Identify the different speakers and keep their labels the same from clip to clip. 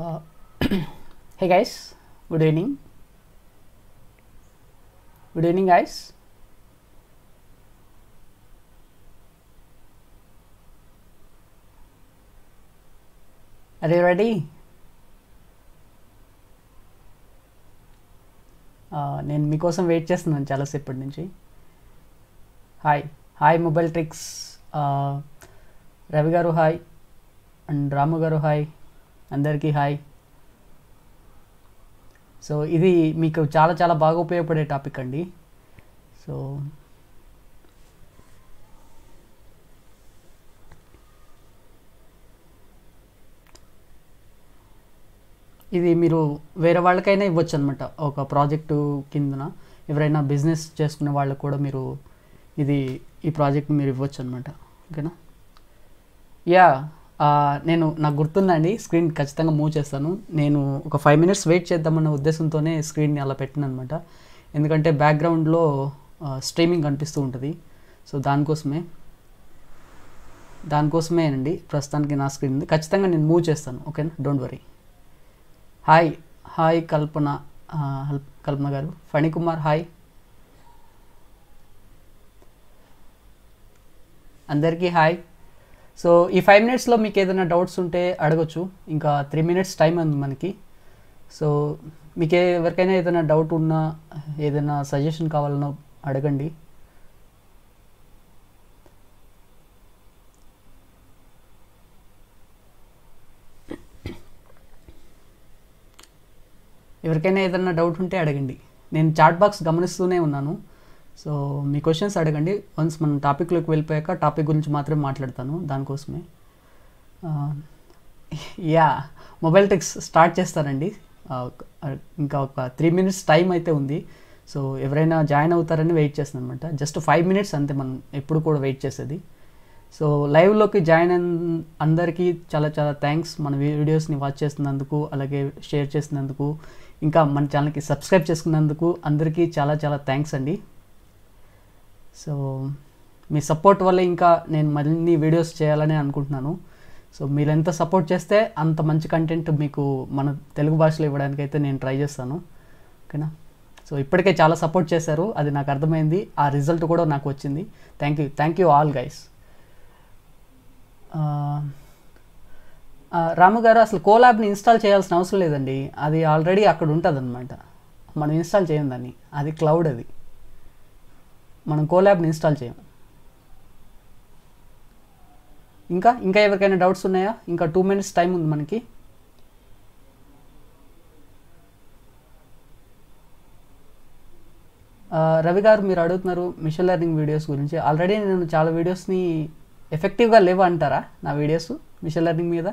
Speaker 1: Hey uh, hey guys, good evening. Good evening, guys. Are you ready? Uh, నేను మీకోసం wait చేస్తున్నాను చాలాసేపటి నుంచి hi hi mobile tricks Ravi garu hi and రాము గారు hi అందరికీ హాయ్ సో ఇది మీకు చాలా చాలా బాగా ఉపయోగపడే టాపిక్ అండి సో ఇది మీరు వేరే వాళ్ళకైనా ఇవ్వచ్చు అనమాట ఒక ప్రాజెక్టు కిందన ఎవరైనా బిజినెస్ చేసుకునే వాళ్ళకు కూడా మీరు ఇది ఈ ప్రాజెక్ట్ మీరు ఇవ్వచ్చు అనమాట ఓకేనా యా నేను నాకు గుర్తుందండి స్క్రీన్ ఖచ్చితంగా మూవ్ చేస్తాను నేను ఒక ఫైవ్ మినిట్స్ వెయిట్ చేద్దామన్న ఉద్దేశంతోనే స్క్రీన్ని అలా పెట్టిన అనమాట ఎందుకంటే బ్యాక్గ్రౌండ్లో స్ట్రీమింగ్ కనిపిస్తూ ఉంటుంది సో దానికోసమే దానికోసమే అండి ప్రస్తుతానికి నా స్క్రీన్ ఉంది ఖచ్చితంగా నేను మూవ్ చేస్తాను ఓకేనా don't worry hi hi Kalpana Kalpana garu Phanikumar hi అందరికీ హాయ్ సో ఈ ఫైవ్ మినిట్స్లో మీకు ఏదైనా డౌట్స్ ఉంటే అడగచ్చు ఇంకా త్రీ మినిట్స్ టైం ఉంది మనకి సో మీకు ఎవరికైనా ఏదైనా డౌట్ ఉన్నా ఏదైనా సజెషన్ కావాలన్నా అడగండి ఎవరికైనా ఏదైనా డౌట్ ఉంటే అడగండి నేను చాట్ బాక్స్ గమనిస్తూనే ఉన్నాను సో మీ క్వశ్చన్స్ అడగండి వన్స్ మనం టాపిక్లోకి వెళ్ళిపోయాక టాపిక్ గురించి మాత్రమే మాట్లాడతాను దానికోసమే యా మొబైల్ టెక్స్ స్టార్ట్ చేస్తానండి ఇంకా ఒక త్రీ మినిట్స్ టైం అయితే ఉంది సో ఎవరైనా జాయిన్ అవుతారని వెయిట్ చేస్తాను అనమాట జస్ట్ ఫైవ్ మినిట్స్ అంతే మనం ఎప్పుడు కూడా వెయిట్ చేసేది సో లైవ్లోకి జాయిన్ అందరికీ చాలా చాలా థ్యాంక్స్ మన వీడియోస్ని వాచ్ చేసినందుకు అలాగే షేర్ చేసినందుకు ఇంకా మన ఛానల్కి సబ్స్క్రైబ్ చేసుకున్నందుకు అందరికీ చాలా చాలా థ్యాంక్స్ అండి సో మీ సపోర్ట్ వల్ల ఇంకా నేను మరిన్ని వీడియోస్ చేయాలని అనుకుంటున్నాను సో మీరు ఎంత సపోర్ట్ చేస్తే అంత మంచి కంటెంట్ మీకు మన తెలుగు భాషలో ఇవ్వడానికి అయితే నేను ట్రై చేస్తాను ఓకేనా సో ఇప్పటికే చాలా సపోర్ట్ చేశారు అది నాకు అర్థమైంది ఆ రిజల్ట్ కూడా నాకు వచ్చింది thank you thank you all guys Ramu garu అసలు కోలాబ్ని ఇన్స్టాల్ చేయాల్సిన అవసరం లేదండి అది ఆల్రెడీ అక్కడ ఉంటుంది అనమాట మనం ఇన్స్టాల్ చేయం దాన్ని అది క్లౌడ్ అది మనం కోలాబ్ని ఇన్స్టాల్ చేయం ఇంకా ఇంకా ఎవరికైనా డౌట్స్ ఉన్నాయా ఇంకా టూ మినిట్స్ టైం ఉంది మనకి రవి గారు మీరు అడుగుతున్నారు మిషన్ లెర్నింగ్ వీడియోస్ గురించి ఆల్రెడీ నేను చాలా వీడియోస్ని ఎఫెక్టివ్గా లేవు అంటారా నా వీడియోస్ మిషన్ లెర్నింగ్ మీద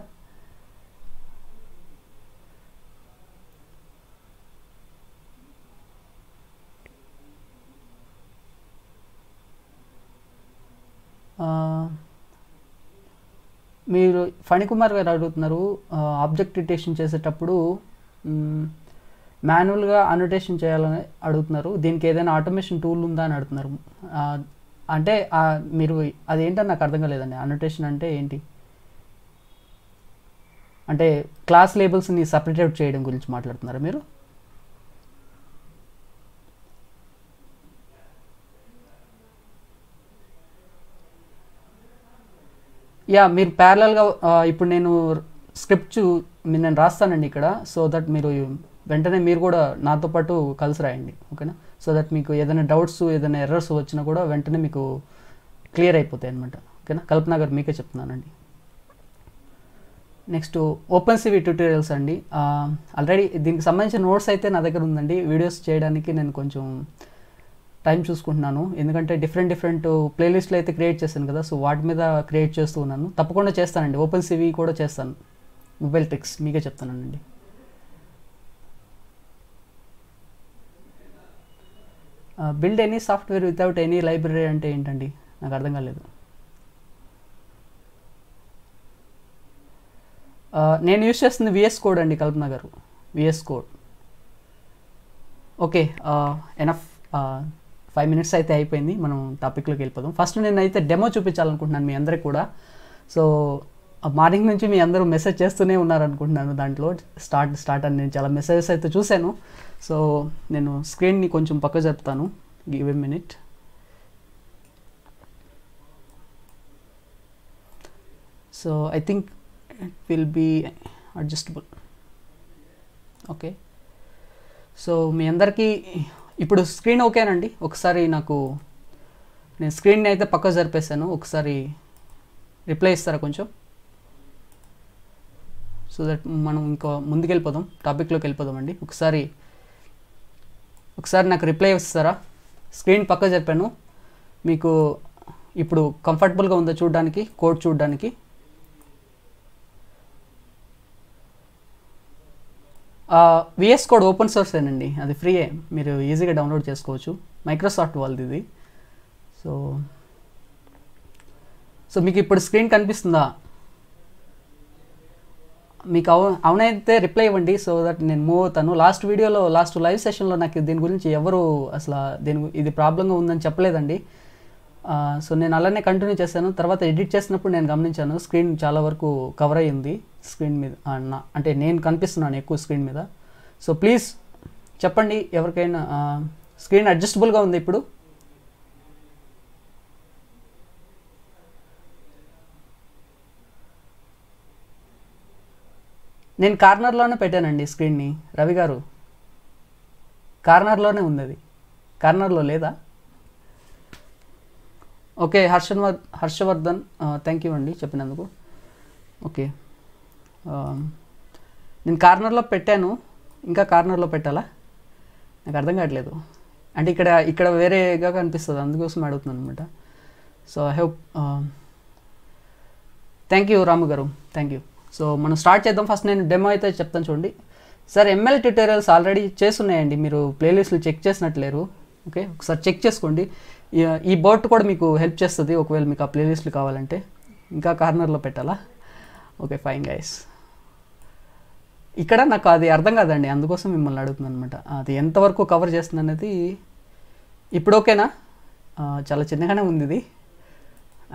Speaker 1: మీరు ఫణికుమార్ గారు అడుగుతున్నారు ఆబ్జెక్ట్ చేసేటప్పుడు మాన్యువల్గా అనోటేషన్ చేయాలని అడుగుతున్నారు దీనికి ఏదైనా ఆటోమేషన్ టూల్ ఉందా అని అడుగుతున్నారు అంటే మీరు అదేంటని నాకు అర్థం కాలేదండి అనోటేషన్ అంటే ఏంటి అంటే క్లాస్ లేబుల్స్ని సపరేట్ చేయడం గురించి మాట్లాడుతున్నారా మీరు యా మీరు ప్యారలల్గా ఇప్పుడు నేను స్క్రిప్ట్ చూ నేను రాస్తానండి ఇక్కడ సో దట్ మీరు వెంటనే మీరు కూడా నాతో పాటు కలిసి రాయండి ఓకేనా సో దట్ మీకు ఏదైనా డౌట్స్ ఏదైనా ఎర్రర్స్ వచ్చినా కూడా వెంటనే మీకు క్లియర్ అయిపోతాయి అనమాట ఓకేనా కల్పనా గారు మీకే చెప్తున్నానండి నెక్స్ట్ ఓపెన్ సివి ట్యూటోరియల్స్ అండి ఆల్రెడీ దీనికి సంబంధించిన నోట్స్ అయితే నా దగ్గర ఉందండి వీడియోస్ చేయడానికి నేను కొంచెం టైం చూసుకుంటున్నాను ఎందుకంటే డిఫరెంట్ డిఫరెంట్ ప్లేలిస్ట్లు అయితే క్రియేట్ చేశాను కదా సో వాటి మీద క్రియేట్ చేస్తూ ఉన్నాను తప్పకుండా చేస్తానండి ఓపెన్ సివి కూడా చేస్తాను మొబైల్ ట్రిక్స్ మీకే చెప్తానండి build any software without any library అంటే ఏంటండి నాకు అర్థం కాలేదు నేను యూస్ చేస్తుంది విఎస్ కోడ్ అండి Kalpana garu VS code okay enough five minutes అయితే అయిపోయింది మనం టాపిక్లోకి వెళ్ళిపోదాం ఫస్ట్ నేనైతే డెమో చూపించాలనుకుంటున్నాను మీ అందరికి కూడా సో మార్నింగ్ నుంచి మీ అందరూ మెసేజ్ చేస్తూనే ఉన్నారనుకుంటున్నాను దాంట్లో స్టార్ట్ స్టార్ట్ అని నేను చాలా మెసేజెస్ అయితే చూశాను సో నేను స్క్రీన్ని కొంచెం పక్క చెప్తాను give a minute so I think it will be adjustable okay so మీ అందరికీ ఇప్పుడు స్క్రీన్ ఓకేనండి ఒకసారి నాకు నేను స్క్రీన్ని అయితే పక్క జరిపేశాను ఒకసారి రిప్లై ఇస్తారా కొంచెం సో దట్ మనం ఇంకా ముందుకెళ్ళిపోదాం టాపిక్లోకి వెళ్ళిపోదామండి ఒకసారి ఒకసారి నాకు రిప్లై ఇస్తారా స్క్రీన్ పక్క జరిపాను మీకు ఇప్పుడు కంఫర్టబుల్గా ఉందో చూడడానికి కోడ్ చూడడానికి విఎస్ కోడ్ ఓపెన్ సోర్స్ ఏనండి అది ఫ్రీయే మీరు ఈజీగా డౌన్లోడ్ చేసుకోవచ్చు మైక్రోసాఫ్ట్ వాళ్ళది ఇది సో సో మీకు ఇప్పుడు స్క్రీన్ కనిపిస్తుందా మీకు అవు అవునైతే రిప్లై ఇవ్వండి సో దట్ నేను మూవ్ అవుతాను లాస్ట్ వీడియోలో లాస్ట్ లైవ్ సెషన్లో నాకు దీని గురించి ఎవరు అసలు దీని ఇది ప్రాబ్లంగా ఉందని చెప్పలేదండి సో నేను అలానే కంటిన్యూ చేశాను తర్వాత ఎడిట్ చేసినప్పుడు నేను గమనించాను స్క్రీన్ చాలా వరకు కవర్ అయ్యింది స్క్రీన్ మీద అంటే నేను కనిపిస్తున్నాను ఎక్కువ స్క్రీన్ మీద సో ప్లీజ్ చెప్పండి ఎవరికైనా స్క్రీన్ అడ్జస్టబుల్గా ఉంది ఇప్పుడు నేను కార్నర్లోనే పెట్టానండి స్క్రీన్ని రవి గారు కార్నర్లోనే ఉంది అది కార్నర్లో లేదా ఓకే హర్షన్వర్ హర్షవర్ధన్ థ్యాంక్ యూ అండి చెప్పినందుకు ఓకే నేను కార్నర్లో పెట్టాను ఇంకా కార్నర్లో పెట్టాలా నాకు అర్థం కావట్లేదు అంటే ఇక్కడ ఇక్కడ వేరేగా కనిపిస్తుంది అందుకోసం అడుగుతున్నాను అనమాట so I hope thank you Ramu garu thank you so మనం స్టార్ట్ చేద్దాం ఫస్ట్ నేను డెమో అయితే చెప్తాను చూడండి సార్ ఎంఎల్ ట్యూటోరియల్స్ ఆల్రెడీ చేస్తున్నాయండి మీరు ప్లేలిస్ట్లు చెక్ చేసినట్లేరు ఓకే ఒకసారి చెక్ చేసుకోండి ఈ బోట్ కూడా మీకు హెల్ప్ చేస్తుంది ఒకవేళ మీకు ఆ ప్లేలిస్ట్లు కావాలంటే ఇంకా కార్నర్లో పెట్టాలా ఓకే ఫైన్ గైస్ ఇక్కడ నాకు అది అర్థం కాదండి అందుకోసం మిమ్మల్ని అడుగుతుంది అనమాట అది ఎంతవరకు కవర్ చేస్తుంది అనేది ఇప్పుడు ఓకేనా చాలా చిన్నగానే ఉంది ఇది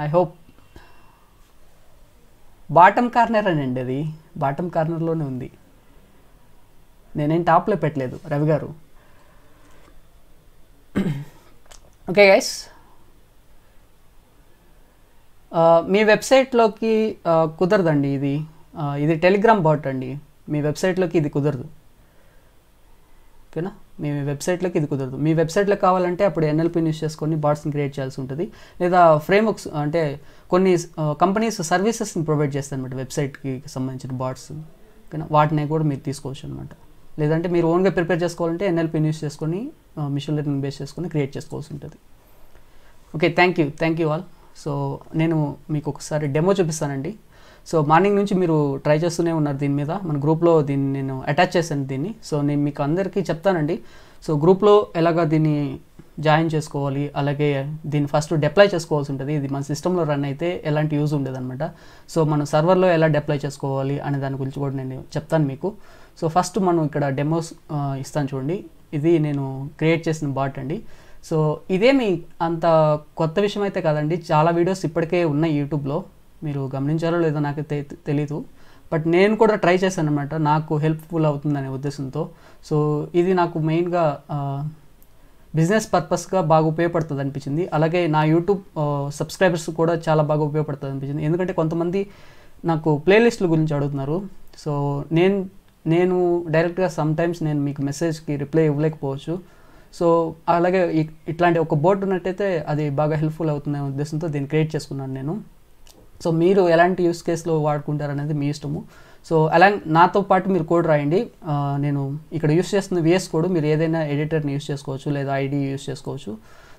Speaker 1: ఐ హోప్ బాటమ్ కార్నర్ అని అండి అది బాటమ్ కార్నర్లోనే ఉంది నేనేం టాప్లో పెట్టలేదు రవి గారు ఓకే గైస్ మీ వెబ్సైట్లోకి కుదరదండి ఇది ఇది టెలిగ్రామ్ బాట్ అండి మీ వెబ్సైట్లోకి ఇది కుదరదు ఓకేనా మీ వెబ్సైట్లోకి ఇది కుదరదు మీ వెబ్సైట్లో కావాలంటే అప్పుడు ఎన్ఎల్పిని యూస్ చేసుకొని బాట్స్ని క్రియేట్ చేయాల్సి ఉంటుంది లేదా ఫ్రేమ్వర్క్స్ అంటే కొన్ని కంపెనీస్ సర్వీసెస్ని ప్రొవైడ్ చేస్తాయి అనమాట వెబ్సైట్కి సంబంధించిన బాట్స్ ఓకేనా వాటిని కూడా మీరు తీసుకోవచ్చు అనమాట లేదంటే మీరు ఓన్గా ప్రిపేర్ చేసుకోవాలంటే ఎన్ఎల్పిని యూస్ చేసుకొని మిషన్ లెర్నింగ్ బేస్ చేసుకొని క్రియేట్ చేసుకోవాల్సి ఉంటుంది okay thank you thank you all so నేను మీకు ఒకసారి డెమో చూపిస్తానండి సో మార్నింగ్ నుంచి మీరు ట్రై చేస్తూనే ఉన్నారు దీని మీద మన గ్రూప్లో దీన్ని నేను అటాచ్ చేశాను దీన్ని సో నేను మీకు అందరికీ చెప్తానండి సో గ్రూప్లో ఎలాగ దీన్ని జాయిన్ చేసుకోవాలి అలాగే దీన్ని ఫస్ట్ డిప్లై చేసుకోవాల్సి ఉంటుంది ఇది మన సిస్టంలో రన్ అయితే ఎలాంటి యూజ్ ఉండదన్నమాట సో మనం సర్వర్లో ఎలా డిప్లై చేసుకోవాలి అనే దాని గురించి కూడా నేను చెప్తాను మీకు సో ఫస్ట్ మనం ఇక్కడ డెమోస్ ఇస్తాను చూడండి ఇది నేను క్రియేట్ చేసిన బాట్ అండి సో ఇదేమి అంత కొత్త విషయం అయితే కాదండి చాలా వీడియోస్ ఇప్పటికే ఉన్నాయి యూట్యూబ్లో మీరు గమనించారో లేదో నాకు తెలీదు బట్ నేను కూడా ట్రై చేశాను అనమాట నాకు హెల్ప్ఫుల్ అవుతుందనే ఉద్దేశంతో సో ఇది నాకు మెయిన్గా బిజినెస్ పర్పస్గా బాగా ఉపయోగపడుతుంది అనిపించింది అలాగే నా యూట్యూబ్ సబ్స్క్రైబర్స్ కూడా చాలా బాగా ఉపయోగపడుతుంది అనిపించింది ఎందుకంటే కొంతమంది నాకు ప్లేలిస్టుల గురించి అడుగుతున్నారు సో నేను నేను డైరెక్ట్గా సమ్టైమ్స్ నేను మీకు మెసేజ్కి రిప్లై ఇవ్వలేకపోవచ్చు సో అలాగే ఇట్లాంటి ఒక బోర్డు ఉన్నట్టయితే అది బాగా హెల్ప్ఫుల్ అవుతుందనే ఉద్దేశంతో దీన్ని క్రియేట్ చేసుకున్నాను నేను సో మీరు ఎలాంటి యూస్ కేసులో వాడుకుంటారు అనేది మీ ఇష్టము సో అలా నాతో పాటు మీరు కోడ్ రాయండి నేను ఇక్కడ యూస్ చేస్తున్న విఎస్ కోడ్ మీరు ఏదైనా ఎడిటర్ని యూస్ చేసుకోవచ్చు లేదా ఐడి యూస్ చేసుకోవచ్చు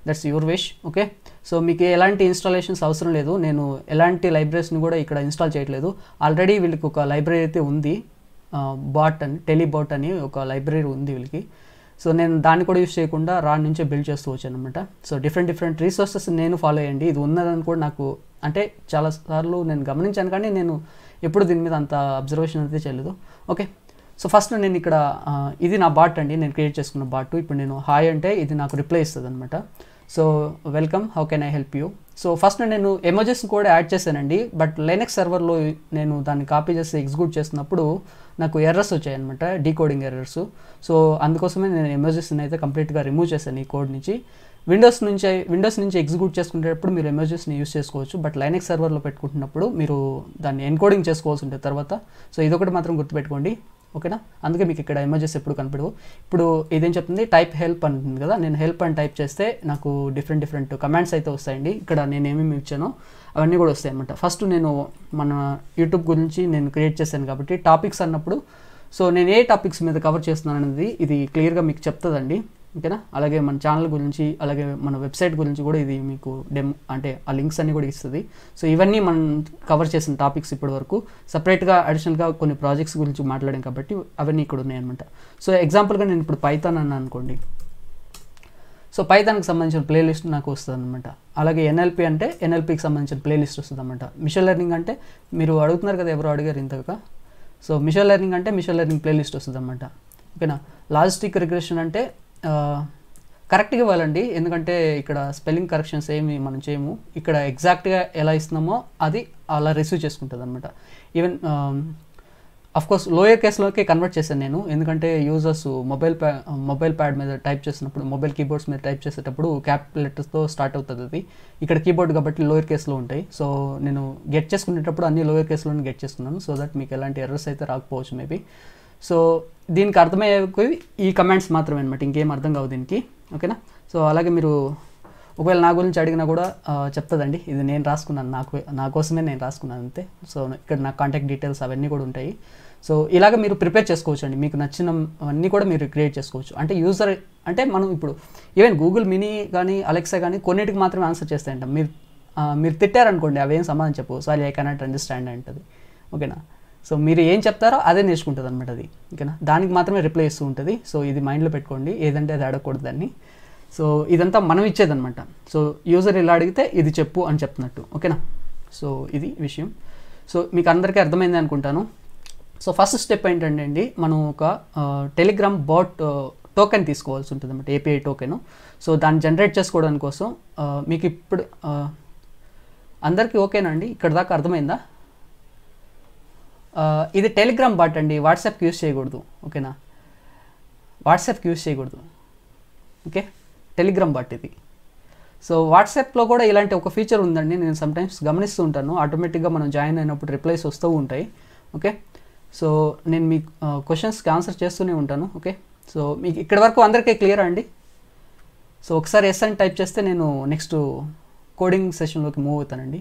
Speaker 1: that's your wish okay so మీకు ఎలాంటి ఇన్స్టాలేషన్స్ అవసరం లేదు నేను ఎలాంటి లైబ్రరీస్ని కూడా ఇక్కడ ఇన్స్టాల్ చేయట్లేదు ఆల్రెడీ వీళ్ళకి ఒక లైబ్రరీ అయితే ఉంది బాట్ అని టెలిబాట్ అని ఒక లైబ్రరీ ఉంది వీళ్ళకి సో నేను దాన్ని కూడా యూస్ చేయకుండా రాడ్ నుంచే బిల్డ్ చేస్తూ వచ్చాను అనమాట సో డిఫరెంట్ డిఫరెంట్ రీసోర్సెస్ నేను ఫాలో అయ్యండి ఇది ఉన్నదని కూడా నాకు అంటే చాలాసార్లు నేను గమనించాను కానీ నేను ఎప్పుడు దీని మీద అంత అబ్జర్వేషన్ అయితే చేయలేదు ఓకే సో ఫస్ట్ నేను ఇక్కడ ఇది నా బాట్ అండి నేను క్రియేట్ చేసుకున్న బాట్ ఇప్పుడు నేను హాయ్ అంటే ఇది నాకు రిప్లై ఇస్తుంది అనమాట so welcome how can I help you so first నేను ఎమోజెస్ కూడా యాడ్ చేశానండి బట్ లైనక్స్ సర్వర్లో నేను దాన్ని కాపీ చేసి ఎగ్జిక్యూట్ చేసినప్పుడు నాకు ఎర్రర్స్ వచ్చాయన్నమాట డీకోడింగ్ ఎర్రర్స్ సో అందుకోసమే నేను ఎమోజెస్ని అయితే కంప్లీట్గా రిమూవ్ చేశాను ఈ కోడ్ నుంచి విండోస్ నుంచి విండోస్ నుంచి ఎగ్జిక్యూట్ చేసుకునేటప్పుడు మీరు ఎమోజెస్ని యూస్ చేసుకోవచ్చు బట్ లైనక్స్ సర్వర్లో పెట్టుకుంటున్నప్పుడు మీరు దాన్ని ఎన్కోడింగ్ చేసుకోవాల్సి ఉంటుంది తర్వాత సో ఇదొకటి మాత్రం గుర్తుపెట్టుకోండి ఓకేనా అందుకే మీకు ఇక్కడ ఎమర్జెస్ ఎప్పుడు కనపడవు ఇప్పుడు ఇదేం చెప్తుంది టైప్ హెల్ప్ అంటుంది కదా నేను హెల్ప్ అని టైప్ చేస్తే నాకు డిఫరెంట్ డిఫరెంట్ కమాండ్స్ అయితే వస్తాయండి ఇక్కడ నేను ఏమేమి ఇచ్చానో అవన్నీ కూడా వస్తాయి అన్నమాట ఫస్ట్ నేను మన యూట్యూబ్ గురించి నేను క్రియేట్ చేశాను కాబట్టి టాపిక్స్ అన్నప్పుడు సో నేను ఏ టాపిక్స్ మీద కవర్ చేస్తున్నాను అనేది ఇది క్లియర్గా మీకు చెప్తుందండి ఓకేనా అలాగే మన ఛానల్ గురించి అలాగే మన వెబ్సైట్ గురించి కూడా ఇది మీకు డెమ్ అంటే ఆ లింక్స్ అన్నీ కూడా ఇస్తుంది సో ఇవన్నీ మనం కవర్ చేసిన టాపిక్స్ ఇప్పటి వరకు సపరేట్గా అడిషనల్గా కొన్ని ప్రాజెక్ట్స్ గురించి మాట్లాడాం కాబట్టి అవన్నీ ఇక్కడ ఉన్నాయన్నమాట సో ఎగ్జాంపుల్గా నేను ఇప్పుడు పైథాన్ అన్నా అనుకోండి సో పైథాన్కి సంబంధించిన ప్లేలిస్ట్ నాకు వస్తుంది అనమాట అలాగే ఎన్ఎల్పి అంటే ఎన్ఎల్పికి సంబంధించిన ప్లేలిస్ట్ వస్తుంది అనమాట మిషన్ లెర్నింగ్ అంటే మీరు అడుగుతున్నారు కదా ఎవరు అడిగారు ఇంతక సో మిషన్ లెర్నింగ్ అంటే మిషన్ లెర్నింగ్ ప్లేలిస్ట్ వస్తుంది అనమాట ఓకేనా లాజిస్టిక్ రిగ్రెషన్ అంటే కరెక్ట్గా ఇవ్వాలండి ఎందుకంటే ఇక్కడ స్పెల్లింగ్ కరెక్షన్స్ ఏమి మనం చేయము ఇక్కడ ఎగ్జాక్ట్గా ఎలా ఇస్తున్నామో అది అలా రిసీవ్ చేసుకుంటుంది అనమాట ఈవెన్ కోర్స్ లోయర్ కేస్లోకి కన్వర్ట్ చేశాను నేను ఎందుకంటే యూజర్స్ మొబైల్ ప్యా మొబైల్ ప్యాడ్ మీద టైప్ చేసినప్పుడు మొబైల్ కీబోర్డ్స్ మీద టైప్ చేసేటప్పుడు క్యాపిటల్ లెటర్స్తో స్టార్ట్ అవుతుంది అది ఇక్కడ కీబోర్డ్ కాబట్టి లోయర్ కేస్లో ఉంటాయి సో నేను గెట్ చేసుకునేటప్పుడు అన్ని లోయర్ కేస్లోనే గెట్ చేసుకున్నాను సో దట్ మీకు ఎలాంటి ఎర్రర్స్ అయితే రాకపోవచ్చు మేబీ సో దీనికి అర్థమయ్యే ఈ కమెంట్స్ మాత్రమే అనమాట ఇంకేం అర్థం కావు దీనికి ఓకేనా సో అలాగే మీరు ఒకవేళ నా గురించి అడిగినా కూడా చెప్తుందండి ఇది నేను రాసుకున్నాను నాకు నా కోసమే నేను రాసుకున్నాను అంతే సో ఇక్కడ నా కాంటాక్ట్ డీటెయిల్స్ అవన్నీ కూడా ఉంటాయి సో ఇలాగ మీరు ప్రిపేర్ చేసుకోవచ్చు అండి మీకు నచ్చినవన్నీ కూడా మీరు క్రియేట్ చేసుకోవచ్చు అంటే యూజర్ అంటే మనం ఇప్పుడు ఈవెన్ గూగుల్ మినీ కానీ అలెక్సా కానీ కొన్నిటికి మాత్రమే ఆన్సర్ చేస్తాయంట మీరు మీరు తిట్టారనుకోండి అవేం సమాధానం చెప్పు సారీ ఐ కెనాట్ అండర్స్టాండ్ అంటది ఓకేనా సో మీరు ఏం చెప్తారో అదే నేర్చుకుంటుంది అనమాట అది ఓకేనా దానికి మాత్రమే రిప్లై ఇస్తూ ఉంటుంది సో ఇది మైండ్లో పెట్టుకోండి ఏదంటే అది అడగకూడదు దాన్ని సో ఇదంతా మనం అనమాట సో యూజర్ ఇలా అడిగితే ఇది చెప్పు అని చెప్తున్నట్టు ఓకేనా సో ఇది విషయం సో మీకు అందరికీ అర్థమైంది అనుకుంటాను సో ఫస్ట్ స్టెప్ ఏంటంటే అండి మనం ఒక టెలిగ్రామ్ బాట్ టోకెన్ తీసుకోవాల్సి ఉంటుంది అనమాట ఏపీఐ టోకెన్ సో దాన్ని జనరేట్ చేసుకోవడం కోసం మీకు ఇప్పుడు అందరికీ ఓకేనా అండి ఇక్కడ దాకా అర్థమైందా ఇది టెలిగ్రామ్ బాట్ అండి వాట్సాప్కి యూస్ చేయకూడదు ఓకేనా వాట్సాప్కి యూస్ చేయకూడదు ఓకే టెలిగ్రామ్ బాట్ ఇది సో వాట్సాప్లో కూడా ఇలాంటి ఒక ఫీచర్ ఉందండి నేను సమ్టైమ్స్ గమనిస్తూ ఉంటాను ఆటోమేటిక్గా మనం జాయిన్ అయినప్పుడు రిప్లైస్ వస్తూ ఉంటాయి ఓకే సో నేను మీ క్వశ్చన్స్కి ఆన్సర్ చేస్తూనే ఉంటాను ఓకే సో మీకు ఇక్కడి వరకు అందరికీ క్లియర్ అండి సో ఒకసారి ఎస్ అని టైప్ చేస్తే నేను నెక్స్ట్ కోడింగ్ సెషన్లోకి మూవ్ అవుతానండి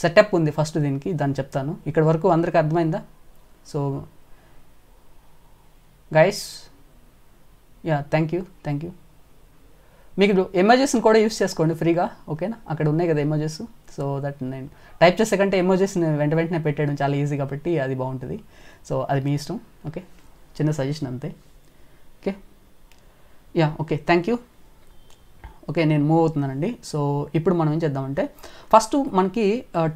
Speaker 1: సెటప్ ఉంది ఫస్ట్ దీనికి దాన్ని చెప్తాను ఇక్కడ వరకు అందరికి అర్థమైందా so guys yeah thank you thank you మీకు ఎమోజెస్ని కూడా యూస్ చేసుకోండి ఫ్రీగా ఓకేనా అక్కడ ఉన్నాయి కదా ఎమోజెస్ సో దట్ నేను టైప్ చేసే కంటే ఎమోజెస్ని వెంట వెంటనే పెట్టేయడం చాలా ఈజీ కాబట్టి అది బాగుంటుంది సో అది మీ ఇష్టం ఓకే చిన్న సజెషన్ అంతే okay yeah okay thank you okay నేను మూవ్ అవుతున్నానండి సో ఇప్పుడు మనం ఏం చేద్దామంటే ఫస్ట్ మనకి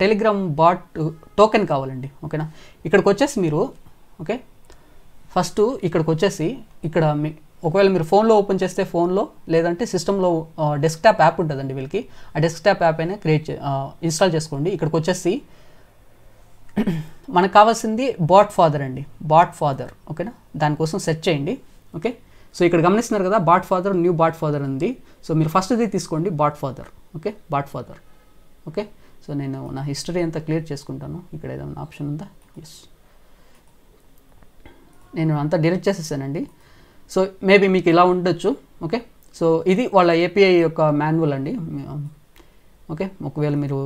Speaker 1: టెలిగ్రామ్ బాట్ టోకెన్ కావాలండి ఓకేనా ఇక్కడికి వచ్చేసి మీరు ఓకే ఫస్ట్ ఇక్కడికి వచ్చేసి ఇక్కడ మీ ఒకవేళ మీరు ఫోన్లో ఓపెన్ చేస్తే ఫోన్లో లేదంటే సిస్టంలో డెస్క్టాప్ యాప్ ఉంటుందండి వీళ్ళకి ఆ డెస్క్టాప్ యాప్ అయినా క్రియేట్ ఇన్స్టాల్ చేసుకోండి ఇక్కడికి వచ్చేసి మనకు కావాల్సింది బాట్ ఫాదర్ అండి బాట్ ఫాదర్ ఓకేనా దానికోసం సెర్చ్ చేయండి ఓకే సో ఇక్కడ గమనిస్తున్నారు కదా bot father new bot father ఉంది సో మీరు ఫస్ట్ది తీసుకోండి bot father okay bot father okay so నేను నా హిస్టరీ అంతా క్లియర్ చేసుకుంటాను ఇక్కడ ఏదైనా ఆప్షన్ ఉందా ఎస్ నేను అంతా డిలీట్ చేసేసానండి సో మేబీ మీకు ఇలా ఉండొచ్చు ఓకే సో ఇది వాళ్ళ ఏపీఐ యొక్క మాన్యువల్ అండి ఓకే ఒకవేళ మీరు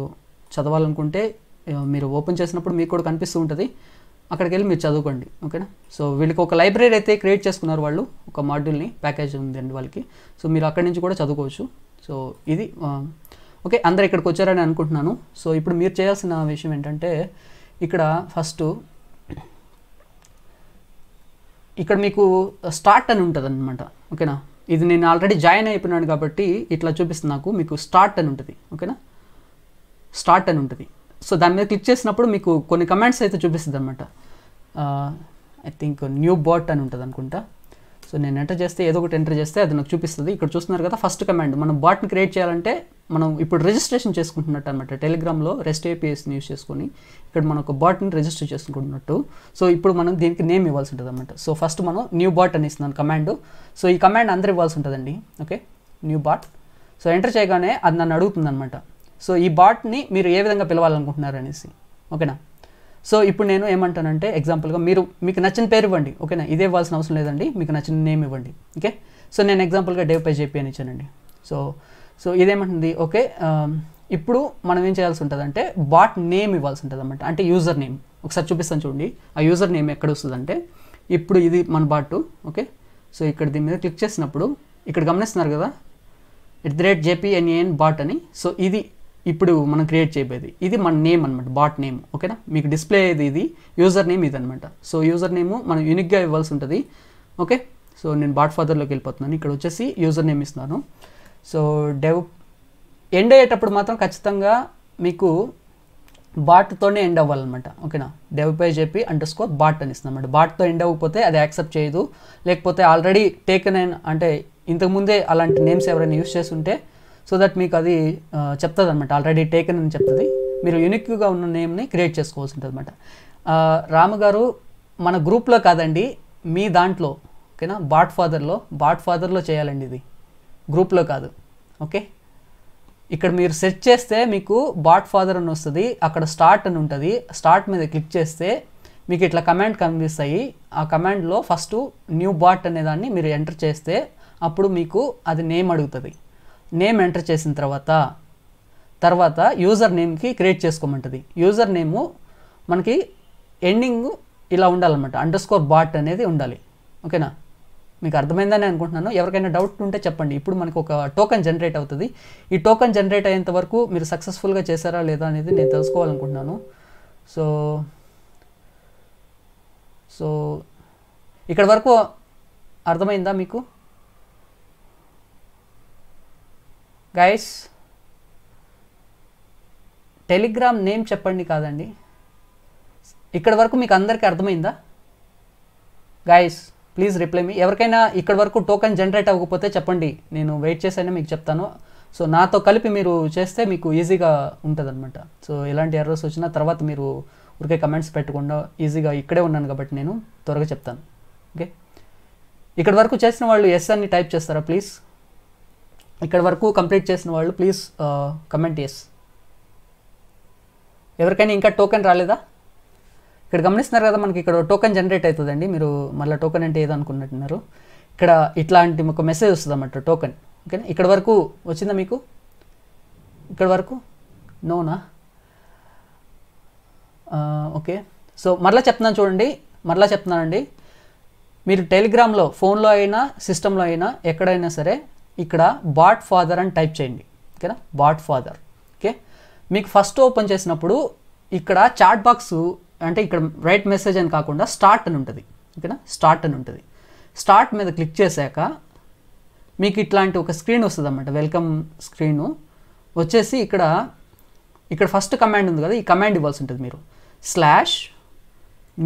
Speaker 1: చదవాలనుకుంటే మీరు ఓపెన్ చేసినప్పుడు మీకు కూడా కనిపిస్తూ ఉంటుంది అక్కడికి వెళ్ళి మీరు చదువుకోండి ఓకేనా సో వీళ్ళకి ఒక లైబ్రరీ అయితే క్రియేట్ చేసుకున్నారు వాళ్ళు ఒక మాడ్యూల్ని ప్యాకేజ్ ఉందండి వాళ్ళకి సో మీరు అక్కడి నుంచి కూడా చదువుకోవచ్చు సో ఇది ఓకే అందరు ఇక్కడికి వచ్చారని అనుకుంటున్నాను సో ఇప్పుడు మీరు చేయాల్సిన విషయం ఏంటంటే ఇక్కడ ఫస్ట్ ఇక్కడ మీకు స్టార్ట్ అని ఉంటుంది అనమాట ఓకేనా ఇది నేను ఆల్రెడీ జాయిన్ అయిపోయినాను కాబట్టి ఇట్లా చూపిస్తుంది నాకు మీకు స్టార్ట్ అని ఉంటుంది ఓకేనా స్టార్ట్ అని ఉంటుంది సో దాని మీద క్లిక్ చేసినప్పుడు మీకు కొన్ని కమాండ్స్ అయితే చూపిస్తుంది అనమాట ఐ థింక్ న్యూ బాట్ అని ఉంటుంది అనుకుంటా సో నేను ఎంటర్ చేస్తే ఏదో ఒకటి ఎంటర్ చేస్తే అది నాకు చూపిస్తుంది ఇక్కడ చూస్తున్నారు కదా ఫస్ట్ కమాండ్ మనం బాట్ని క్రియేట్ చేయాలంటే మనం ఇప్పుడు రిజిస్ట్రేషన్ చేసుకుంటున్నట్టు అనమాట టెలిగ్రామ్లో రెస్ట్ ఏపీఎస్ని యూస్ చేసుకొని ఇక్కడ మనం ఒక బాట్ని రిజిస్టర్ చేసుకుంటున్నట్టు సో ఇప్పుడు మనం దీనికి నేమ్ ఇవ్వాల్సి ఉంటుంది అనమాట సో ఫస్ట్ మనం న్యూ బాట్ అని ఇస్తున్నాను కమాండ్ సో ఈ కమాండ్ అందరు ఇవ్వాల్సి ఉంటుందండి okay new bot so enter చేయగానే అది నన్ను అడుగుతుంది అనమాట సో ఈ బాట్ని మీరు ఏ విధంగా పిలవాలనుకుంటున్నారు అనేసి ఓకేనా సో ఇప్పుడు నేను ఏమంటానంటే ఎగ్జాంపుల్గా మీరు మీకు నచ్చిన పేరు ఇవ్వండి ఓకేనా ఇదే ఇవ్వాల్సిన అవసరం లేదండి మీకు నచ్చిన నేమ్ ఇవ్వండి ఓకే సో నేను ఎగ్జాంపుల్గా డేవ్ పై చెప్పి అని ఇచ్చానండి సో సో ఇదేమంటుంది ఓకే ఇప్పుడు మనం ఏం చేయాల్సి ఉంటుందంటే బాట్ నేమ్ ఇవ్వాల్సి ఉంటుంది అనమాట అంటే యూజర్ నేమ్ ఒకసారి చూపిస్తాను చూడండి ఆ యూజర్ నేమ్ ఎక్కడ వస్తుందంటే ఇప్పుడు ఇది మన బాటు ఓకే సో ఇక్కడ దీని మీద క్లిక్ చేసినప్పుడు ఇక్కడ గమనిస్తున్నారు కదా at the rate JPNAN bot అని సో ఇది ఇప్పుడు మనం క్రియేట్ చేయబోయేది ఇది మన నేమ్ అనమాట బాట్ నేమ్ ఓకేనా మీకు డిస్ప్లే ఇది ఇది యూజర్ నేమ్ ఇది అనమాట సో యూజర్ నేమ్ మనం యూనిక్గా ఇవ్వాల్సి ఉంటుంది ఓకే సో నేను బాట్ ఫాదర్లోకి వెళ్ళిపోతున్నాను ఇక్కడ వచ్చేసి యూజర్ నేమ్ ఇస్తున్నాను సో డెవ్ ఎండ్ అయ్యేటప్పుడు మాత్రం ఖచ్చితంగా మీకు బాట్తోనే ఎండ్ అవ్వాలన్నమాట ఓకేనా డెవపై చెప్పి అంటర్ స్కోర్ బాట్ అని ఇస్తుంది అనమాట బాట్తో ఎండ్ అవ్వకపోతే అది యాక్సెప్ట్ చేయదు లేకపోతే ఆల్రెడీ టేకన్ అయిన అంటే ఇంతకుముందే అలాంటి నేమ్స్ ఎవరైనా యూస్ చేస్తుంటే సో దట్ మీకు అది చెప్తుంది అనమాట ఆల్రెడీ టేకెన్ అని చెప్తుంది మీరు యూనిక్గా ఉన్న నేమ్ని క్రియేట్ చేసుకోవాల్సి ఉంటుంది అనమాట రామగారు మన గ్రూప్లో కాదండి మీ దాంట్లో ఓకేనా బాట్ ఫాదర్లో బాట్ ఫాదర్లో చేయాలండి ఇది గ్రూప్లో కాదు ఓకే ఇక్కడ మీరు సెర్చ్ చేస్తే మీకు బాట్ ఫాదర్ అని వస్తుంది అక్కడ స్టార్ట్ అని ఉంటుంది స్టార్ట్ మీద క్లిక్ చేస్తే మీకు ఇట్లా కమాండ్ కనిపిస్తాయి ఆ కమాండ్లో ఫస్ట్ న్యూ బాట్ అనే దాన్ని మీరు ఎంటర్ చేస్తే అప్పుడు మీకు అది నేమ్ అడుగుతుంది నేమ్ ఎంటర్ చేసిన తర్వాత తర్వాత యూజర్ నేమ్కి క్రియేట్ చేసుకోమంటుంది యూజర్ నేము మనకి ఎండింగ్ ఇలా ఉండాలన్నమాట అండర్ స్కోర్ బాట్ అనేది ఉండాలి ఓకేనా మీకు అర్థమైందని అనుకుంటున్నాను ఎవరికైనా డౌట్ ఉంటే చెప్పండి ఇప్పుడు మనకు ఒక టోకెన్ జనరేట్ అవుతుంది ఈ టోకెన్ జనరేట్ అయ్యేంత వరకు మీరు సక్సెస్ఫుల్గా చేశారా లేదా అనేది నేను తెలుసుకోవాలనుకుంటున్నాను సో సో ఇక్కడ వరకు అర్థమైందా మీకు గైస్ టెలిగ్రామ్ నేమ్ చెప్పండి కాదండి ఇక్కడ వరకు మీకు అందరికీ అర్థమైందా గాయస్ ప్లీజ్ రిప్లై మీ ఎవరికైనా ఇక్కడ వరకు టోకెన్ జనరేట్ అవ్వకపోతే చెప్పండి నేను వెయిట్ చేసైనా మీకు చెప్తాను సో నాతో కలిపి మీరు చేస్తే మీకు ఈజీగా ఉంటుందన్నమాట సో ఎలాంటి ఎర్రర్స్ వచ్చినా తర్వాత మీరు ఊరికే కమెంట్స్ పెట్టకుండా ఈజీగా ఇక్కడే ఉన్నాను కాబట్టి నేను త్వరగా చెప్తాను ఓకే ఇక్కడ వరకు చేసిన వాళ్ళు ఎస్ అని టైప్ చేస్తారా ప్లీజ్ ఇక్కడ వరకు కంప్లీట్ చేసిన వాళ్ళు ప్లీజ్ కమెంట్ చేసి ఎవరికైనా ఇంకా టోకెన్ రాలేదా ఇక్కడ గమనిస్తున్నారు కదా మనకి ఇక్కడ టోకెన్ జనరేట్ అవుతుందండి మీరు మళ్ళీ టోకెన్ అంటే ఏదనుకున్నట్టున్నారు ఇక్కడ ఇట్లాంటి ఒక మెసేజ్ వస్తుంది అన్నమాట టోకెన్ ఓకేనా ఇక్కడ వరకు వచ్చిందా మీకు ఇక్కడ వరకు నోనా ఓకే uh, సో మరలా చెప్తున్నాను చూడండి మరలా చెప్తున్నానండి మీరు టెలిగ్రామ్లో ఫోన్లో అయినా సిస్టంలో అయినా ఎక్కడైనా సరే ఇక్కడ బాట్ ఫాదర్ అని టైప్ చేయండి ఓకేనా బాట్ ఫాదర్ ఓకే మీకు ఫస్ట్ ఓపెన్ చేసినప్పుడు ఇక్కడ చాట్ బాక్స్ అంటే ఇక్కడ రైట్ మెసేజ్ అని కాకుండా స్టార్ట్ అని ఉంటుంది ఓకేనా స్టార్ట్ అని ఉంటుంది స్టార్ట్ మీద క్లిక్ చేశాక మీకు ఇట్లాంటి ఒక స్క్రీన్ వస్తుంది అన్నమాట వెల్కమ్ స్క్రీను వచ్చేసి ఇక్కడ ఇక్కడ ఫస్ట్ కమాండ్ ఉంది కదా ఈ కమాండ్ ఇవ్వాల్సి ఉంటుంది మీరు slash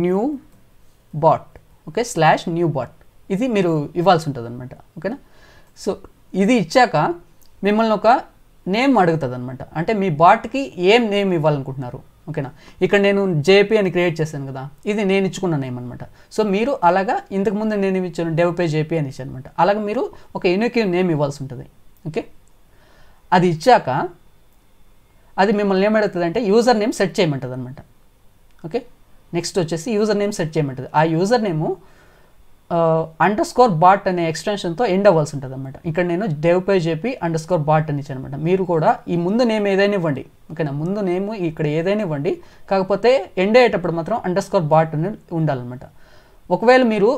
Speaker 1: new bot okay slash new bot ఇది మీరు ఇవ్వాల్సి ఉంటుంది అనమాట ఓకేనా సో ఇది ఇచ్చాక మిమ్మల్ని ఒక నేమ్ అడుగుతుంది అనమాట అంటే మీ బాట్కి ఏం నేమ్ ఇవ్వాలనుకుంటున్నారు ఓకేనా ఇక్కడ నేను జేపీ అని క్రియేట్ చేశాను కదా ఇది నేను ఇచ్చుకున్న నేమ్ అనమాట సో మీరు అలాగా ఇంతకుముందు నేను ఇచ్చాను డెవపే జేపీ అని ఇచ్చాను అనమాట అలాగ మీరు ఒక యూనిక్ నేమ్ ఇవ్వాల్సి ఉంటుంది ఓకే అది ఇచ్చాక అది మిమ్మల్ని ఏమడుగుతుంది అంటే యూజర్ నేమ్ సెట్ చేయమంటుంది అనమాట ఓకే నెక్స్ట్ వచ్చేసి యూజర్ నేమ్ సెట్ చేయమంటుంది ఆ user name underscore bot అనే ఎక్స్టెన్షన్తో ఎండ్ అవ్వాల్సి ఉంటుంది అనమాట ఇక్కడ నేను డెవ్ పే చెప్పి అండర్ స్కోర్ బాట్ అని ఇచ్చాను అనమాట మీరు కూడా ఈ ముందు నేమ్ ఏదైనా ఇవ్వండి ఓకేనా ముందు నేమ్ ఇక్కడ ఏదైనా ఇవ్వండి కాకపోతే ఎండ్ అయ్యేటప్పుడు మాత్రం అండర్ స్కోర్ బాట్ అని ఉండాలన్నమాట ఒకవేళ మీరు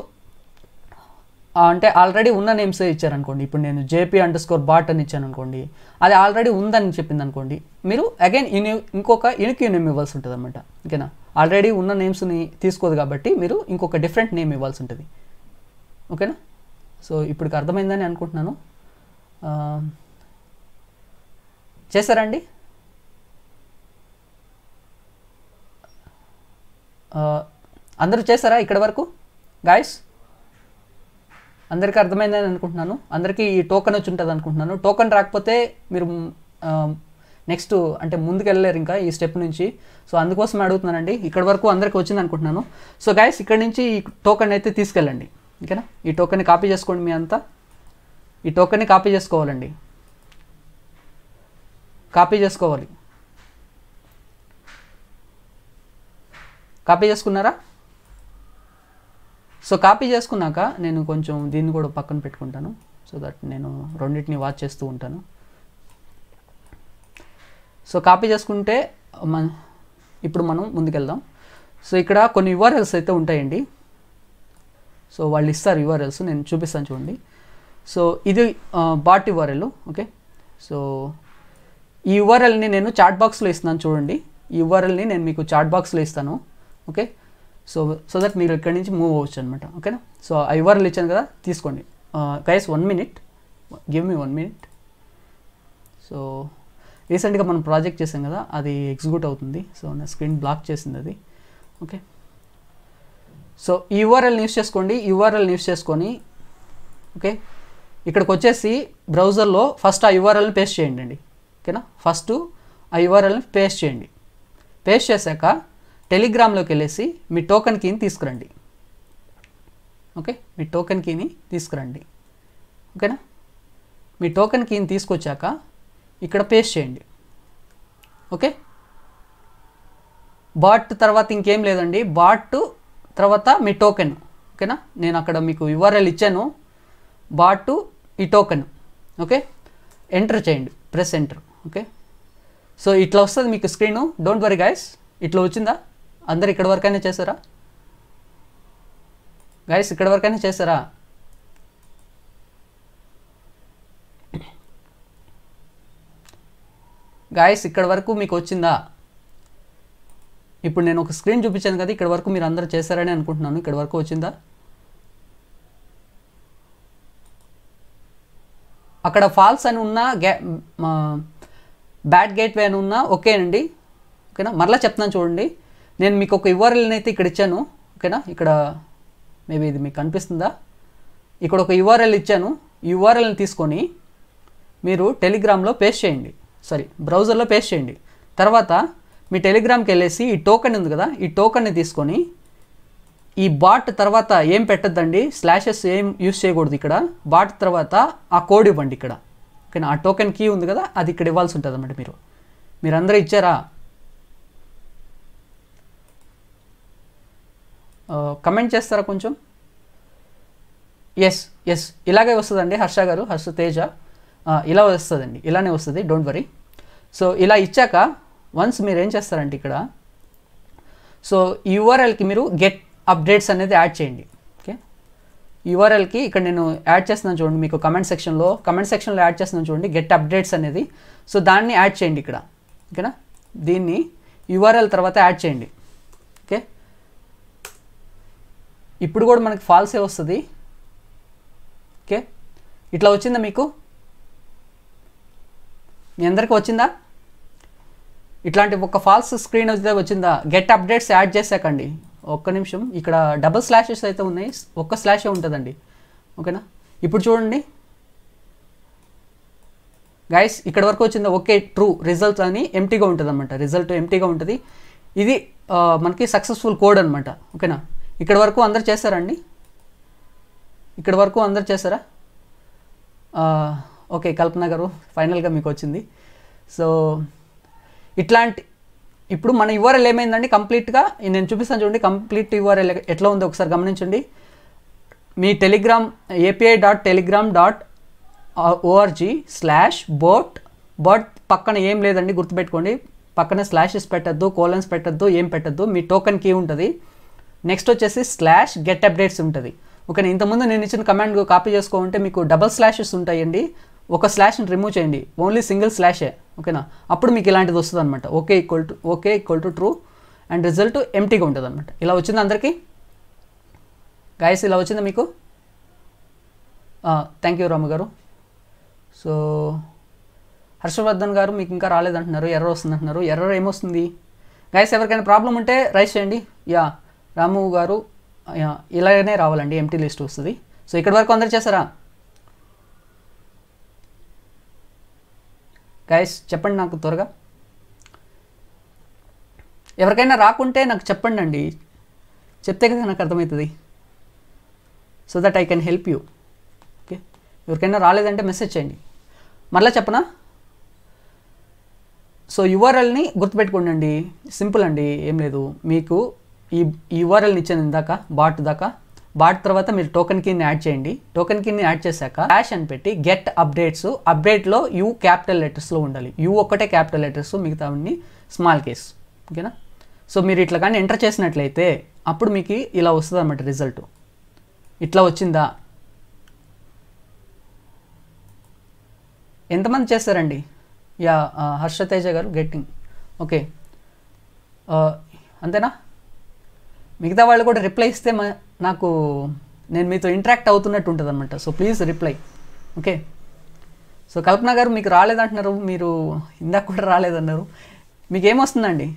Speaker 1: అంటే ఆల్రెడీ ఉన్న నేమ్స్ ఇచ్చారనుకోండి ఇప్పుడు నేను జేపీ అండర్ స్కోర్ బాట్ అని ఇచ్చాను అనుకోండి అది ఆల్రెడీ ఉందని చెప్పింది అనుకోండి మీరు అగైన్ ఇని ఇంకొక ఇనికి నేమ్ ఇవ్వాల్సి ఉంటుంది అనమాట ఓకేనా ఆల్రెడీ ఉన్న నేమ్స్ని తీసుకోదు కాబట్టి మీరు ఇంకొక డిఫరెంట్ నేమ్ ఇవ్వాల్సి ఉంటుంది ఓకేనా సో ఇప్పుడు అర్థమైందని అనుకుంటున్నాను అండి అందరూ చేశారా ఇక్కడ వరకు గాయస్ అందరికీ అర్థమైందని అనుకుంటున్నాను అందరికీ ఈ టోకెన్ వచ్చి ఉంటుంది అనుకుంటున్నాను టోకన్ రాకపోతే మీరు నెక్స్ట్ అంటే ముందుకు వెళ్ళలేరు ఇంకా ఈ స్టెప్ నుంచి సో అందుకోసం అడుగుతున్నానండి ఇక్కడ వరకు అందరికి వచ్చింది అనుకుంటున్నాను సో గాయస్ ఇక్కడ నుంచి ఈ టోకన్ అయితే తీసుకెళ్ళండి ఓకేనా ఈ టోకెన్ని కాపీ చేసుకోండి మీ అంతా ఈ టోకెన్ని కాపీ చేసుకోవాలండి కాపీ చేసుకోవాలి కాపీ చేసుకున్నారా సో కాపీ చేసుకున్నాక నేను కొంచెం దీన్ని కూడా పక్కన పెట్టుకుంటాను సో దట్ నేను రెండింటిని వాచ్ చేస్తూ ఉంటాను సో కాపీ చేసుకుంటే మన ఇప్పుడు మనం ముందుకెళ్దాం సో ఇక్కడ కొన్ని యూఆర్ఎల్స్ అయితే ఉంటాయండి సో వాళ్ళు ఇస్తారు యూఆర్ఎల్స్ నేను చూపిస్తాను చూడండి సో ఇది బాట్ యూఆర్ఎల్ ఓకే సో ఈ యువర్ఎల్ని నేను చాట్ బాక్స్లో ఇస్తున్నాను చూడండి ఈ యువర్ఎల్ని నేను మీకు చాట్ బాక్స్లో ఇస్తాను ఓకే సో సో దట్ మీరు ఇక్కడి నుంచి మూవ్ అవ్వచ్చు అనమాట ఓకేనా సో ఆ యువర్ఎల్ ఇచ్చాను కదా తీసుకోండి guys one minute give me one minute so రీసెంట్గా మనం ప్రాజెక్ట్ చేసాం కదా అది ఎగ్జిక్యూట్ అవుతుంది సో నా స్క్రీన్ బ్లాక్ చేసింది అది ఓకే సో ఈ యూఆర్ఎల్ని యూస్ చేసుకోండి యూఆర్ఎల్ని యూస్ చేసుకొని ఓకే ఇక్కడికి వచ్చేసి బ్రౌజర్లో ఫస్ట్ ఆ యూఆర్ఎల్ని పేస్ట్ చేయండి అండి ఓకేనా ఫస్ట్ ఆ యూఆర్ఎల్ని పేస్ట్ చేయండి పేస్ట్ చేశాక టెలిగ్రామ్లోకి వెళ్ళేసి మీ టోకెన్ కీని తీసుకురండి ఓకే మీ టోకెన్ కీని తీసుకురండి ఓకేనా మీ టోకెన్ కీని తీసుకొచ్చాక ఇక్కడ పేస్ట్ చేయండి ఓకే బాట్ తర్వాత ఇంకేం లేదండి బాట్ తర్వాత మీ టోకెన్ ఓకేనా నేను అక్కడ మీకు యూఆర్ఎల్ ఇచ్చాను బాట్ టు ఈ టోకెన్ ఓకే ఎంటర్ చేయండి ప్రెస్ ఎంటర్ ఓకే సో ఇట్లా వస్తుంది మీకు స్క్రీను డోంట్ వరీ గాయస్ ఇట్లా వచ్చిందా అందరు ఇక్కడ వరకైనా చేశారా గాయస్ ఇక్కడ వరకైనా చేశారా గాయస్ ఇక్కడ వరకు మీకు వచ్చిందా ఇప్పుడు నేను ఒక స్క్రీన్ చూపించాను కదా ఇక్కడ వరకు మీరు అందరూ చేశారని అనుకుంటున్నాను ఇక్కడ వరకు వచ్చిందా అక్కడ ఫాల్స్ అని ఉన్న గే బ్యాడ్ గేట్వే అని ఉన్నా ఓకే అండి ఓకేనా మరలా చెప్తున్నాను చూడండి నేను మీకు ఒక యువర్ఎల్ని అయితే ఇక్కడ ఇచ్చాను ఓకేనా ఇక్కడ మేబీ ఇది మీకు కనిపిస్తుందా ఇక్కడ ఒక యువర్ఎల్ ఇచ్చాను యువర్ఎల్ని తీసుకొని మీరు టెలిగ్రామ్లో పేస్ట్ చేయండి సారీ బ్రౌజర్లో పేస్ట్ చేయండి తర్వాత మీ టెలిగ్రామ్కి వెళ్ళేసి ఈ టోకెన్ ఉంది కదా ఈ టోకెన్ని తీసుకొని ఈ బాట్ తర్వాత ఏం పెట్టద్దండి స్లాషెస్ ఏం యూస్ చేయకూడదు ఇక్కడ బాట్ తర్వాత ఆ కోడ్ ఇవ్వండి ఇక్కడ ఓకే ఆ టోకెన్ కీ ఉంది కదా అది ఇక్కడ ఇవ్వాల్సి ఉంటుంది అన్నమాట మీరు మీరందరూ ఇచ్చారా కమెంట్ చేస్తారా కొంచెం ఎస్ ఎస్ ఇలాగే వస్తుందండి హర్ష గారు హర్ష తేజ ఇలా వస్తుందండి ఇలానే వస్తుంది డోంట్ వరీ సో ఇలా ఇచ్చాక వన్స్ మీరు ఏం చేస్తారంటే ఇక్కడ సో యూఆర్ఎల్కి మీరు గెట్ అప్డేట్స్ అనేది యాడ్ చేయండి ఓకే యూఆర్ఎల్కి ఇక్కడ నేను యాడ్ చేస్తున్నాను చూడండి మీకు కమెంట్ సెక్షన్లో కమెంట్ సెక్షన్లో యాడ్ చేస్తున్నాను చూడండి గెట్ అప్డేట్స్ అనేది సో దాన్ని యాడ్ చేయండి ఇక్కడ ఓకేనా దీన్ని యూఆర్ఎల్ తర్వాత యాడ్ చేయండి ఓకే ఇప్పుడు కూడా మనకి ఫాల్సే వస్తుంది ఓకే ఇట్లా వచ్చిందా మీకు మీ అందరికీ వచ్చిందా ఇట్లాంటి ఒక ఫాల్స్ స్క్రీన్ వచ్చిందా గెట్ అప్డేట్స్ యాడ్ చేసాకండి ఒక్క నిమిషం ఇక్కడ డబుల్ స్లాషెస్ అయితే ఉన్నాయి ఒక్క స్లాషే ఉంటుందండి ఓకేనా ఇప్పుడు చూడండి గైస్ ఇక్కడ వరకు వచ్చిందా ఓకే ట్రూ రిజల్ట్ అని ఎంటీగా ఉంటుంది అనమాట రిజల్ట్ ఎంటీగా ఉంటుంది ఇది మనకి సక్సెస్ఫుల్ కోడ్ అనమాట ఓకేనా ఇక్కడ వరకు అందరు చేశారండి ఇక్కడ వరకు అందరు చేశారా ఓకే కల్పన గారు ఫైనల్గా మీకు వచ్చింది సో ఇట్లాంటి ఇప్పుడు మన యువరల్ ఏమైందండి కంప్లీట్గా నేను చూపిస్తాను చూడండి కంప్లీట్ యువరల్ ఎట్లా ఉందో ఒకసారి గమనించండి మీ Telegram API dot Telegram dot ORG slash bot but పక్కన ఏం లేదండి గుర్తుపెట్టుకోండి పక్కన స్లాషెస్ పెట్టద్దు కోలన్స్ పెట్టద్దు ఏం పెట్టద్దు మీ టోకెన్ కీ ఉంటుంది నెక్స్ట్ వచ్చేసి స్లాష్ గెట్ అప్డేట్స్ ఉంటుంది ఓకే ఇంతకుముందు నేను ఇచ్చిన కమాండ్ కాపీ చేసుకో ఉంటే మీకు డబల్ స్లాషెస్ ఉంటాయండి ఒక స్లాష్ని రిమూవ్ చేయండి ఓన్లీ సింగిల్ స్లాషే ఓకేనా అప్పుడు మీకు ఇలాంటిది వస్తుంది అనమాట okay equal to okay equal to true and result ఎంటీగా ఉంటుంది అనమాట ఇలా వచ్చింది అందరికీ గాయస్ ఇలా వచ్చిందా మీకు థ్యాంక్ యూ రాము గారు సో హర్షవర్ధన్ గారు మీకు ఇంకా రాలేదంటున్నారు ఎర్ర వస్తుంది అంటున్నారు ఎర్ర ఏమొస్తుంది గాయస్ ఎవరికైనా ప్రాబ్లం ఉంటే రైస్ చేయండి యా రాము గారు ఇలాగనే రావాలండి ఎంటీ లిస్ట్ వస్తుంది సో ఇక్కడి వరకు అందరు చేస్తారా గైస్ చెప్పండి నాకు త్వరగా ఎవరికైనా రాకుంటే నాకు చెప్పండి అండి చెప్తే కదా నాకు అర్థమవుతుంది so that I can help you okay ఎవరికైనా రాలేదంటే మెసేజ్ చేయండి మరలా చెప్పనా సో యువర్ఎల్ని గుర్తుపెట్టుకోండి సింపుల్ అండి ఏం లేదు మీకు ఈ యువర్ఎల్ని ఇచ్చాను ఇందాక బాట్ దాకా వాటి తర్వాత మీరు టోకెన్ కీని యాడ్ చేయండి టోకెన్ కీని యాడ్ చేశాక క్యాష్ అని పెట్టి గెట్ అప్డేట్స్ అప్డేట్లో యూ క్యాపిటల్ లెటర్స్లో ఉండాలి యూ ఒక్కటే క్యాపిటల్ లెటర్స్ అన్ని స్మాల్ కేస్ ఓకేనా సో మీరు ఇట్లా కానీ ఎంటర్ చేసినట్లయితే అప్పుడు మీకు ఇలా వస్తుంది అనమాట రిజల్ట్ ఇట్లా వచ్చిందా ఎంతమంది చేస్తారండి యా హర్షతేజ గారు గెట్టింగ్ ఓకే అంతేనా మిగతా వాళ్ళు కూడా రిప్లై ఇస్తే నాకు నేను మీతో ఇంటరాక్ట్ అవుతున్నట్టు ఉంటుంది అనమాట so please reply okay so Kalpana గారు మీకు రాలేదంటున్నారు మీరు ఇందాక కూడా రాలేదన్నారు మీకు ఏమొస్తుందండి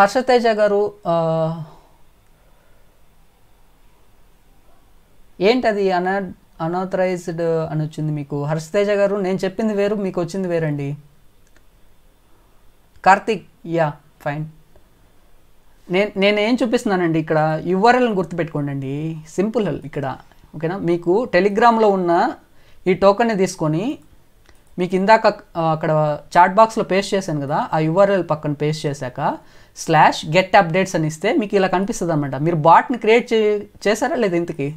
Speaker 1: హర్షతేజ గారు ఏంటది అన అనాథరైజ్డ్ అని వచ్చింది మీకు హర్షతేజ గారు నేను చెప్పింది వేరు మీకు వచ్చింది వేరండి కార్తిక్ యా ఫైన్ నేను నేను ఏం చూపిస్తున్నానండి ఇక్కడ యువర్ఎల్ని గుర్తుపెట్టుకోండి అండి సింపుల్ ఇక్కడ ఓకేనా మీకు టెలిగ్రామ్లో ఉన్న ఈ టోకన్ని తీసుకొని మీకు ఇందాక అక్కడ చాట్ బాక్స్లో పేస్ట్ చేశాను కదా ఆ యువర్ఎల్ పక్కన పేస్ట్ చేశాక స్లాష్ గెట్ అప్డేట్స్ అని ఇస్తే మీకు ఇలా కనిపిస్తుంది అనమాట మీరు బాట్ని క్రియేట్ చే చేశారా లేదా ఇంతకీ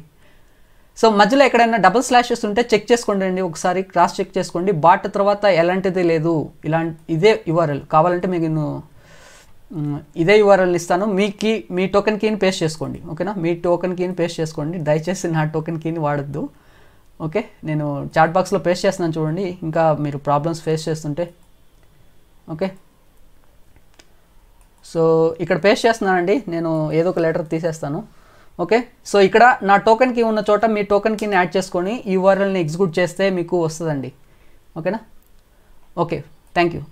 Speaker 1: సో మధ్యలో ఎక్కడైనా డబుల్ స్లాషెస్ ఉంటే చెక్ చేసుకోండి అండి ఒకసారి క్రాస్ చెక్ చేసుకోండి బాట్ తర్వాత ఎలాంటిది లేదు ఇలా ఇదే యుఆర్ఎల్ కావాలంటే మీకు నేను ఇదే యూఆర్ఎల్ని ఇస్తాను మీ కీ మీ టోకెన్ కీని పేస్ట్ చేసుకోండి ఓకేనా మీ టోకెన్ కీని పేస్ట్ చేసుకోండి దయచేసి నా టోకెన్ కీని వాడద్దు ఓకే నేను చాట్ బాక్స్లో పేస్ట్ చేస్తున్నాను చూడండి ఇంకా మీరు ప్రాబ్లమ్స్ ఫేస్ చేస్తుంటే ఓకే సో ఇక్కడ పేస్ట్ చేస్తున్నానండి నేను ఏదో ఒక లెటర్ తీసేస్తాను ఓకే సో ఇక్కడ నా టోకెన్ కి ఉన్న చోట మీ టోకెన్ కింద యాడ్ చేసుకొని యూఆర్ఎల్ని ఎగ్జిక్యూట్ చేస్తే మీకు వస్తుందండి ఓకేనా okay thank you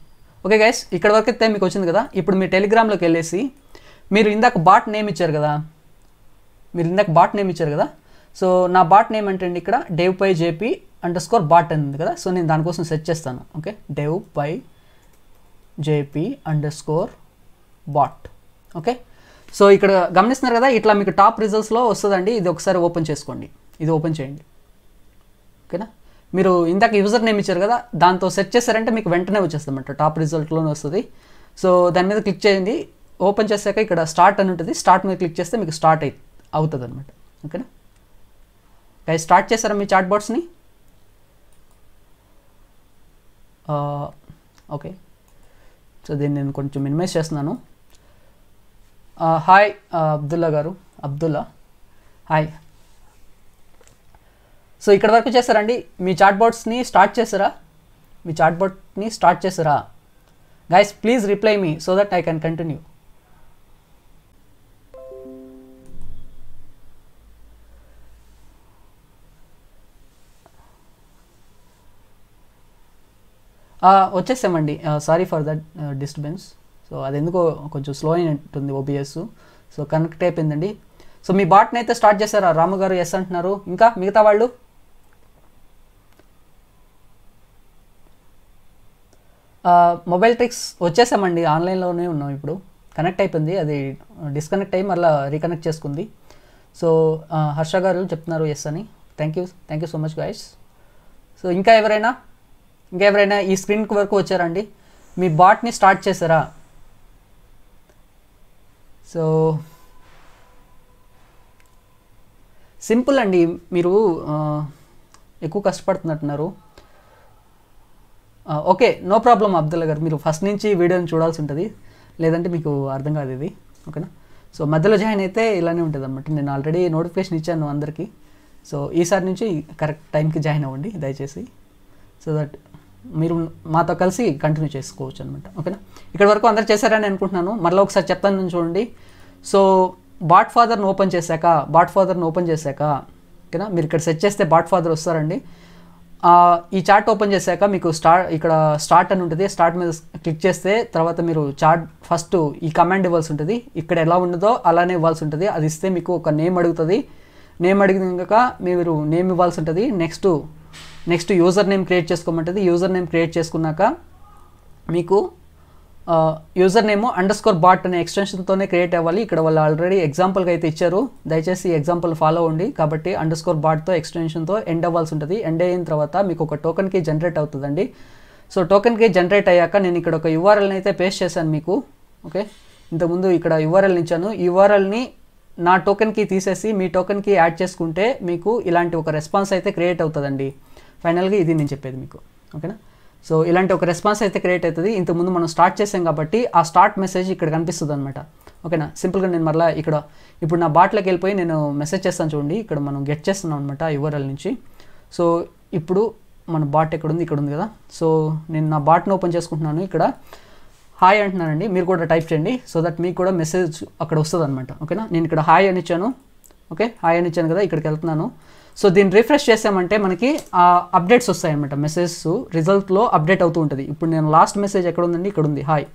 Speaker 1: okay guys ఇక్కడ వరకు అయితే మీకు వచ్చింది కదా ఇప్పుడు మీ టెలిగ్రామ్లోకి వెళ్ళేసి మీరు ఇందాక బాట్ నేమ్ ఇచ్చారు కదా మీరు ఇందాక బాట్ నేమ్ ఇచ్చారు కదా సో నా బాట్ నేమ్ అంటే అండి ఇక్కడ dev py JP underscore bot ఉంది కదా సో నేను దానికోసం సెర్చ్ చేస్తాను okay dev py JP underscore bot okay so ఇక్కడ గమనిస్తున్నారు కదా ఇట్లా మీకు టాప్ రిజల్ట్స్లో వస్తుందండి ఇది ఒకసారి ఓపెన్ చేసుకోండి ఇది ఓపెన్ చేయండి ఓకేనా మీరు ఇందాక యూజర్ నేమ్ ఇచ్చారు కదా దాంతో సెర్చ్ చేశారంటే మీకు వెంటనే వచ్చేస్తుందన్నమాట టాప్ రిజల్ట్లోనే వస్తుంది సో దాని మీద క్లిక్ చేయండి ఓపెన్ చేశాక ఇక్కడ స్టార్ట్ అని ఉంటుంది స్టార్ట్ మీద క్లిక్ చేస్తే మీకు స్టార్ట్ అయి అవుతుంది అనమాట ఓకేనా కై స్టార్ట్ చేశారా మీ చాట్ బాట్స్ని ఓకే సో దీన్ని నేను కొంచెం మినిమైజ్ చేస్తున్నాను హాయ్ అబ్దుల్లా గారు అబ్దుల్లా హాయ్ సో ఇక్కడ వరకు చేశారండి మీ చాట్ బోట్స్ని స్టార్ట్ చేసారా మీ చాట్ బోట్ని స్టార్ట్ చేసారా guys please reply me so that I can continue వచ్చేసామండి sorry for that disturbance so అది ఎందుకో కొంచెం స్లో అయినట్టుంది ఓబిఎస్ సో కనెక్ట్ అయిపోయిందండి సో మీ బాట్ని అయితే స్టార్ట్ చేశారు రాము గారు ఎస్ అంటున్నారు ఇంకా మిగతా వాళ్ళు మొబైల్ ట్రిక్స్ వచ్చేసామండి ఆన్లైన్లోనే ఉన్నాం ఇప్పుడు కనెక్ట్ అయిపోయింది అది డిస్కనెక్ట్ అయ్యి మళ్ళీ రీకనెక్ట్ చేసుకుంది సో హర్ష గారు చెప్తున్నారు ఎస్ అని thank you thank you so much guys so ఇంకా ఎవరైనా ఇంకా ఎవరైనా ఈ స్క్రీన్ వరకు వచ్చారండి మీ బాట్ని స్టార్ట్ చేశారా సో సింపుల్ అండి మీరు ఎక్కువ కష్టపడుతున్నట్టున్నారు ఓకే నో ప్రాబ్లం అబ్దుల్ గారు మీరు ఫస్ట్ నుంచి వీడియోని చూడాల్సి ఉంటుంది లేదంటే మీకు అర్థం కాదు ఇది ఓకేనా సో మధ్యలో జాయిన్ అయితే ఇలానే ఉంటుంది అనమాట నేను ఆల్రెడీ నోటిఫికేషన్ ఇచ్చాను అందరికీ సో ఈసారి నుంచి కరెక్ట్ టైంకి జాయిన్ అవ్వండి దయచేసి సో దట్ మీరు మాతో కలిసి కంటిన్యూ చేసుకోవచ్చు అనమాట ఓకేనా ఇక్కడ వరకు అందరు చేశారని అనుకుంటున్నాను మళ్ళీ ఒకసారి చెప్తాను చూడండి సో బాట్ ఫాదర్ని ఓపెన్ చేశాక బాట్ ఫాదర్ని ఓపెన్ చేశాక ఓకేనా మీరు ఇక్కడ సెట్ చేస్తే బాట్ ఫాదర్ వస్తారండి ఈ చార్ట్ ఓపెన్ చేశాక మీకు స్టార్ట్ ఇక్కడ స్టార్ట్ అని ఉంటుంది స్టార్ట్ మీద క్లిక్ చేస్తే తర్వాత మీరు చార్ట్ ఫస్ట్ ఈ కమాండ్ ఇవ్వాల్సి ఉంటుంది ఇక్కడ ఎలా ఉన్నదో అలానే ఇవ్వాల్సి ఉంటుంది అది ఇస్తే మీకు ఒక నేమ్ అడుగుతుంది నేమ్ అడిగినాక మీరు నేమ్ ఇవ్వాల్సి ఉంటుంది next next user name create చేసుకోమంటుంది యూజర్ నేమ్ క్రియేట్ చేసుకున్నాక మీకు user name underscore bot అనే ఎక్స్టెన్షన్తోనే క్రియేట్ అవ్వాలి ఇక్కడ వాళ్ళు ఆల్రెడీ ఎగ్జాంపుల్గా అయితే ఇచ్చారు దయచేసి ఎగ్జాంపుల్ ఫాలో అవ్వండి కాబట్టి అండర్ స్కోర్ బాట్తో ఎక్స్టెన్షన్తో ఎండ్ అవ్వాల్సి ఉంటుంది ఎండ్ అయిన తర్వాత మీకు ఒక టోకన్కి జనరేట్ అవుతుందండి సో టోకన్కి జనరేట్ అయ్యాక నేను ఇక్కడ ఒక యూఆర్ఎల్ని అయితే పేస్ట్ చేశాను మీకు ఓకే ఇంతకుముందు ఇక్కడ యూఆర్ఎల్ని ఇచ్చాను యూఆర్ఎల్ని నా టోకెన్కి తీసేసి మీ టోకెన్కి యాడ్ చేసుకుంటే మీకు ఇలాంటి ఒక రెస్పాన్స్ అయితే క్రియేట్ అవుతుందండి ఫైనల్గా ఇది నేను చెప్పేది మీకు ఓకేనా సో ఇలాంటి ఒక రెస్పాన్స్ అయితే క్రియేట్ అవుతుంది ఇంతకుముందు మనం స్టార్ట్ చేసాం కాబట్టి ఆ స్టార్ట్ మెసేజ్ ఇక్కడ కనిపిస్తుంది అనమాట ఓకేనా సింపుల్గా నేను మరలా ఇక్కడ ఇప్పుడు నా బాట్లోకి వెళ్ళిపోయి నేను మెసేజ్ చేస్తాను చూడండి ఇక్కడ మనం గెట్ చేస్తున్నాం అనమాట యువరల్ నుంచి సో ఇప్పుడు మన బాట్ ఎక్కడ ఉంది ఇక్కడ ఉంది కదా సో నేను నా బాట్ను ఓపెన్ చేసుకుంటున్నాను ఇక్కడ హాయ్ అంటున్నానండి మీరు కూడా టైప్ చేయండి సో దట్ మీకు కూడా మెసేజ్ అక్కడ వస్తుంది అనమాట ఓకేనా నేను ఇక్కడ హాయ్ అని ఇచ్చాను ఓకే హాయ్ అని ఇచ్చాను కదా ఇక్కడికి వెళ్తున్నాను సో దీన్ని రిఫ్రెష్ చేసామంటే మనకి అప్డేట్స్ వస్తాయన్నమాట మెసేజ్ రిజల్ట్లో అప్డేట్ అవుతూ ఉంటుంది ఇప్పుడు నేను లాస్ట్ మెసేజ్ ఎక్కడ ఉందండి ఇక్కడ ఉంది హాయ్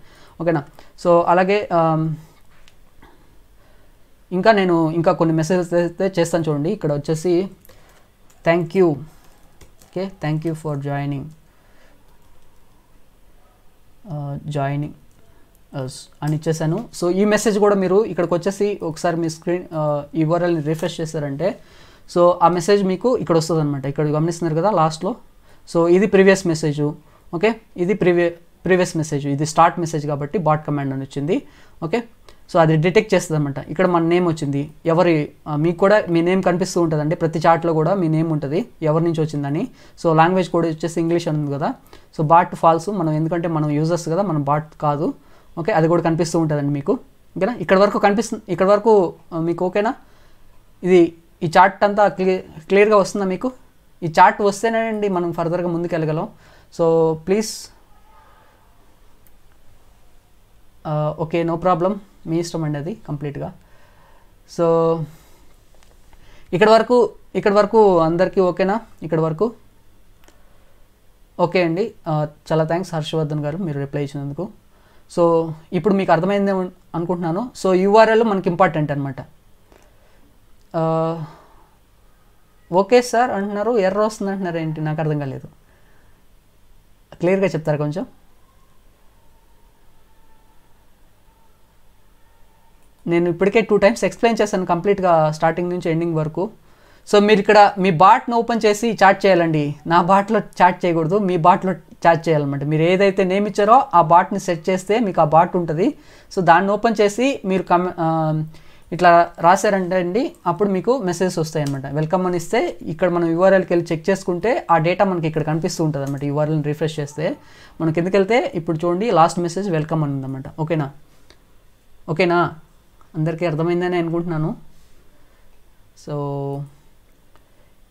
Speaker 1: ఓకేనా సో అలాగే um, ఇంకా నేను ఇంకా కొన్ని మెసేజెస్ అయితే చేస్తాను చూడండి ఇక్కడ వచ్చేసి thank you okay thank you for joining joining అని ఇచ్చేసాను సో ఈ మెసేజ్ కూడా మీరు ఇక్కడికి వచ్చేసి ఒకసారి మీ స్క్రీన్ uh, ఈ వరల్ని రిఫ్రెష్ చేశారంటే సో ఆ మెసేజ్ మీకు ఇక్కడ వస్తుంది అనమాట ఇక్కడ గమనిస్తున్నారు కదా లాస్ట్లో సో ఇది ప్రీవియస్ మెసేజ్ ఓకే ఇది ప్రీవియ ప్రీవియస్ మెసేజ్ ఇది స్టార్ట్ మెసేజ్ కాబట్టి బాట్ కమాండ్ అని వచ్చింది ఓకే సో అది డిటెక్ట్ చేస్తుంది అనమాట ఇక్కడ మన నేమ్ వచ్చింది ఎవరి మీకు కూడా మీ నేమ్ కనిపిస్తూ ఉంటుందండి ప్రతి చాట్లో కూడా మీ నేమ్ ఉంటుంది ఎవరి నుంచి వచ్చిందని సో లాంగ్వేజ్ కూడా వచ్చేసి ఇంగ్లీష్ అని కదా సో బాట్ ఫాల్స్ మనం ఎందుకంటే మనం యూజర్స్ కదా మనం బాట్ కాదు ఓకే అది కూడా కనిపిస్తూ ఉంటుందండి మీకు ఓకేనా ఇక్కడ వరకు కనిపిస్తుంది ఇక్కడ వరకు మీకు ఓకేనా ఇది ఈ చార్ట్ అంతా క్లియర్ క్లియర్గా వస్తుందా మీకు ఈ చార్ట్ వస్తేనే అండి మనం ఫర్దర్గా ముందుకు వెళ్ళగలం so please okay no problem మీ ఇష్టం అండి అది కంప్లీట్గా సో ఇక్కడ వరకు ఇక్కడ వరకు అందరికీ ఓకేనా ఇక్కడ వరకు ఓకే అండి చాలా థ్యాంక్స్ హర్షవర్ధన్ గారు మీరు రిప్లై ఇచ్చినందుకు సో ఇప్పుడు మీకు అర్థమైంది అనుకుంటున్నాను సో యూఆర్ఎల్ మనకి ఇంపార్టెంట్ అనమాట ఓకే సార్ అంటున్నారు ఎర్ర వస్తుంది అంటున్నారు ఏంటి నాకు అర్థం కాలేదు క్లియర్గా చెప్తారా కొంచెం నేను ఇప్పటికే టూ టైమ్స్ ఎక్స్ప్లెయిన్ చేశాను కంప్లీట్గా స్టార్టింగ్ నుంచి ఎండింగ్ వరకు సో మీరు ఇక్కడ మీ బాట్ను ఓపెన్ చేసి చాట్ చేయాలండి నా బాట్లో చాట్ చేయకూడదు మీ బాట్లో చాట్ చేయాలన్నమాట మీరు ఏదైతే నేమ్ ఇచ్చారో ఆ బాట్ని సెట్ చేస్తే మీకు ఆ బాట్ ఉంటుంది సో దాన్ని ఓపెన్ చేసి మీరు కమ ఇట్లా రాశారంటే అండి అప్పుడు మీకు మెసేజెస్ వస్తాయి అనమాట వెల్కమ్ అని ఇస్తే ఇక్కడ మనం యూఆర్ఎల్కి వెళ్ళి చెక్ చేసుకుంటే ఆ డేటా మనకి ఇక్కడ కనిపిస్తూ ఉంటుంది అనమాట యూఆర్ఎల్ని రిఫ్రెష్ చేస్తే మనం వెళ్తే ఇప్పుడు చూడండి లాస్ట్ మెసేజ్ వెల్కమ్ అని ఉందన్నమాట ఓకేనా ఓకేనా అందరికీ అర్థమైందని అనుకుంటున్నాను సో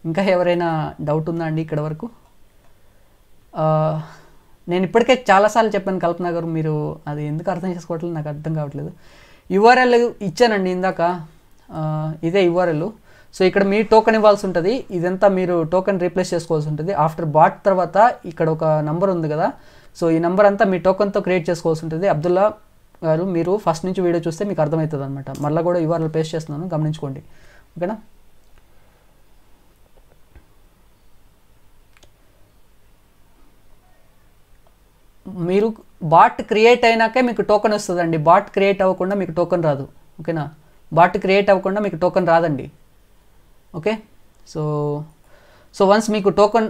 Speaker 1: ఇంకా ఎవరైనా డౌట్ ఉందా అండి ఇక్కడ వరకు నేను ఇప్పటికే చాలాసార్లు చెప్పాను కల్పన గారు మీరు అది ఎందుకు అర్థం చేసుకోవట్లేదు నాకు అర్థం కావట్లేదు యుఆర్ఎల్ ఇచ్చానండి ఇందాక ఇదే యుఆర్ఎల్ సో ఇక్కడ మీ టోకెన్ ఇవ్వాల్సి ఉంటుంది ఇదంతా మీరు టోకెన్ రీప్లేస్ చేసుకోవాల్సి ఉంటుంది ఆఫ్టర్ బాట్ తర్వాత ఇక్కడ ఒక నెంబర్ ఉంది కదా సో ఈ నెంబర్ అంతా మీ టోకెన్తో క్రియేట్ చేసుకోవాల్సి ఉంటుంది అబ్దుల్లా గారు మీరు ఫస్ట్ నుంచి వీడియో చూస్తే మీకు అర్థమవుతుంది అనమాట మళ్ళీ కూడా యూఆర్ఎల్ పేస్ట్ చేస్తున్నాను గమనించుకోండి ఓకేనా మీరు బాట్ క్రియేట్ అయినాకే మీకు టోకెన్ వస్తుందండి బాట్ క్రియేట్ అవ్వకుండా మీకు టోకెన్ రాదు ఓకేనా బాట్ క్రియేట్ అవ్వకుండా మీకు టోకెన్ రాదండి ఓకే సో సో వన్స్ మీకు టోకెన్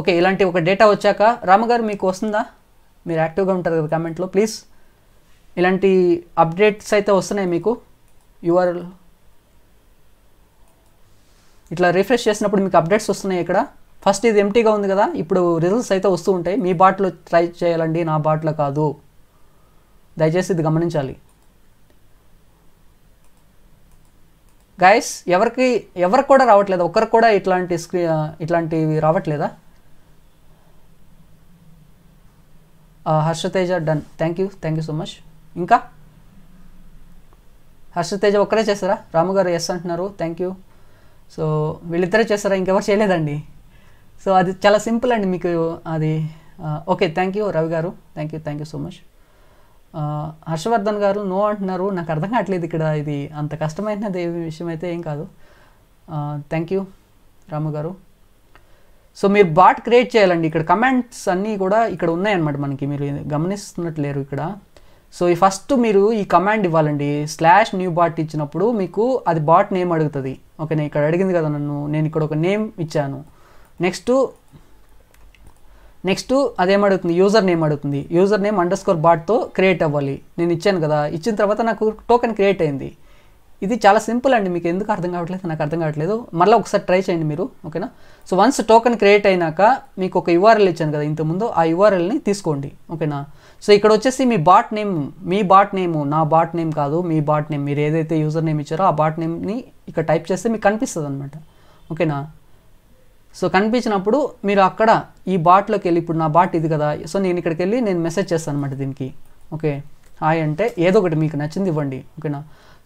Speaker 1: ఓకే ఇలాంటి ఒక డేటా వచ్చాక రామగారు మీకు వస్తుందా మీరు యాక్టివ్గా ఉంటారు కదా కామెంట్లో ప్లీజ్ ఇలాంటి అప్డేట్స్ అయితే వస్తున్నాయి మీకు యూఆర్ఎల్ ఇట్లా రిఫ్రెష్ చేసినప్పుడు మీకు అప్డేట్స్ వస్తున్నాయి ఇక్కడ ఫస్ట్ ఇది ఎంటీగా ఉంది కదా ఇప్పుడు రిజల్ట్స్ అయితే వస్తూ ఉంటాయి మీ బాట్లో ట్రై చేయాలండి నా బాట్లో కాదు దయచేసి ఇది గమనించాలి గైస్ ఎవరికి ఎవరికి కూడా రావట్లేదు ఒకరికి కూడా ఇట్లాంటి స్క్రీ ఇట్లాంటివి రావట్లేదా Harshateja done thank you thank you so much ఇంకా హర్షతేజ ఒక్కరే చేస్తారా రాముగారు ఎస్ అంటున్నారు థ్యాంక్ యూ సో వీళ్ళిద్దరే చేస్తారా ఇంకెవరు చేయలేదండి సో అది చాలా సింపుల్ అండి మీకు అది ఓకే థ్యాంక్ యూ రవి గారు thank you thank you so much Harshavardhan గారు నో అంటున్నారు నాకు అర్థం కావట్లేదు ఇక్కడ ఇది అంత కష్టమైనది విషయం అయితే ఏం కాదు థ్యాంక్ యూ రాము గారు సో మీరు బాట్ క్రియేట్ చేయాలండి ఇక్కడ కమెంట్స్ అన్నీ కూడా ఇక్కడ ఉన్నాయన్నమాట మనకి మీరు గమనిస్తున్నట్లేరు ఇక్కడ సో ఈ ఫస్ట్ మీరు ఈ కమాండ్ ఇవ్వాలండి స్లాష్ న్యూ బాట్ ఇచ్చినప్పుడు మీకు అది బాట్ నేమ్ అడుగుతుంది ఓకే నేను ఇక్కడ అడిగింది కదా నన్ను నేను ఇక్కడ ఒక నేమ్ ఇచ్చాను నెక్స్ట్ నెక్స్ట్ అదేమడుగుతుంది యూజర్ నేమ్ అడుగుతుంది యూజర్ నేమ్ అండర్ స్కోర్ బాట్తో క్రియేట్ అవ్వాలి నేను ఇచ్చాను కదా ఇచ్చిన తర్వాత నాకు టోకెన్ క్రియేట్ అయింది ఇది చాలా సింపుల్ అండి మీకు ఎందుకు అర్థం కావట్లేదు నాకు అర్థం కావట్లేదు మళ్ళీ ఒకసారి ట్రై చేయండి మీరు ఓకేనా సో వన్స్ టోకెన్ క్రియేట్ అయినాక మీకు ఒక యూఆర్ఎల్ ఇచ్చాను కదా ఇంతకుముందు ఆ యూఆర్ఎల్ని తీసుకోండి ఓకేనా సో ఇక్కడ వచ్చేసి మీ బాట్ నేమ్ మీ బాట్ నేమ్ నా బాట్ నేమ్ కాదు మీ బాట్ నేమ్ మీరు ఏదైతే యూజర్ నేమ్ ఇచ్చారో ఆ బాట్ నేమ్ని ఇక్కడ టైప్ చేస్తే మీకు కనిపిస్తుంది అనమాట ఓకేనా సో కనిపించినప్పుడు మీరు అక్కడ ఈ బాట్లోకి వెళ్ళి ఇప్పుడు నా బాట్ ఇది కదా సో నేను ఇక్కడికి వెళ్ళి నేను మెసేజ్ చేస్తాను అనమాట దీనికి ఓకే హాయ్ అంటే ఏదో ఒకటి మీకు నచ్చింది ఇవ్వండి ఓకేనా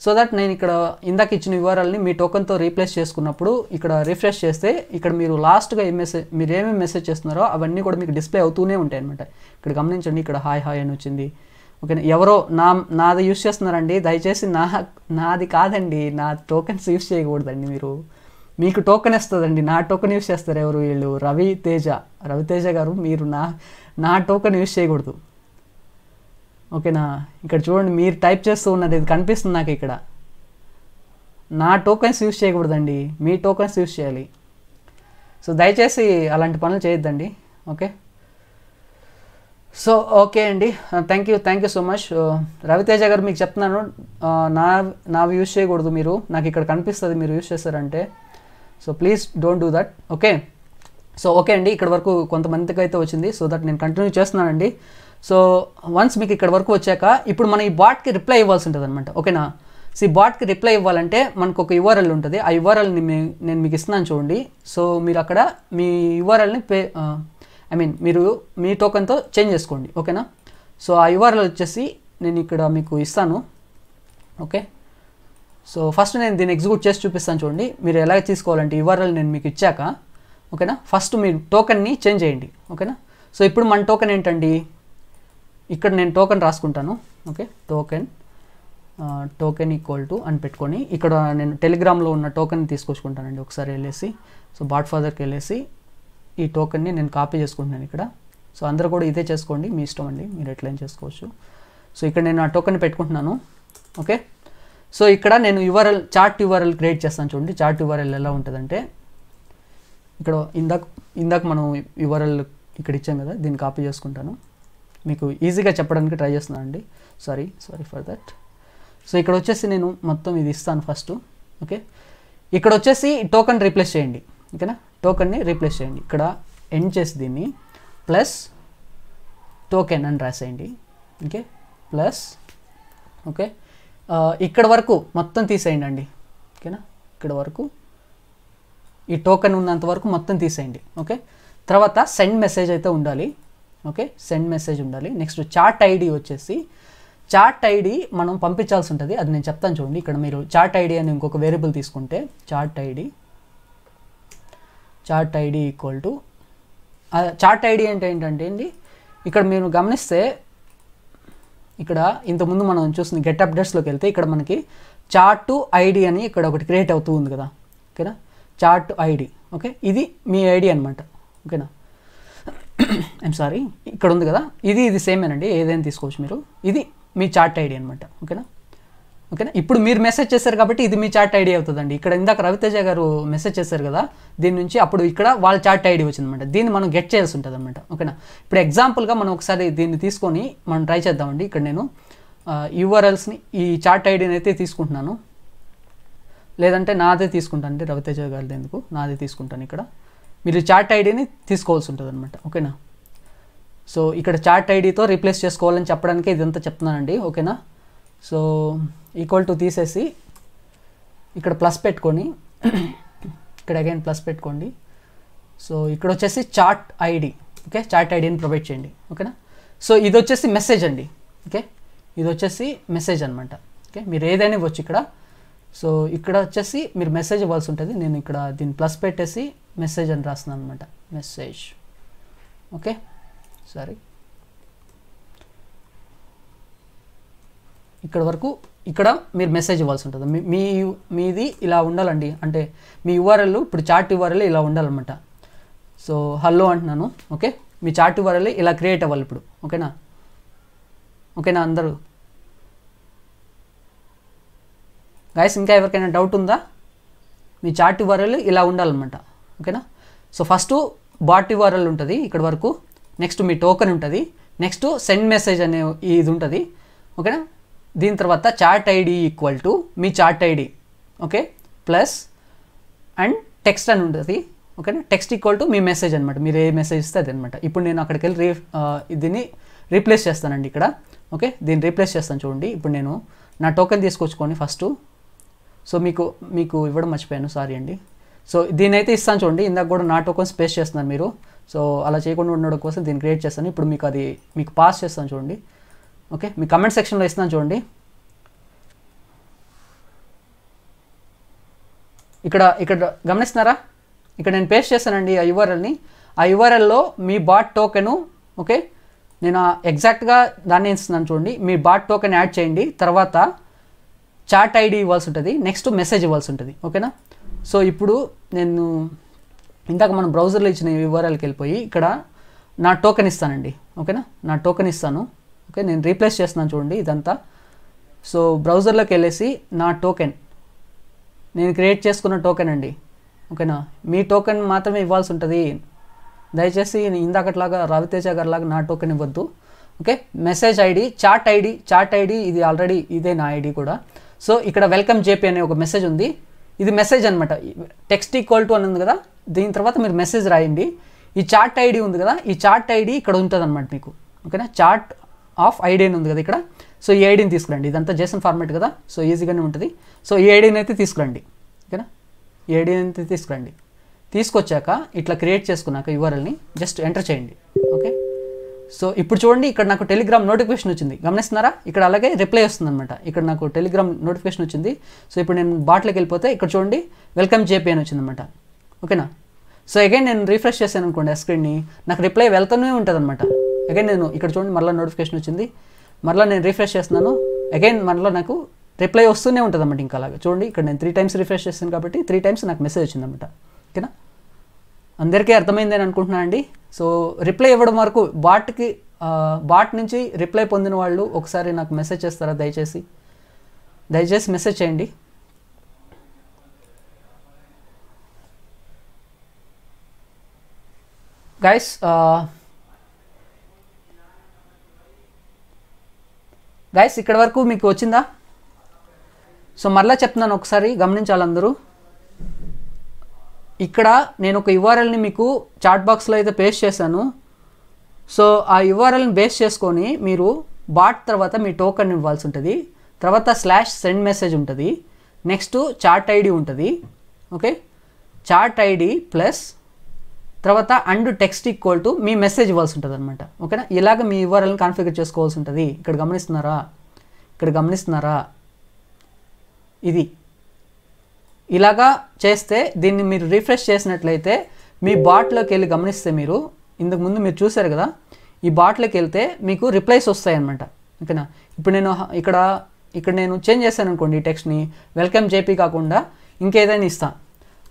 Speaker 1: సో దట్ నేను ఇక్కడ ఇందాక ఇచ్చిన వివరాలని మీ టోకన్తో రీప్లేస్ చేసుకున్నప్పుడు ఇక్కడ రిఫ్రెష్ చేస్తే ఇక్కడ మీరు లాస్ట్గా ఏ మెసేజ్ మీరు ఏమేమి మెసేజ్ చేస్తున్నారో అవన్నీ కూడా మీకు డిస్ప్లే అవుతూనే ఉంటాయి అనమాట ఇక్కడ గమనించండి ఇక్కడ హాయ్ హాయ్ అని వచ్చింది ఓకేనా ఎవరో నా నాది యూస్ చేస్తున్నారండి దయచేసి నా నాది కాదండి నా టోకెన్స్ యూస్ చేయకూడదండి మీరు మీకు టోకెన్ ఇస్తుందండి నా టోకెన్ యూస్ చేస్తారు ఎవరు వీళ్ళు రవి తేజ రవితేజ గారు మీరు నా నా టోకెన్ యూస్ చేయకూడదు ఓకేనా ఇక్కడ చూడండి మీరు టైప్ చేస్తూ ఉన్నది ఇది కనిపిస్తుంది నాకు ఇక్కడ నా టోకెన్స్ యూస్ చేయకూడదండి మీ టోకెన్స్ యూస్ చేయాలి సో దయచేసి అలాంటి పనులు చేయొద్దండి ఓకే సో ఓకే అండి thank you thank you so much Raviteja గారు మీకు చెప్తున్నాను నా నా యూస్ చేయకూడదు మీరు నాకు ఇక్కడ కనిపిస్తుంది మీరు యూస్ చేస్తారంటే so please don't do that okay so okay అండి ఇక్కడ వరకు కొంతమందికి అయితే వచ్చింది సో దట్ నేను కంటిన్యూ చేస్తున్నానండి సో వన్స్ మీకు ఇక్కడ వరకు వచ్చాక ఇప్పుడు మనం ఈ బాట్కి రిప్లై ఇవ్వాల్సి ఉంటుంది అనమాట ఓకేనా సో ఈ బాట్కి రిప్లై ఇవ్వాలంటే మనకు ఒక యువరల్ ఉంటుంది ఆ యువరల్ని నేను మీకు ఇస్తున్నాను చూడండి సో మీరు అక్కడ మీ యువరల్ని పే ఐ మీన్ మీరు మీ టోకన్తో చేంజ్ చేసుకోండి ఓకేనా సో ఆ యువరల్ వచ్చేసి నేను ఇక్కడ మీకు ఇస్తాను ఓకే సో ఫస్ట్ నేను దీన్ని ఎగ్జిక్యూట్ చేసి చూపిస్తాను చూడండి మీరు ఎలా తీసుకోవాలంటే ఇవ్వరల్ నేను మీకు ఇచ్చాక ఓకేనా ఫస్ట్ మీరు టోకెన్ని చేంజ్ చేయండి ఓకేనా సో ఇప్పుడు మన టోకెన్ ఏంటండి ఇక్కడ నేను టోకెన్ రాసుకుంటాను okay token token equal to అని పెట్టుకొని ఇక్కడ నేను టెలిగ్రామ్లో ఉన్న టోకెన్ తీసుకొచ్చుకుంటానండి ఒకసారి వెళ్ళేసి సో బాట్ ఫాదర్కి వెళ్ళేసి ఈ టోకెన్ని నేను కాపీ చేసుకుంటున్నాను ఇక్కడ సో అందరూ కూడా ఇదే చేసుకోండి మీ ఇష్టం అండి మీరు ఎట్లయినా చేసుకోవచ్చు సో ఇక్కడ నేను ఆ టోకెన్ పెట్టుకుంటున్నాను ఓకే సో ఇక్కడ నేను యువరల్ చార్ట్ యువరల్ క్రియేట్ చేస్తాను చూడండి చార్ట్ యువరల్ ఎలా ఉంటుందంటే ఇక్కడ ఇందాక ఇందాక మనం యువరల్ ఇక్కడ ఇచ్చాం కదా దీన్ని కాపీ చేసుకుంటాను మీకు ఈజీగా చెప్పడానికి ట్రై చేస్తున్నాను అండి sorry sorry for that so ఇక్కడ వచ్చేసి నేను మొత్తం ఇది ఇస్తాను ఫస్ట్ ఓకే ఇక్కడ వచ్చేసి టోకన్ రీప్లేస్ చేయండి ఓకేనా టోకన్ని రీప్లేస్ చేయండి ఇక్కడ ఎండ్ చేసి దీన్ని ప్లస్ టోకెన్ అని రాసేయండి ఓకే ప్లస్ ఓకే ఇక్కడ వరకు మొత్తం తీసేయండి అండి ఓకేనా ఇక్కడ వరకు ఈ టోకెన్ ఉన్నంత వరకు మొత్తం తీసేయండి ఓకే తర్వాత సెండ్ మెసేజ్ అయితే ఉండాలి ఓకే సెండ్ మెసేజ్ ఉండాలి నెక్స్ట్ చాట్ ఐడి వచ్చేసి చాట్ ఐడి మనం పంపించాల్సి ఉంటుంది అది నేను చెప్తాను చూడండి ఇక్కడ మీరు చాట్ ఐడి అని ఇంకొక వేరియబుల్ తీసుకుంటే chat ID chat ID equal to chat ID అంటే ఏంటంటే అండి ఇక్కడ మీరు గమనిస్తే ఇక్కడ ఇంతకుముందు మనం చూసిన గెట్ అప్డేట్స్లోకి వెళ్తే ఇక్కడ మనకి చార్ట్ టు ఐడి అని ఇక్కడ ఒకటి క్రియేట్ అవుతూ ఉంది కదా ఓకేనా చార్ట్ ఐడి ఓకే ఇది మీ ఐడి అనమాట ఓకేనా ఐమ్ సారీ ఇక్కడ ఉంది కదా ఇది ఇది సేమేనండి ఏదైనా తీసుకోవచ్చు మీరు ఇది మీ చార్ట్ ఐడి అనమాట ఓకేనా ఓకేనా ఇప్పుడు మీరు మెసేజ్ చేశారు కాబట్టి ఇది మీ చాట్ ఐడి అవుతుందండి ఇక్కడ ఇందాక రవితేజ గారు మెసేజ్ చేశారు కదా దీని నుంచి అప్పుడు ఇక్కడ వాళ్ళ చాట్ ఐడి వచ్చిందనమాట దీన్ని మనం గెట్ చేయాల్సి ఉంటుంది అనమాట ఓకేనా ఇప్పుడు ఎగ్జాంపుల్గా మనం ఒకసారి దీన్ని తీసుకొని మనం ట్రై చేద్దామండి ఇక్కడ నేను యూఆర్ఎల్స్ని ఈ చాట్ ఐడిని అయితే తీసుకుంటున్నాను లేదంటే నాదే తీసుకుంటాను అండి రవితేజ గారిది ఎందుకు నాదే తీసుకుంటాను ఇక్కడ మీరు చాట్ ఐడిని తీసుకోవాల్సి ఉంటుంది అనమాట ఓకేనా సో ఇక్కడ చాట్ ఐడితో రీప్లేస్ చేసుకోవాలని చెప్పడానికి ఇదంతా చెప్తున్నానండి ఓకేనా సో ఈక్వల్ టు తీసేసి ఇక్కడ ప్లస్ పెట్టుకొని ఇక్కడ అగైన్ ప్లస్ పెట్టుకోండి సో ఇక్కడ వచ్చేసి చార్ట్ ఐడి ఓకే చార్ట్ ఐడిని ప్రొవైడ్ చేయండి ఓకేనా సో ఇది వచ్చేసి మెసేజ్ అండి ఓకే ఇది వచ్చేసి మెసేజ్ అనమాట ఓకే మీరు ఏదైనా ఇవ్వచ్చు ఇక్కడ సో ఇక్కడ వచ్చేసి మీరు మెసేజ్ ఇవ్వాల్సి ఉంటుంది నేను ఇక్కడ దీన్ని ప్లస్ పెట్టేసి మెసేజ్ అని రాస్తున్నాను అనమాట మెసేజ్ ఓకే సారీ ఇక్కడ వరకు ఇక్కడ మీరు మెసేజ్ ఇవ్వాల్సి ఉంటుంది మీ మీది ఇలా ఉండాలండి అంటే మీ యూఆర్ఎల్ ఇప్పుడు చాట్ యూఆర్ఎల్ ఇలా ఉండాలన్నమాట సో హలో అంటున్నాను ఓకే మీ చాట్ యూఆర్ఎల్ ఇలా క్రియేట్ అవ్వాలి ఇప్పుడు ఓకేనా ఓకేనా అందరూ గాయస్ ఇంకా ఎవరికైనా డౌట్ ఉందా మీ చాట్ యూఆర్ఎల్ ఇలా ఉండాలన్నమాట ఓకేనా సో ఫస్ట్ బాట్ యూఆర్ఎల్ ఉంటుంది ఇక్కడ వరకు నెక్స్ట్ మీ టోకెన్ ఉంటుంది నెక్స్ట్ సెండ్ మెసేజ్ అనే ఇది ఉంటుంది ఓకేనా దీని తర్వాత చార్ట్ ఐడి ఈక్వల్ టు మీ chart ID okay plus and text అని ఉంటుంది ఓకేనా టెక్స్ట్ ఈక్వల్ టు మీ మెసేజ్ అనమాట మీరు ఏ మెసేజ్ ఇస్తే అదనమాట ఇప్పుడు నేను అక్కడికి వెళ్ళి రీ దీన్ని రీప్లేస్ చేస్తానండి ఇక్కడ ఓకే దీన్ని రీప్లేస్ చేస్తాను చూడండి ఇప్పుడు నేను నా టోకెన్ తీసుకొచ్చుకోండి ఫస్ట్ సో మీకు మీకు ఇవ్వడం మర్చిపోయాను సారీ అండి సో దీని అయితే ఇస్తాను చూడండి ఇందాక కూడా నా టోకెన్ స్పేస్ చేస్తున్నారు మీరు సో అలా చేయకుండా ఉండడం కోసం దీన్ని క్రియేట్ చేస్తాను ఇప్పుడు మీకు అది మీకు పాస్ చేస్తాను చూడండి ఓకే మీ కమెంట్ సెక్షన్లో ఇస్తున్నాను చూడండి ఇక్కడ ఇక్కడ గమనిస్తున్నారా ఇక్కడ నేను పేస్ట్ చేశానండి ఆ యూఆర్ఎల్ని ఆ యూఆర్ఎల్లో మీ బాట్ టోకెను ఓకే నేను ఎగ్జాక్ట్గా దాన్ని ఇస్తున్నాను చూడండి మీ బాట్ టోకెన్ యాడ్ చేయండి తర్వాత చాట్ ఐడి ఇవ్వాల్సి ఉంటుంది నెక్స్ట్ మెసేజ్ ఇవ్వాల్సి ఉంటుంది ఓకేనా సో ఇప్పుడు నేను ఇందాక మనం బ్రౌజర్లో ఇచ్చిన వివరాలకి వెళ్ళిపోయి ఇక్కడ నా టోకెన్ ఇస్తానండి ఓకేనా నా టోకెన్ ఇస్తాను ఓకే నేను రీప్లేస్ చేస్తున్నాను చూడండి ఇదంతా సో బ్రౌజర్లోకి వెళ్ళేసి నా టోకెన్ నేను క్రియేట్ చేసుకున్న టోకెన్ అండి ఓకేనా మీ టోకెన్ మాత్రమే ఇవ్వాల్సి ఉంటుంది దయచేసి ఇందాకట్లాగా రవితేజ గారిలాగా నా టోకెన్ ఇవ్వద్దు okay message ID chat ID chat ID ఇది ఆల్రెడీ ఇదే నా ఐడి కూడా సో ఇక్కడ వెల్కమ్ జేపీ అనే ఒక మెసేజ్ ఉంది ఇది మెసేజ్ అనమాట టెక్స్ట్ ఈక్వల్ టు అని ఉంది కదా దీని తర్వాత మీరు మెసేజ్ రాయండి ఈ చాట్ ఐడి ఉంది కదా ఈ చాట్ ఐడి ఇక్కడ ఉంటుంది అనమాట మీకు ఓకేనా చాట్ ఆఫ్ ఐడియన్ ఉంది కదా ఇక్కడ సో ఈ ఐడిని తీసుకురండి ఇదంతా జేసన్ ఫార్మాట్ కదా సో ఈజీగానే ఉంటుంది సో ఈ ఐడిని అయితే తీసుకురండి ఓకేనా ఈ ఐడిని అయితే తీసుకురండి తీసుకొచ్చాక ఇట్లా క్రియేట్ చేసుకున్నాక యూఆర్ఎల్ని జస్ట్ ఎంటర్ చేయండి ఓకే సో ఇప్పుడు చూడండి ఇక్కడ నాకు టెలిగ్రామ్ నోటిఫికేషన్ వచ్చింది గమనిస్తున్నారా ఇక్కడ అలాగే రిప్లై వస్తుంది అనమాట ఇక్కడ నాకు టెలిగ్రామ్ నోటిఫికేషన్ వచ్చింది సో ఇప్పుడు నేను బాట్లోకి వెళ్ళిపోతే ఇక్కడ చూడండి వెల్కమ్ జేపీ అని వచ్చిందనమాట ఓకేనా సో అగైన్ నేను రిఫ్రెష్ చేశాను అనుకోండి ఆ స్క్రీన్ని నాకు రిప్లై వెళ్తూనే ఉంటుంది అనమాట అగైన్ నేను ఇక్కడ చూడండి మరలా నోటిఫికేషన్ వచ్చింది మరలా నేను రిఫ్రెష్ చేస్తున్నాను అగైన్ మరలా నాకు రిప్లై వస్తూనే ఉంటుంది అన్నమాట ఇంకా అలాగే చూడండి ఇక్కడ నేను త్రీ టైమ్స్ రిఫ్రెష్ చేస్తాను కాబట్టి త్రీ టైమ్స్ నాకు మెసేజ్ వచ్చిందన్నమాట ఓకేనా అందరికీ అర్థమైంది అని అనుకుంటున్నాను అండి సో రిప్లై ఇవ్వడం వరకు బాట్కి బాట్ నుంచి రిప్లై పొందిన వాళ్ళు ఒకసారి నాకు మెసేజ్ చేస్తారా దయచేసి దయచేసి మెసేజ్ చేయండి గైస్ గైస్ ఇక్కడ వరకు మీకు వచ్చిందా సో మరలా చెప్తున్నాను ఒకసారి గమనించాలి అందరూ ఇక్కడ నేను ఒక యుఆర్ఎల్ని మీకు చాట్ బాక్స్లో అయితే పేస్ట్ చేశాను సో ఆ యుఆర్ఎల్ని బేస్ చేసుకొని మీరు బాట్ తర్వాత మీ టోకెన్ ఇవ్వాల్సి ఉంటుంది తర్వాత స్లాష్ సెండ్ మెసేజ్ ఉంటుంది నెక్స్ట్ చాట్ ఐడి ఉంటుంది ఓకే చాట్ ఐడి ప్లస్ తర్వాత అండ్ టెక్స్ట్ ఈక్వల్ టు మీ మెసేజ్ ఇవ్వాల్సి ఉంటుంది అనమాట ఓకేనా ఇలాగ మీ ఇవ్వాలని కాన్ఫిగర్ చేసుకోవాల్సి ఉంటుంది ఇక్కడ గమనిస్తున్నారా ఇక్కడ గమనిస్తున్నారా ఇది ఇలాగా చేస్తే దీన్ని మీరు రిఫ్రెష్ చేసినట్లయితే మీ బాట్లోకి వెళ్ళి గమనిస్తే మీరు ఇంతకు ముందు మీరు చూశారు కదా ఈ బాట్లోకి వెళ్తే మీకు రిప్లైస్ వస్తాయన్నమాట ఓకేనా ఇప్పుడు నేను ఇక్కడ ఇక్కడ నేను చేంజ్ చేశాను అనుకోండి ఈ టెక్స్ట్ని వెల్కమ్ జేపీ కాకుండా ఇంకేదైనా ఇస్తాను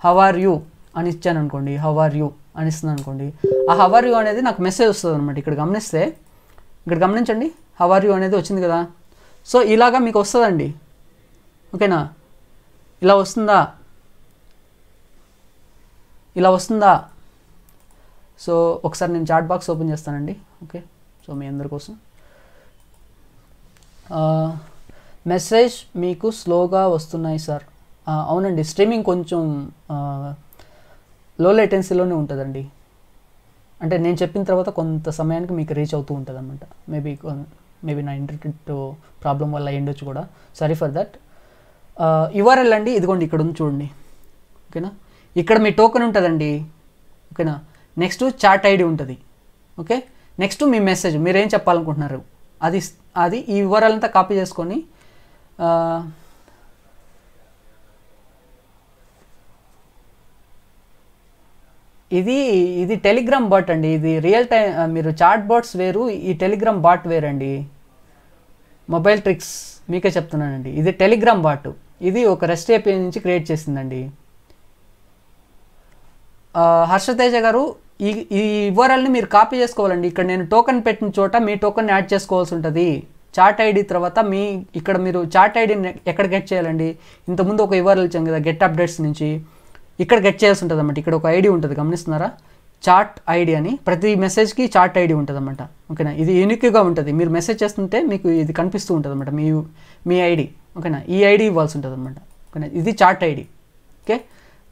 Speaker 1: హవ్ ఆర్ యూ అని ఇచ్చాను అనుకోండి హవ్ ఆర్ యూ అని ఇస్తుంది అనుకోండి ఆ హవర్ యూ అనేది నాకు మెసేజ్ వస్తుంది అనమాట ఇక్కడ గమనిస్తే ఇక్కడ గమనించండి హవర్ యూ అనేది వచ్చింది కదా సో ఇలాగా మీకు వస్తుందండి ఓకేనా ఇలా వస్తుందా ఇలా వస్తుందా సో ఒకసారి నేను చాట్ బాక్స్ ఓపెన్ చేస్తానండి ఓకే సో మీ అందరి కోసం మెసేజ్ మీకు స్లోగా వస్తున్నాయి సార్ అవునండి స్ట్రీమింగ్ కొంచెం లో లేటెన్సీలోనే ఉంటుందండి అంటే నేను చెప్పిన తర్వాత కొంత సమయానికి మీకు రీచ్ అవుతూ ఉంటుంది అనమాట మేబీ మేబీ నా ఇంటర్నెట్ ప్రాబ్లం వల్ల అయ్యిండొచ్చు కూడా సారీ ఫర్ దట్ యుఆర్ఎల్ అండి ఇదిగోండి ఇక్కడ ఉంది చూడండి ఓకేనా ఇక్కడ మీ టోకెన్ ఉంటుందండి ఓకేనా నెక్స్ట్ చాట్ ఐడి ఉంటుంది ఓకే నెక్స్ట్ మీ మెసేజ్ మీరేం చెప్పాలనుకుంటున్నారు అది అది ఈ వివరాలంతా కాపీ చేసుకొని ఇది ఇది టెలిగ్రామ్ బాట్ అండి ఇది రియల్ టైం మీరు చాట్ బాట్స్ వేరు ఈ టెలిగ్రామ్ బాట్ వేరండి మొబైల్ ట్రిక్స్ మీకే చెప్తున్నానండి ఇది టెలిగ్రామ్ బాట్ ఇది ఒక రెస్ట్ ఏపీ నుంచి క్రియేట్ చేసిందండి హర్షతేజ గారు ఈ ఈ యూఆర్ఎల్ని మీరు కాపీ చేసుకోవాలండి ఇక్కడ నేను టోకెన్ పెట్టిన చోట మీ టోకెన్ యాడ్ చేసుకోవాల్సి ఉంటుంది చాట్ ఐడి తర్వాత మీ ఇక్కడ మీరు చాట్ ఐడిని ఎక్కడ గెట్ చేయాలండి ఇంతకుముందు ఒక యూఆర్ఎల్ ఇచ్చాం కదా గెట్ అప్డేట్స్ నుంచి ఇక్కడ గెట్ చేయాల్సి ఉంటుంది అన్నమాట ఇక్కడ ఒక ఐడి ఉంటుంది గమనిస్తున్నారా చార్ట్ ఐడి అని ప్రతి మెసేజ్కి చార్ట్ ఐడి ఉంటుంది అనమాట ఓకేనా ఇది యూనిక్గా ఉంటుంది మీరు మెసేజ్ చేస్తుంటే మీకు ఇది కనిపిస్తూ ఉంటుంది అనమాట మీ మీ ఐడి ఓకేనా ఈ ఐడి ఇవ్వాల్సి ఉంటుంది అనమాట ఓకేనా ఇది chart ID okay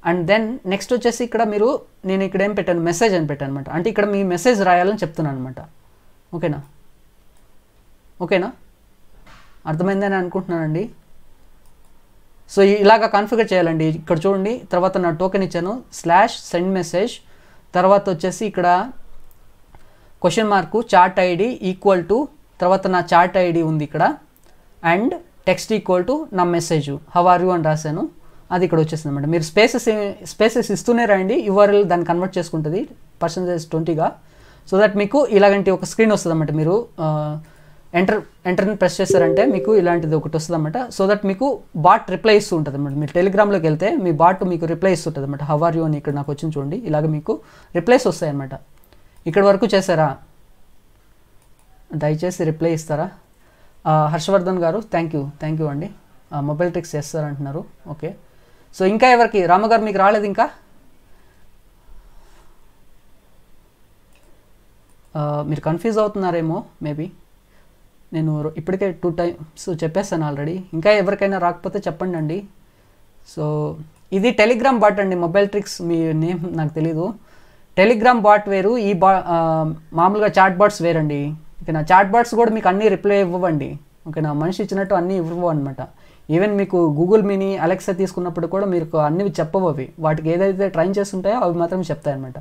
Speaker 1: and then next వచ్చేసి ఇక్కడ మీరు నేను ఇక్కడ ఏం పెట్టాను మెసేజ్ అని పెట్టాను అనమాట అంటే ఇక్కడ మీ మెసేజ్ రాయాలని చెప్తున్నాను అనమాట ఓకేనా ఓకేనా అర్థమైందని అనుకుంటున్నానండి సో ఇలాగ కాన్ఫిగర్ చేయాలండి ఇక్కడ చూడండి తర్వాత నా టోకెన్ ఇచ్చాను స్లాష్ సెండ్ మెసేజ్ తర్వాత వచ్చేసి ఇక్కడ question mark chart ID equal to తర్వాత నా చార్ట్ ఐడి ఉంది ఇక్కడ అండ్ టెక్స్ట్ ఈక్వల్ టు నా మెసేజ్ హవ్ ఆర్ యూ అని రాశాను అది ఇక్కడ వచ్చేసింది అనమాట మీరు స్పేసెస్ స్పేసెస్ ఇస్తూనే రండి యూఆర్ఎల్ దాన్ని కన్వర్ట్ చేసుకుంటుంది పర్సంటేజ్ ట్వంటీగా సో దట్ మీకు ఇలాగంటి ఒక స్క్రీన్ వస్తుంది అనమాట మీరు ఎంటర్ ఎంటర్ని ప్రెస్ చేశారంటే మీకు ఇలాంటిది ఒకటి వస్తుంది అనమాట సో దట్ మీకు బాట్ రిప్లై ఇస్తూ ఉంటుంది అనమాట మీరు టెలిగ్రామ్లోకి వెళ్తే మీ బాట్ మీకు రిప్లై ఇస్తుంటుంది అనమాట హవర్ యూ అని ఇక్కడ నాకు వచ్చింది చూడండి ఇలాగ మీకు రిప్లైస్ వస్తాయి అనమాట ఇక్కడ వరకు చేశారా దయచేసి రిప్లై ఇస్తారా హర్షవర్ధన్ గారు థ్యాంక్ యూ థ్యాంక్ యూ అండి మొబైల్ ట్రిక్స్ చేస్తారంటున్నారు ఓకే సో ఇంకా ఎవరికి రామగారు మీకు రాలేదు ఇంకా మీరు కన్ఫ్యూజ్ అవుతున్నారేమో మేబీ నేను ఇప్పటికే టూ టైమ్స్ చెప్పేస్తాను ఆల్రెడీ ఇంకా ఎవరికైనా రాకపోతే చెప్పండి అండి సో ఇది టెలిగ్రామ్ బాట్ అండి మొబైల్ ట్రిక్స్ మీ నేమ్ నాకు తెలీదు టెలిగ్రామ్ బాట్ వేరు ఈ బా మామూలుగా చాట్ బాట్స్ వేరండి ఓకేనా చాట్ బాట్స్ కూడా మీకు అన్నీ రిప్లై ఇవ్వండి ఓకేనా మనిషి ఇచ్చినట్టు అన్నీ ఇవ్వవు అనమాట ఈవెన్ మీకు గూగుల్ మినీ అలెక్సా తీసుకున్నప్పుడు కూడా మీకు అన్నీ చెప్పవు అవి వాటికి ఏదైతే ట్రైన్ చేస్తుంటాయో అవి మాత్రం చెప్తాయన్నమాట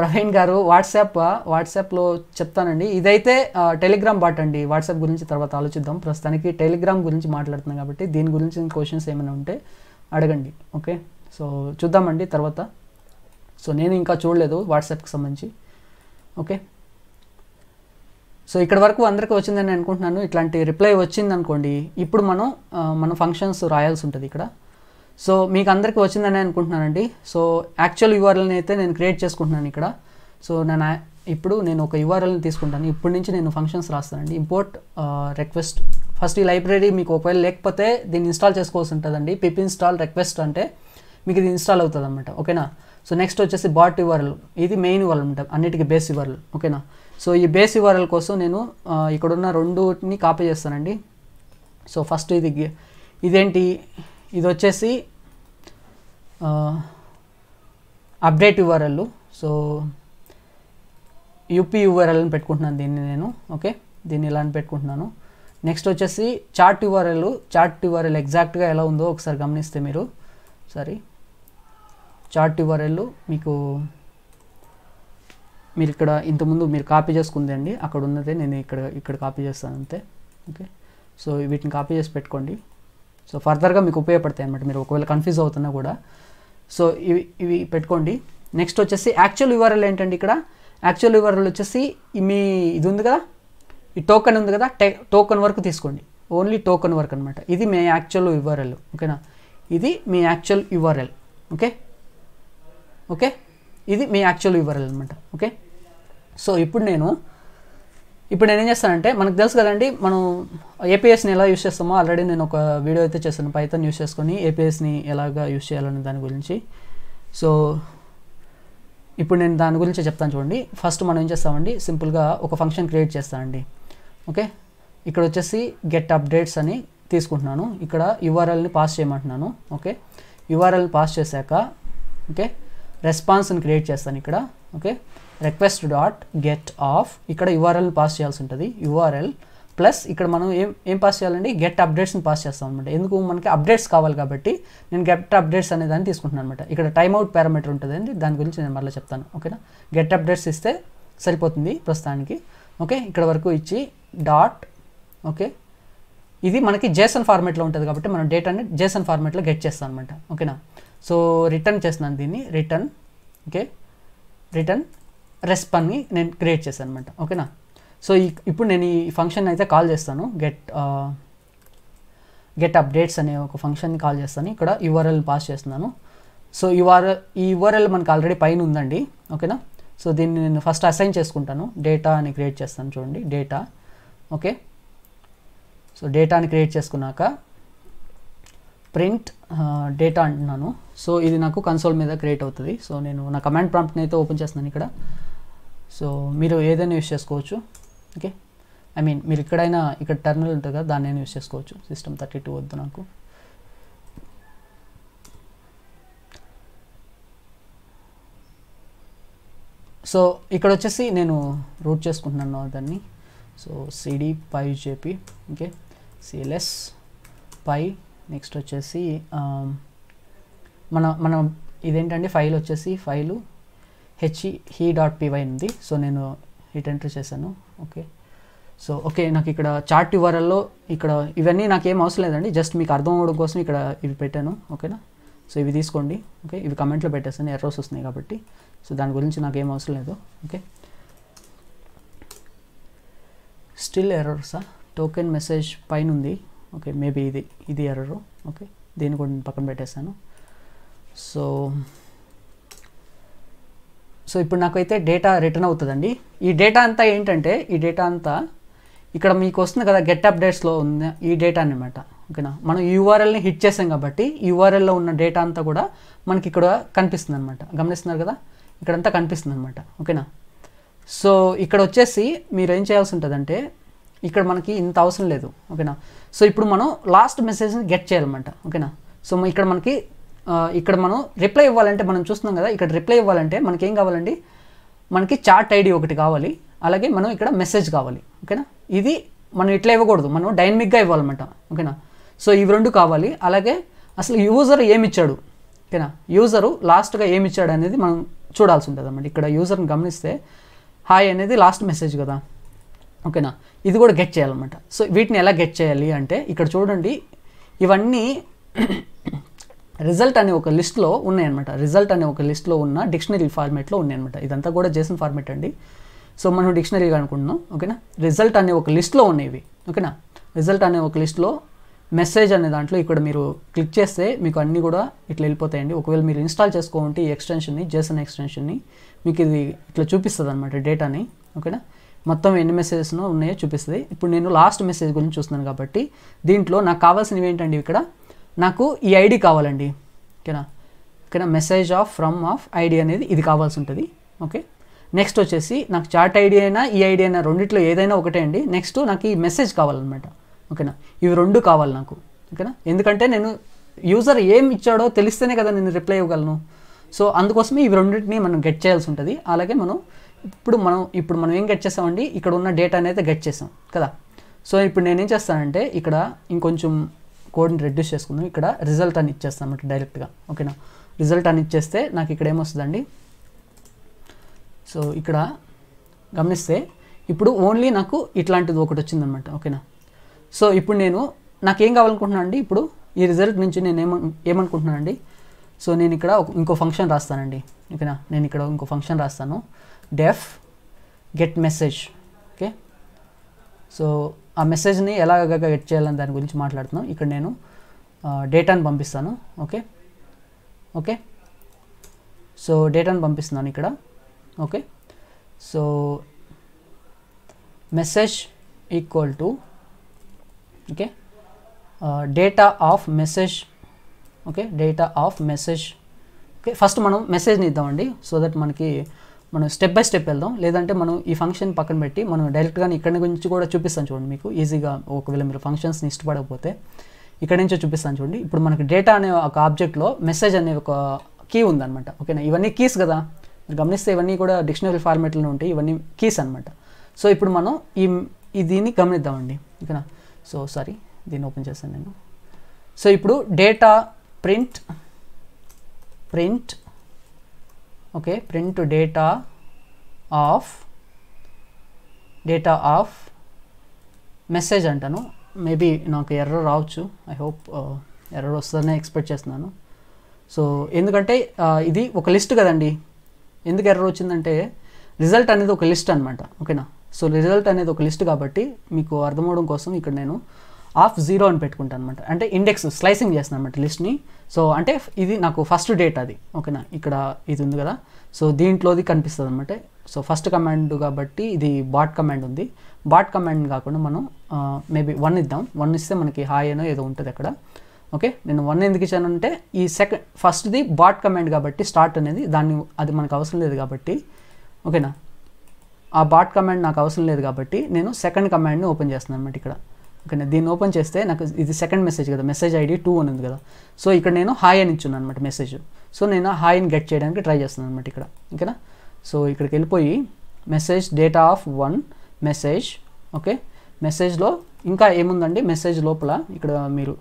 Speaker 1: ప్రవీణ్ గారు వాట్సాప్ వాట్సాప్లో చెప్తానండి ఇదైతే టెలిగ్రామ్ బాట్ అండి వాట్సాప్ గురించి తర్వాత ఆలోచిద్దాం ప్రస్తుతానికి టెలిగ్రామ్ గురించి మాట్లాడుతున్నాం కాబట్టి దీని గురించి క్వశ్చన్స్ ఏమైనా ఉంటే అడగండి ఓకే సో చూద్దామండి తర్వాత సో నేను ఇంకా చూడలేదు వాట్సాప్కి సంబంధించి ఓకే సో ఇక్కడ వరకు అందరికీ వచ్చిందని అనుకుంటున్నాను ఇట్లాంటి రిప్లై వచ్చింది అనుకోండి ఇప్పుడు మనం మన ఫంక్షన్స్ రాయాల్సి ఉంటుంది ఇక్కడ సో మీకు అందరికీ వచ్చిందని అనుకుంటున్నానండి సో యాక్చువల్ యూఆర్ఎల్ని అయితే నేను క్రియేట్ చేసుకుంటున్నాను ఇక్కడ సో నేను ఇప్పుడు నేను ఒక యూఆర్ఎల్ని తీసుకుంటాను ఇప్పటి నుంచి నేను ఫంక్షన్స్ రాస్తానండి ఇంపోర్ట్ రిక్వెస్ట్ ఫస్ట్ ఈ లైబ్రరీ మీకు ఒకవేళ లేకపోతే దీన్ని ఇన్స్టాల్ చేసుకోవాల్సి ఉంటుందండి పిప్ ఇన్స్టాల్ రిక్వెస్ట్ అంటే మీకు ఇది ఇన్స్టాల్ అవుతుంది అనమాట ఓకేనా సో నెక్స్ట్ వచ్చేసి బాట్ యూఆర్ఎల్ ఇది మెయిన్ యూఆర్ఎల్ అనమాట అన్నిటికీ బేస్ యూఆర్ఎల్ ఓకేనా సో ఈ బేస్ యూఆర్ఎల్ కోసం నేను ఇక్కడున్న రెండుని కాపీ చేస్తానండి సో ఫస్ట్ ఇది ఇదేంటి ఇది వచ్చేసి అప్డేట్ యూఆర్ఎల్ సో యూపీ యూఆర్ఎల్ని పెట్టుకుంటున్నాను దీన్ని నేను ఓకే దీన్ని అని పెట్టుకుంటున్నాను నెక్స్ట్ వచ్చేసి చార్ట్ యూఆర్ఎల్ చార్ట్ యూఆర్ఎల్ ఎగ్జాక్ట్గా ఎలా ఉందో ఒకసారి గమనిస్తే మీరు సారీ చార్ట్ యూఆర్ఎల్ మీకు మీరు ఇక్కడ ఇంతకుముందు మీరు కాపీ చేసుకుందండి అక్కడ ఉన్నదే నేను ఇక్కడ ఇక్కడ కాపీ చేస్తాను అంతే ఓకే సో వీటిని కాపీ చేసి పెట్టుకోండి సో ఫర్దర్గా మీకు ఉపయోగపడతాయి అనమాట మీరు ఒకవేళ కన్ఫ్యూజ్ అవుతున్నా కూడా సో ఇవి ఇవి పెట్టుకోండి నెక్స్ట్ వచ్చేసి యాక్చువల్ యూఆర్ఎల్ ఏంటండి ఇక్కడ యాక్చువల్ యూఆర్ఎల్ వచ్చేసి మీ ఇది ఉంది కదా ఈ టోకెన్ ఉంది కదా టె టోకెన్ వరకు తీసుకోండి ఓన్లీ టోకెన్ వరకు అనమాట ఇది మీ యాక్చువల్ యూఆర్ఎల్ ఓకేనా ఇది మీ యాక్చువల్ యూఆర్ఎల్ ఓకే ఓకే ఇది మీ యాక్చువల్ యూఆర్ఎల్ అనమాట ఓకే సో ఇప్పుడు నేను ఇప్పుడు నేనేం చేస్తానంటే మనకు తెలుసు కదండి మనం ఏపీఎస్ని ఎలా యూస్ చేస్తామో ఆల్రెడీ నేను ఒక వీడియో అయితే చేస్తాను పైథాన్ యూస్ చేసుకొని ఏపీఎస్ని ఎలాగా యూస్ చేయాలనే దాని గురించి సో ఇప్పుడు నేను దాని గురించి చెప్తాను చూడండి ఫస్ట్ మనం ఏం చేస్తామండి సింపుల్గా ఒక ఫంక్షన్ క్రియేట్ చేస్తానండి ఓకే ఇక్కడ వచ్చేసి గెట్ అప్డేట్స్ అని తీసుకుంటున్నాను ఇక్కడ యూఆర్ఎల్ని పాస్ చేయమంటున్నాను ఓకే యూఆర్ఎల్ని పాస్ చేశాక ఓకే రెస్పాన్స్ని క్రియేట్ చేస్తాను ఇక్కడ okay request dot get of ఇక్కడ యూఆర్ఎల్ పాస్ చేయాల్సి ఉంటుంది యూఆర్ఎల్ ప్లస్ ఇక్కడ మనం ఏం ఏం పాస్ చేయాలండి గెట్ అప్డేట్స్ని పాస్ చేస్తాం అనమాట ఎందుకు మనకి అప్డేట్స్ కావాలి కాబట్టి నేను గెట్ అప్డేట్స్ అనే దాన్ని తీసుకుంటున్నాను అనమాట ఇక్కడ టైమ్అవుట్ పారామీటర్ ఉంటుందండి దాని గురించి నేను మళ్ళీ చెప్తాను ఓకేనా గెట్ అప్డేట్స్ ఇస్తే సరిపోతుంది ప్రస్తుతానికి ఓకే ఇక్కడ వరకు ఇచ్చి డాట్ ఓకే ఇది మనకి జేసన్ ఫార్మేట్లో ఉంటుంది కాబట్టి మనం డేటాని జేసన్ ఫార్మేట్లో గెట్ చేస్తాం అనమాట ఓకేనా సో రిటర్న్ చేస్తున్నాను దీన్ని రిటర్న్ ఓకే రిటర్న్ రెస్పాన్ని నేను క్రియేట్ చేశాను అనమాట ఓకేనా సో ఇప్పుడు నేను ఈ ఫంక్షన్ అయితే కాల్ చేస్తాను గెట్ గెట్ అప్డేట్స్ అనే ఒక ఫంక్షన్ని కాల్ చేస్తాను ఇక్కడ యూఆర్ఎల్ పాస్ చేస్తున్నాను సో యూఆర్ఎల్ ఈ యూఆర్ఎల్ మనకు ఆల్రెడీ పైన ఉందండి ఓకేనా సో దీన్ని నేను ఫస్ట్ అసైన్ చేసుకుంటాను డేటా అని క్రియేట్ చేస్తాను చూడండి డేటా ఓకే సో డేటాని క్రియేట్ చేసుకున్నాక ప్రింట్ డేటా uh, అంటున్నాను సో ఇది నాకు కన్సోల్ మీద క్రియేట్ అవుతుంది సో నేను నా కమాండ్ ప్రాంప్ట్ని అయితే ఓపెన్ చేస్తున్నాను ఇక్కడ సో మీరు ఏదైనా యూస్ చేసుకోవచ్చు ఓకే ఐ మీన్ మీరు ఇక్కడైనా ఇక్కడ టర్మినల్ ఉంటుంది కదా దాన్ని యూస్ చేసుకోవచ్చు సిస్టమ్ థర్టీ టూ వద్దు నాకు సో ఇక్కడ వచ్చేసి నేను రూట్ చేసుకుంటున్నాను దాన్ని so CD py JP okay CLS py next వచ్చేసి మన మనం ఇదేంటంటే ఫైల్ వచ్చేసి file HE he dot PY ఉంది సో నేను హిట్ ఎంట్రీ చేశాను ఓకే సో ఓకే నాకు ఇక్కడ చార్ట్ యూఆర్ఎల్లో ఇక్కడ ఇవన్నీ నాకు ఏం అవసరం లేదండి జస్ట్ మీకు అర్థం అవ్వడం కోసం ఇక్కడ ఇవి పెట్టాను ఓకేనా సో ఇవి తీసుకోండి ఓకే ఇవి కమెంట్లో పెట్టేస్తాను ఎర్రోస్ వస్తున్నాయి కాబట్టి సో దాని గురించి నాకు ఏం అవసరం లేదు ఓకే స్టిల్ ఎర్రర్సా టోకెన్ మెసేజ్ పైన ఉంది ఓకే మేబీ ఇది ఇది ఎర్రరు ఓకే దీన్ని కూడా నేను పక్కన పెట్టేస్తాను సో సో ఇప్పుడు నాకైతే డేటా రిటర్న్ అవుతుందండి ఈ డేటా అంతా ఏంటంటే ఈ డేటా అంతా ఇక్కడ మీకు వస్తుంది కదా గెట్ అప్డేట్స్లో ఉంది ఈ డేటా అనమాట ఓకేనా మనం యూఆర్ఎల్ని హిట్ చేసాం కాబట్టి యూఆర్ఎల్లో ఉన్న డేటా అంతా కూడా మనకి ఇక్కడ కనిపిస్తుంది అనమాట గమనిస్తున్నారు కదా ఇక్కడంతా కనిపిస్తుంది అనమాట ఓకేనా సో ఇక్కడ వచ్చేసి మీరు ఏం చేయాల్సి ఉంటుందంటే ఇక్కడ మనకి ఇంత అవసరం లేదు ఓకేనా సో ఇప్పుడు మనం లాస్ట్ మెసేజ్ని గెట్ చేయాలన్నమాట ఓకేనా సో ఇక్కడ మనకి ఇక్కడ మనం రిప్లై ఇవ్వాలంటే మనం చూస్తున్నాం కదా ఇక్కడ రిప్లై ఇవ్వాలంటే మనకి ఏం కావాలండి మనకి చాట్ ఐడి ఒకటి కావాలి అలాగే మనం ఇక్కడ మెసేజ్ కావాలి ఓకేనా ఇది మనం ఇట్లా ఇవ్వకూడదు మనం డైనమిక్గా ఇవ్వాలన్నమాట ఓకేనా సో ఇవి రెండు కావాలి అలాగే అసలు యూజర్ ఏమి ఇచ్చాడు ఓకేనా యూజరు లాస్ట్గా ఏమి ఇచ్చాడు అనేది మనం చూడాల్సి ఉంటుంది అన్నమాట ఇక్కడ యూజర్ని గమనిస్తే హాయ్ అనేది లాస్ట్ మెసేజ్ కదా ఓకేనా ఇది కూడా గెట్ చేయాలన్నమాట సో వీటిని ఎలా గెట్ చేయాలి అంటే ఇక్కడ చూడండి ఇవన్నీ రిజల్ట్ అనే ఒక లిస్ట్లో ఉన్నాయన్నమాట రిజల్ట్ అనే ఒక లిస్ట్లో ఉన్న డిక్షనరీ ఫార్మేట్లో ఉన్నాయన్నమాట ఇదంతా కూడా జేసన్ ఫార్మేట్ అండి సో మనం డిక్షనరీగా అనుకుంటున్నాం ఓకేనా రిజల్ట్ అనే ఒక లిస్ట్లో ఉన్నవి ఓకేనా రిజల్ట్ అనే ఒక లిస్ట్లో మెసేజ్ అనే దాంట్లో ఇక్కడ మీరు క్లిక్ చేస్తే మీకు అన్నీ కూడా ఇట్లా వెళ్ళిపోతాయండి ఒకవేళ మీరు ఇన్స్టాల్ చేసుకోమంటే ఈ ఎక్స్టెన్షన్ని జేసన్ ఎక్స్టెన్షన్ని మీకు ఇది ఇట్లా చూపిస్తుంది అనమాట డేటాని ఓకేనా మొత్తం ఎన్ని మెసేజెస్ ఉన్నాయో చూపిస్తుంది ఇప్పుడు నేను లాస్ట్ మెసేజ్ గురించి చూస్తున్నాను కాబట్టి దీంట్లో నాకు కావాల్సినవి ఏంటండి ఇక్కడ నాకు ఈ ఐడి కావాలండి ఓకేనా ఓకేనా message of from of ID అనేది ఇది కావాల్సి ఉంటుంది ఓకే నెక్స్ట్ వచ్చేసి నాకు చాట్ ఐడి అయినా ఈ ఐడి అయినా రెండిట్లో ఏదైనా ఒకటే అండి నెక్స్ట్ నాకు ఈ మెసేజ్ కావాలన్నమాట ఓకేనా ఇవి రెండు కావాలి నాకు ఓకేనా ఎందుకంటే నేను యూజర్ ఏం ఇచ్చాడో తెలిస్తేనే కదా నేను రిప్లై ఇవ్వగలను సో అందుకోసమే ఇవి రెండింటిని మనం గెట్ చేయాల్సి ఉంటుంది అలాగే మనం ఇప్పుడు మనం ఇప్పుడు మనం ఏం గెట్ చేసామండి ఇక్కడ ఉన్న డేటా అనేది గెట్ చేసాం కదా సో ఇప్పుడు నేనేం చేస్తానంటే ఇక్కడ ఇంకొంచెం కోడ్ని రెడ్యూస్ చేసుకుందాం ఇక్కడ రిజల్ట్ అని ఇచ్చేస్తాం అన్నమాట డైరెక్ట్గా ఓకేనా రిజల్ట్ అని ఇచ్చేస్తే నాకు ఇక్కడ ఏమొస్తుందండి సో ఇక్కడ గమనిస్తే ఇప్పుడు ఓన్లీ నాకు ఇట్లాంటిది ఒకటి వచ్చిందనమాట ఓకేనా సో ఇప్పుడు నేను నాకేం కావాలనుకుంటున్నాను అండి ఇప్పుడు ఈ రిజల్ట్ నుంచి నేను ఏమ ఏమనుకుంటున్నానండి సో నేను ఇక్కడ ఇంకో ఫంక్షన్ రాస్తానండి ఓకేనా నేను ఇక్కడ ఇంకో ఫంక్షన్ రాస్తాను def get message okay so ఆ మెసేజ్ని ఎలాగా గెట్ చేయాలని దాని గురించి మాట్లాడుతున్నాం ఇక్కడ నేను డేటాను పంపిస్తాను ఓకే ఓకే సో డేటాను పంపిస్తున్నాను ఇక్కడ okay so message equal to okay data of message okay data of message okay first మనం మెసేజ్ని ఇద్దామండి సో దట్ మనకి మనం స్టెప్ బై స్టెప్ వెళ్దాం లేదంటే మనం ఈ ఫంక్షన్ పక్కన పెట్టి మనం డైరెక్ట్గా ఇక్కడ గురించి కూడా చూపిస్తాను చూడండి మీకు ఈజీగా ఒకవేళ మీరు ఫంక్షన్స్ని ఇష్టపడకపోతే ఇక్కడ నుంచో చూపిస్తాను చూడండి ఇప్పుడు మనకి డేటా అనే ఒక ఆబ్జెక్ట్లో మెసేజ్ అనే ఒక కీ ఉందనమాట ఓకేనా ఇవన్నీ కీస్ కదా మీరు గమనిస్తే ఇవన్నీ కూడా డిక్షనరీ ఫార్మేట్లో ఉంటాయి ఇవన్నీ కీస్ అనమాట సో ఇప్పుడు మనం ఈ ఈ దీన్ని గమనిద్దామండి ఓకేనా సో సారీ దీన్ని ఓపెన్ చేస్తాను నేను సో ఇప్పుడు data print print okay print data of data of message అంటాను మేబీ నాకు ఎర్ర రావచ్చు ఐ హోప్ ఎర్ర వస్తుందనే ఎక్స్పెక్ట్ చేస్తున్నాను సో ఎందుకంటే ఇది ఒక లిస్ట్ కదండి ఎందుకు ఎర్ర వచ్చిందంటే రిజల్ట్ అనేది ఒక లిస్ట్ అనమాట ఓకేనా సో రిజల్ట్ అనేది ఒక లిస్ట్ కాబట్టి మీకు అర్థమవడం కోసం ఇక్కడ నేను ఆఫ్ జీరో అని పెట్టుకుంటాను అనమాట అంటే ఇండెక్స్ స్లైసింగ్ చేస్తాను అనమాట లిస్ట్ని సో అంటే ఇది నాకు ఫస్ట్ డేట్ అది ఓకేనా ఇక్కడ ఇది ఉంది కదా సో దీంట్లోది కనిపిస్తుంది అనమాట సో ఫస్ట్ కమాండ్ కాబట్టి ఇది బాట్ కమాండ్ ఉంది బాట్ కమాండ్ కాకుండా మనం మేబీ వన్ ఇద్దాం వన్ ఇస్తే మనకి హాయ్ అనో ఏదో ఉంటుంది అక్కడ ఓకే నేను వన్ ఎందుకు ఇచ్చానంటే ఈ సెకండ్ ఫస్ట్ది బాట్ కమాండ్ కాబట్టి స్టార్ట్ అనేది దాన్ని అది మనకు అవసరం లేదు కాబట్టి ఓకేనా ఆ బాట్ కమాండ్ నాకు అవసరం లేదు కాబట్టి నేను సెకండ్ కమాండ్ని ఓపెన్ చేస్తున్నాను అనమాట ఇక్కడ ఓకే దీన్ని ఓపెన్ చేస్తే నాకు ఇది సెకండ్ మెసేజ్ కదా మెసేజ్ ఐడి టూ అని ఉంది కదా సో ఇక్కడ నేను హాయ్ అని ఇచ్చున్నాను అనమాట మెసేజ్ సో నేను హాయ్ అని గెట్ చేయడానికి ట్రై చేస్తున్నాను అనమాట ఇక్కడ ఓకేనా సో ఇక్కడికి వెళ్ళిపోయి message data of one message okay మెసేజ్లో ఇంకా ఏముందండి మెసేజ్ లోపల ఇక్కడ మీరు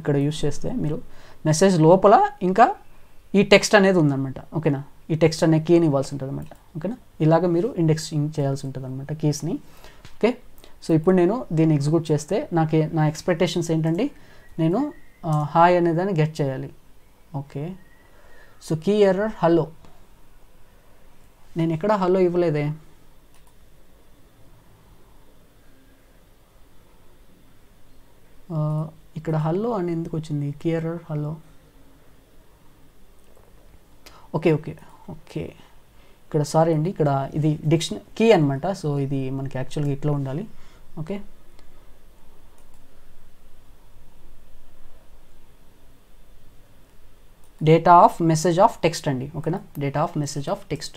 Speaker 1: ఇక్కడ యూస్ చేస్తే మీరు మెసేజ్ లోపల ఇంకా ఈ టెక్స్ట్ అనేది ఉందనమాట ఓకేనా ఈ టెక్స్ట్ అనే కీని ఇవ్వాల్సి ఉంటుంది అనమాట ఓకేనా ఇలాగ మీరు ఇండెక్సింగ్ చేయాల్సి ఉంటుంది అనమాట కీస్ని ఓకే సో ఇప్పుడు నేను దీన్ని ఎగ్జిక్యూట్ చేస్తే నాకు నా ఎక్స్పెక్టేషన్స్ ఏంటండి నేను హాయ్ అనేదాన్ని గెట్ చేయాలి okay so key error hello నేను ఎక్కడ హలో ఇవ్వలేదే ఇక్కడ హలో అని ఎందుకు వచ్చింది key error hello okay okay okay ఇక్కడ సారీ అండి ఇక్కడ ఇది డిక్షన్ కీ అనమాట సో ఇది మనకి యాక్చువల్గా ఇట్లా ఉండాలి okay data of message of text అండి ఓకేనా data of message of text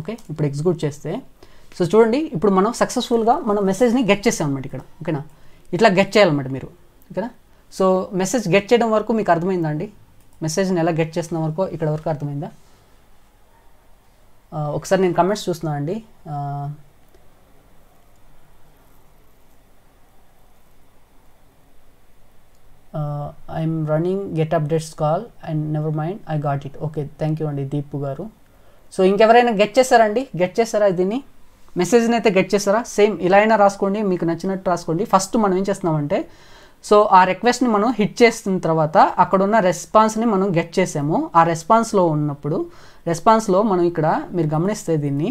Speaker 1: okay ఇప్పుడు ఎగ్జిక్యూట్ చేస్తే సో చూడండి ఇప్పుడు మనం సక్సెస్ఫుల్గా మనం మెసేజ్ని గెట్ చేసాం అనమాట ఇక్కడ ఓకేనా ఇట్లా గెట్ చేయాలన్నమాట మీరు ఓకేనా సో మెసేజ్ గెట్ చేయడం వరకు మీకు అర్థమైందా అండి మెసేజ్ని ఎలా గెట్ చేసిన వరకు ఇక్కడ వరకు అర్థమైందా ఒకసారి నేను కమెంట్స్ చూస్తున్నాను అండి uh, I'm running get updates call and never mind I got it okay thank you అండి దీపు గారు సో ఇంకెవరైనా గెట్ చేస్తారండి గెట్ చేస్తారా దీన్ని మెసేజ్ని అయితే గెట్ చేస్తారా సేమ్ ఇలా అయినా రాసుకోండి మీకు నచ్చినట్టు రాసుకోండి ఫస్ట్ మనం ఏం చేస్తున్నామంటే సో ఆ రిక్వెస్ట్ని మనం హిట్ చేసిన తర్వాత అక్కడ ఉన్న రెస్పాన్స్ని మనం గెట్ చేసాము ఆ రెస్పాన్స్లో ఉన్నప్పుడు రెస్పాన్స్లో మనం ఇక్కడ మీరు గమనిస్తే దీన్ని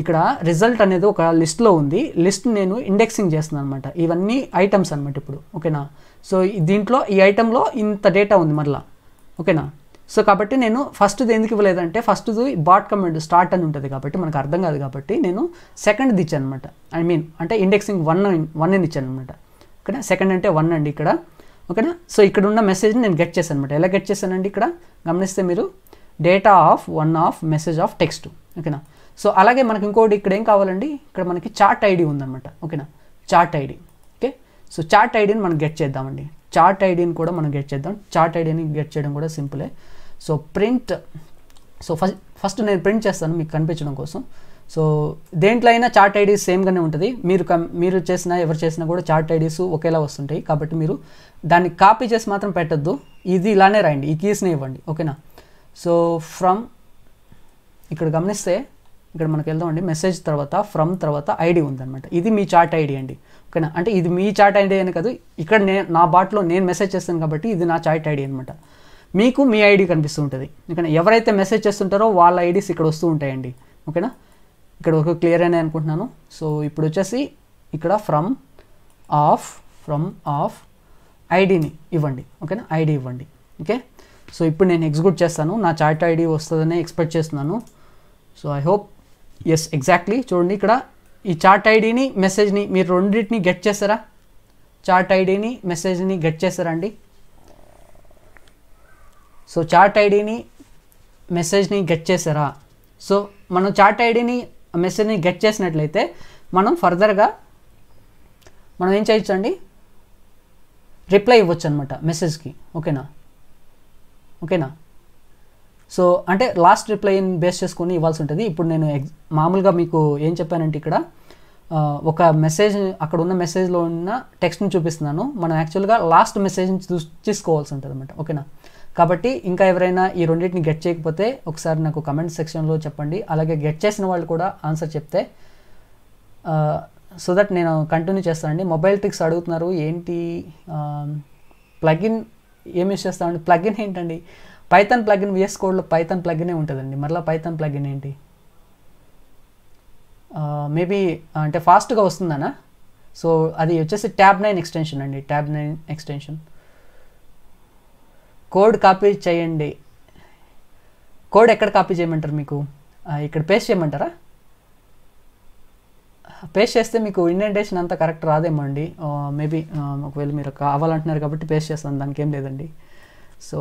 Speaker 1: ఇక్కడ రిజల్ట్ అనేది ఒక లిస్ట్లో ఉంది లిస్ట్ నేను ఇండెక్సింగ్ చేస్తున్నాను అనమాట ఇవన్నీ ఐటమ్స్ అనమాట ఇప్పుడు ఓకేనా సో దీంట్లో ఈ ఐటెంలో ఇంత డేటా ఉంది మరలా ఓకేనా సో కాబట్టి నేను ఫస్ట్ది ఎందుకు ఇవ్వలేదంటే ఫస్ట్ది బాట్ కమెంట్ స్టార్ట్ అని ఉంటుంది కాబట్టి మనకు అర్థం కాదు కాబట్టి నేను సెకండ్ది ఇచ్చాను అనమాట ఐ మీన్ అంటే ఇండెక్సింగ్ వన్ వన్ అని ఇచ్చాను అనమాట ఓకేనా సెకండ్ అంటే వన్ అండి ఇక్కడ ఓకేనా సో ఇక్కడ ఉన్న మెసేజ్ని నేను గెట్ చేశాను అనమాట ఎలా గెట్ చేశానండి ఇక్కడ గమనిస్తే మీరు data of one of message of text ఓకేనా సో అలాగే మనకి ఇంకోటి ఇక్కడ ఏం కావాలండి ఇక్కడ మనకి చార్ట్ ఐడి ఉందన్నమాట ఓకేనా చార్ట్ ఐడి సో చార్ట్ ఐడిని మనం గెట్ చేద్దామండి చార్ట్ ఐడిని కూడా మనం గెట్ చేద్దాం చార్ట్ ఐడిని గెట్ చేయడం కూడా సింపులే so print so first first నేను ప్రింట్ చేస్తాను మీకు కనిపించడం కోసం సో దేంట్లో అయినా చార్ట్ ఐడీస్ సేమ్గానే ఉంటుంది మీరు మీరు చేసినా ఎవరు చేసినా కూడా చార్ట్ ఐడీస్ ఒకేలా వస్తుంటాయి కాబట్టి మీరు దాన్ని కాపీ చేసి మాత్రం పెట్టద్దు ఇది ఇలానే రాయండి ఈ కీస్ని ఇవ్వండి ఓకేనా సో ఫ్రమ్ ఇక్కడ గమనిస్తే ఇక్కడ మనకి వెళ్దామండి మెసేజ్ తర్వాత ఫ్రమ్ తర్వాత ఐడి ఉందనమాట ఇది మీ చాట్ ఐడి అండి ఓకేనా అంటే ఇది మీ చాట్ ఐడి అని కాదు ఇక్కడ నేను నా బాట్లో నేను మెసేజ్ చేస్తాను కాబట్టి ఇది నా చాట్ ఐడి అనమాట మీకు మీ ఐడి కనిపిస్తూ ఉంటుంది ఎందుకంటే ఎవరైతే మెసేజ్ చేస్తుంటారో వాళ్ళ ఐడీస్ ఇక్కడ వస్తూ ఉంటాయండి ఓకేనా ఇక్కడ ఒక క్లియర్ అయినాయి అనుకుంటున్నాను సో ఇప్పుడు వచ్చేసి ఇక్కడ ఫ్రమ్ ఆఫ్ ఫ్రమ్ ఆఫ్ ఐడిని ఇవ్వండి ఓకేనా ఐడి ఇవ్వండి ఓకే సో ఇప్పుడు నేను ఎగ్జిక్యూట్ చేస్తాను నా చాట్ ఐడి వస్తుందని ఎక్స్పెక్ట్ చేస్తున్నాను so I hope yes exactly చూడండి ఇక్కడ ఈ చార్ట్ ఐడిని మెసేజ్ని మీరు రెండింటిని గెట్ చేస్తారా చార్ట్ ఐడిని మెసేజ్ని గెట్ చేస్తారా అండి సో చార్ట్ ఐడిని మెసేజ్ని గెట్ చేశారా సో మనం చార్ట్ ఐడిని మెసేజ్ని గెట్ చేసినట్లయితే మనం ఫర్దర్గా మనం ఏం చేయొచ్చు అండి రిప్లై ఇవ్వచ్చు అనమాట మెసేజ్కి ఓకేనా ఓకేనా సో అంటే లాస్ట్ రిప్లైని బేస్ చేసుకొని ఇవ్వాల్సి ఉంటుంది ఇప్పుడు నేను మామూలుగా మీకు ఏం చెప్పానంటే ఇక్కడ ఒక మెసేజ్ అక్కడ ఉన్న మెసేజ్లో ఉన్న టెక్స్ట్ని చూపిస్తున్నాను మనం యాక్చువల్గా లాస్ట్ మెసేజ్ని చూ తీసుకోవాల్సి ఉంటుంది అనమాట ఓకేనా కాబట్టి ఇంకా ఎవరైనా ఈ రెండింటిని గెట్ చేయకపోతే ఒకసారి నాకు కమెంట్ సెక్షన్లో చెప్పండి అలాగే గెట్ చేసిన వాళ్ళు కూడా ఆన్సర్ చెప్తే సో దట్ నేను కంటిన్యూ చేస్తానండి మొబైల్ ట్రిక్స్ అడుగుతున్నారు ఏంటి ప్లగిన్ ఏం యూస్ చేస్తామండి ప్లగిన్ ఏంటండి పైథాన్ ప్లగిన్ విఎస్ కోడ్లో పైథాన్ ప్లగినే ఉంటుందండి మరలా పైథాన్ ప్లగిన్ ఏంటి మేబీ అంటే ఫాస్ట్గా వస్తుందనా సో అది వచ్చేసి ట్యాబ్ నైన్ ఎక్స్టెన్షన్ అండి Tabnine extension code copy చేయండి కోడ్ ఎక్కడ కాపీ చేయమంటారు మీకు ఇక్కడ పేస్ట్ చేయమంటారా పేస్ట్ చేస్తే మీకు ఇండెంటేషన్ అంతా కరెక్ట్ రాదేమో అండి మేబీ ఒకవేళ మీరు కావాలంటున్నారు కాబట్టి పేస్ట్ చేస్తాను దానికి ఏం లేదండి సో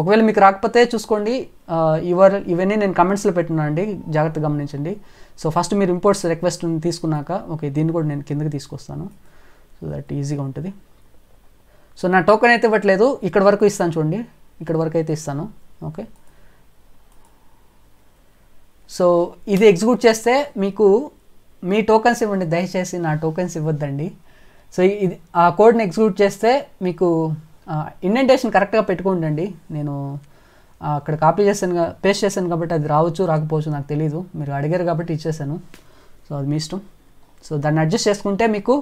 Speaker 1: ఒకవేళ మీకు రాకపోతే చూసుకోండి ఇవర్ ఇవన్నీ నేను కమెంట్స్లో అండి జాగ్రత్తగా గమనించండి సో ఫస్ట్ మీరు ఇంపోర్ట్స్ రిక్వెస్ట్ తీసుకున్నాక ఓకే దీన్ని కూడా నేను కిందకి తీసుకొస్తాను సో దట్ ఈజీగా ఉంటుంది సో నా టోకెన్ అయితే ఇవ్వట్లేదు ఇక్కడ వరకు ఇస్తాను చూడండి ఇక్కడ వరకు అయితే ఇస్తాను ఓకే సో ఇది ఎగ్జిక్యూట్ చేస్తే మీకు మీ టోకెన్స్ ఇవ్వండి దయచేసి నా టోకెన్స్ ఇవ్వద్దండి సో ఇది ఆ కోడ్ని ఎగ్జిక్యూట్ చేస్తే మీకు ఇండెంటేషన్ కరెక్ట్గా పెట్టుకోండి నేను అక్కడ కాపీ చేశాను పేస్ట్ చేశాను కాబట్టి అది రావచ్చు రాకపోవచ్చు నాకు తెలీదు మీరు అడిగారు కాబట్టి ఇచ్చేసాను సో అది మీ ఇష్టం సో దాన్ని అడ్జస్ట్ చేసుకుంటే మీకు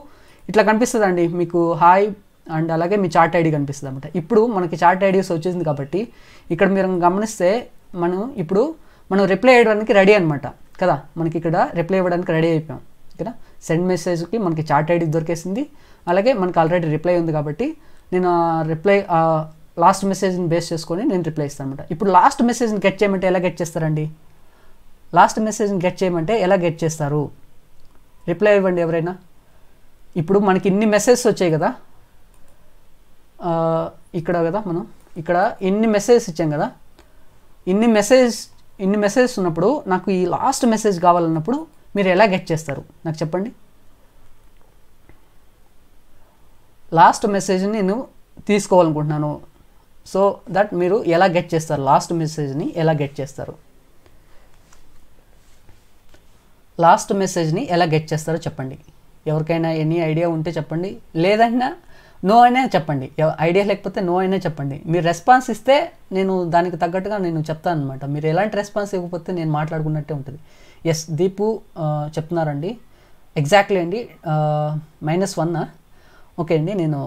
Speaker 1: ఇట్లా కనిపిస్తుందండి మీకు హాయ్ అండ్ అలాగే మీ చార్ట్ ఐడి కనిపిస్తుంది అనమాట ఇప్పుడు మనకి చార్ట్ ఐడియాస్ వచ్చేసింది కాబట్టి ఇక్కడ మీరు గమనిస్తే మనం ఇప్పుడు మనం రిప్లై వేయడానికి రెడీ అనమాట కదా మనకి ఇక్కడ రిప్లై ఇవ్వడానికి రెడీ అయిపోయాం ఇక్కడ సెండ్ మెసేజ్కి మనకి చార్ట్ ఐడి దొరికేసింది అలాగే మనకి ఆల్రెడీ రిప్లై ఉంది కాబట్టి నేను రిప్లై లాస్ట్ మెసేజ్ని బేస్ చేసుకొని నేను రిప్లై ఇస్తాను అనమాట ఇప్పుడు లాస్ట్ మెసేజ్ని గెట్ చేయమంటే ఎలా గెట్ చేస్తారండి లాస్ట్ మెసేజ్ని గెట్ చేయమంటే ఎలా గెట్ చేస్తారు రిప్లై ఇవ్వండి ఎవరైనా ఇప్పుడు మనకి ఇన్ని మెసేజెస్ వచ్చాయి కదా ఇక్కడ కదా మనం ఇక్కడ ఇన్ని మెసేజెస్ ఇచ్చాం కదా ఇన్ని మెసేజ్ ఇన్ని మెసేజెస్ ఉన్నప్పుడు నాకు ఈ లాస్ట్ మెసేజ్ కావాలన్నప్పుడు మీరు ఎలా గెట్ చేస్తారు నాకు చెప్పండి లాస్ట్ మెసేజ్ని నేను తీసుకోవాలనుకుంటున్నాను సో దట్ మీరు ఎలా గెట్ చేస్తారు లాస్ట్ మెసేజ్ని ఎలా గెట్ చేస్తారు లాస్ట్ మెసేజ్ని ఎలా గెట్ చేస్తారో చెప్పండి ఎవరికైనా ఎనీ ఐడియా ఉంటే చెప్పండి లేదన్నా నో అయినా చెప్పండి ఐడియా లేకపోతే నో అయినా చెప్పండి మీరు రెస్పాన్స్ ఇస్తే నేను దానికి తగ్గట్టుగా నేను చెప్తాను అనమాట మీరు ఎలాంటి రెస్పాన్స్ ఇవ్వకపోతే నేను మాట్లాడుకున్నట్టే ఉంటుంది ఎస్ దీపు చెప్తున్నారండి ఎగ్జాక్ట్లీ అండి మైనస్ వన్నా ఓకే అండి నేను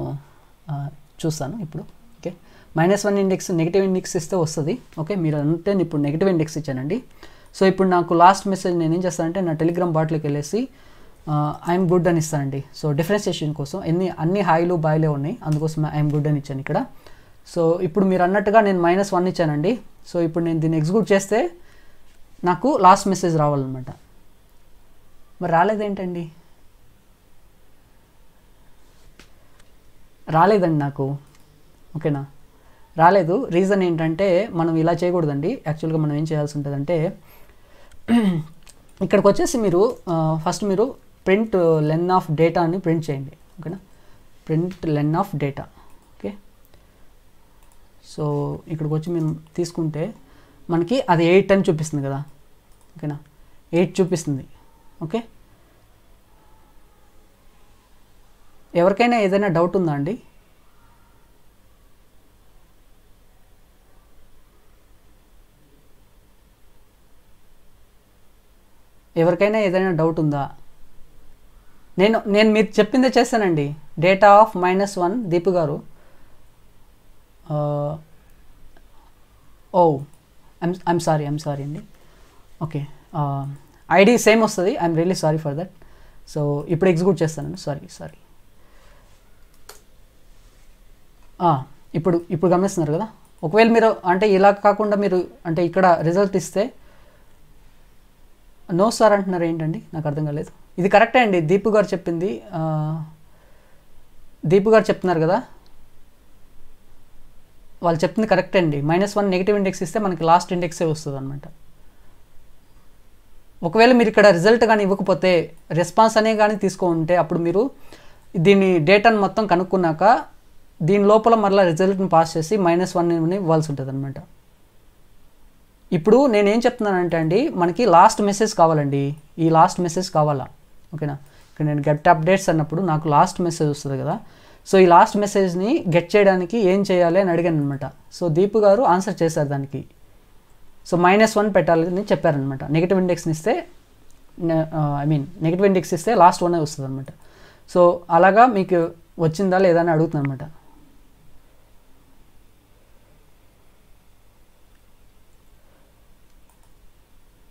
Speaker 1: చూస్తాను ఇప్పుడు okay minus one index negative index ఇస్తే వస్తుంది ఓకే మీరు అంటే ఇప్పుడు నెగిటివ్ ఇండెక్స్ ఇచ్చానండి సో ఇప్పుడు నాకు లాస్ట్ మెసేజ్ నేను ఏం చేస్తానంటే నా టెలిగ్రామ్ బాట్లోకి వెళ్ళేసి ఐఎమ్ గుడ్ అని ఇస్తానండి సో డిఫరెన్షియేషన్ కోసం ఎన్ని అన్ని హాయిలు బాయిలే ఉన్నాయి అందుకోసం ఐఎమ్ గుడ్ అని ఇచ్చాను ఇక్కడ సో ఇప్పుడు మీరు అన్నట్టుగా నేను మైనస్ వన్ ఇచ్చానండి సో ఇప్పుడు నేను దీన్ని ఎగ్జిక్యూట్ చేస్తే నాకు లాస్ట్ మెసేజ్ రావాలన్నమాట మరి రాలేదేంటండి రాలేదండి నాకు ఓకేనా రాలేదు రీజన్ ఏంటంటే మనం ఇలా చేయకూడదండి యాక్చువల్గా మనం ఏం చేయాల్సి ఉంటుందంటే ఇక్కడికి వచ్చేసి మీరు ఫస్ట్ మీరు ప్రింట్ లెన్ ఆఫ్ డేటాని ప్రింట్ చేయండి ఓకేనా print len of data okay so ఇక్కడికి వచ్చి మేము తీసుకుంటే మనకి అది ఎయిట్ అని చూపిస్తుంది కదా ఓకేనా ఎయిట్ చూపిస్తుంది ఓకే ఎవరికైనా ఏదైనా డౌట్ ఉందా అండి ఎవరికైనా ఏదైనా డౌట్ ఉందా నేను నేను మీరు చెప్పిందే చేస్తానండి data of minus one Deepu గారు oh I'm I'm sorry I'm sorry అండి ఓకే ఐడి సేమ్ వస్తుంది I'm really sorry for that so ఇప్పుడు ఎగ్జిక్యూట్ చేస్తాను సారీ సారీ ఇప్పుడు ఇప్పుడు గమనిస్తున్నారు కదా ఒకవేళ మీరు అంటే ఇలా కాకుండా మీరు అంటే ఇక్కడ రిజల్ట్ ఇస్తే నో సార్ అంటున్నారు ఏంటండి నాకు అర్థం కాలేదు ఇది కరెక్టే అండి దీపు గారు చెప్పింది దీపు గారు చెప్తున్నారు కదా వాళ్ళు చెప్తుంది కరెక్ట్ అండి మైనస్ వన్ నెగిటివ్ ఇండెక్స్ ఇస్తే మనకి లాస్ట్ ఇండెక్సే వస్తుంది అనమాట ఒకవేళ మీరు ఇక్కడ రిజల్ట్ కానీ ఇవ్వకపోతే రెస్పాన్స్ అనే కానీ తీసుకో ఉంటే అప్పుడు మీరు దీన్ని డేటాను మొత్తం కనుక్కున్నాక దీని లోపల మరలా రిజల్ట్ని పాస్ చేసి మైనస్ వన్ ఇవ్వాల్సి ఉంటుంది అనమాట ఇప్పుడు నేనేం చెప్తున్నానంటే అండి మనకి లాస్ట్ మెసేజ్ కావాలండి ఈ లాస్ట్ మెసేజ్ కావాలా ఓకేనా ఇక్కడ నేను గెట్ అప్డేట్స్ అన్నప్పుడు నాకు లాస్ట్ మెసేజ్ వస్తుంది కదా సో ఈ లాస్ట్ మెసేజ్ని గెట్ చేయడానికి ఏం చేయాలి అని అడిగాను అనమాట సో దీపు గారు ఆన్సర్ చేశారు దానికి సో మైనస్ వన్ పెట్టాలని చెప్పారనమాట నెగిటివ్ ఇండెక్స్ని ఇస్తే ఐ మీన్ నెగిటివ్ ఇండెక్స్ ఇస్తే లాస్ట్ వన్ వస్తుంది అనమాట సో అలాగా మీకు వచ్చిందా లేదా అని అడుగుతుంది అనమాట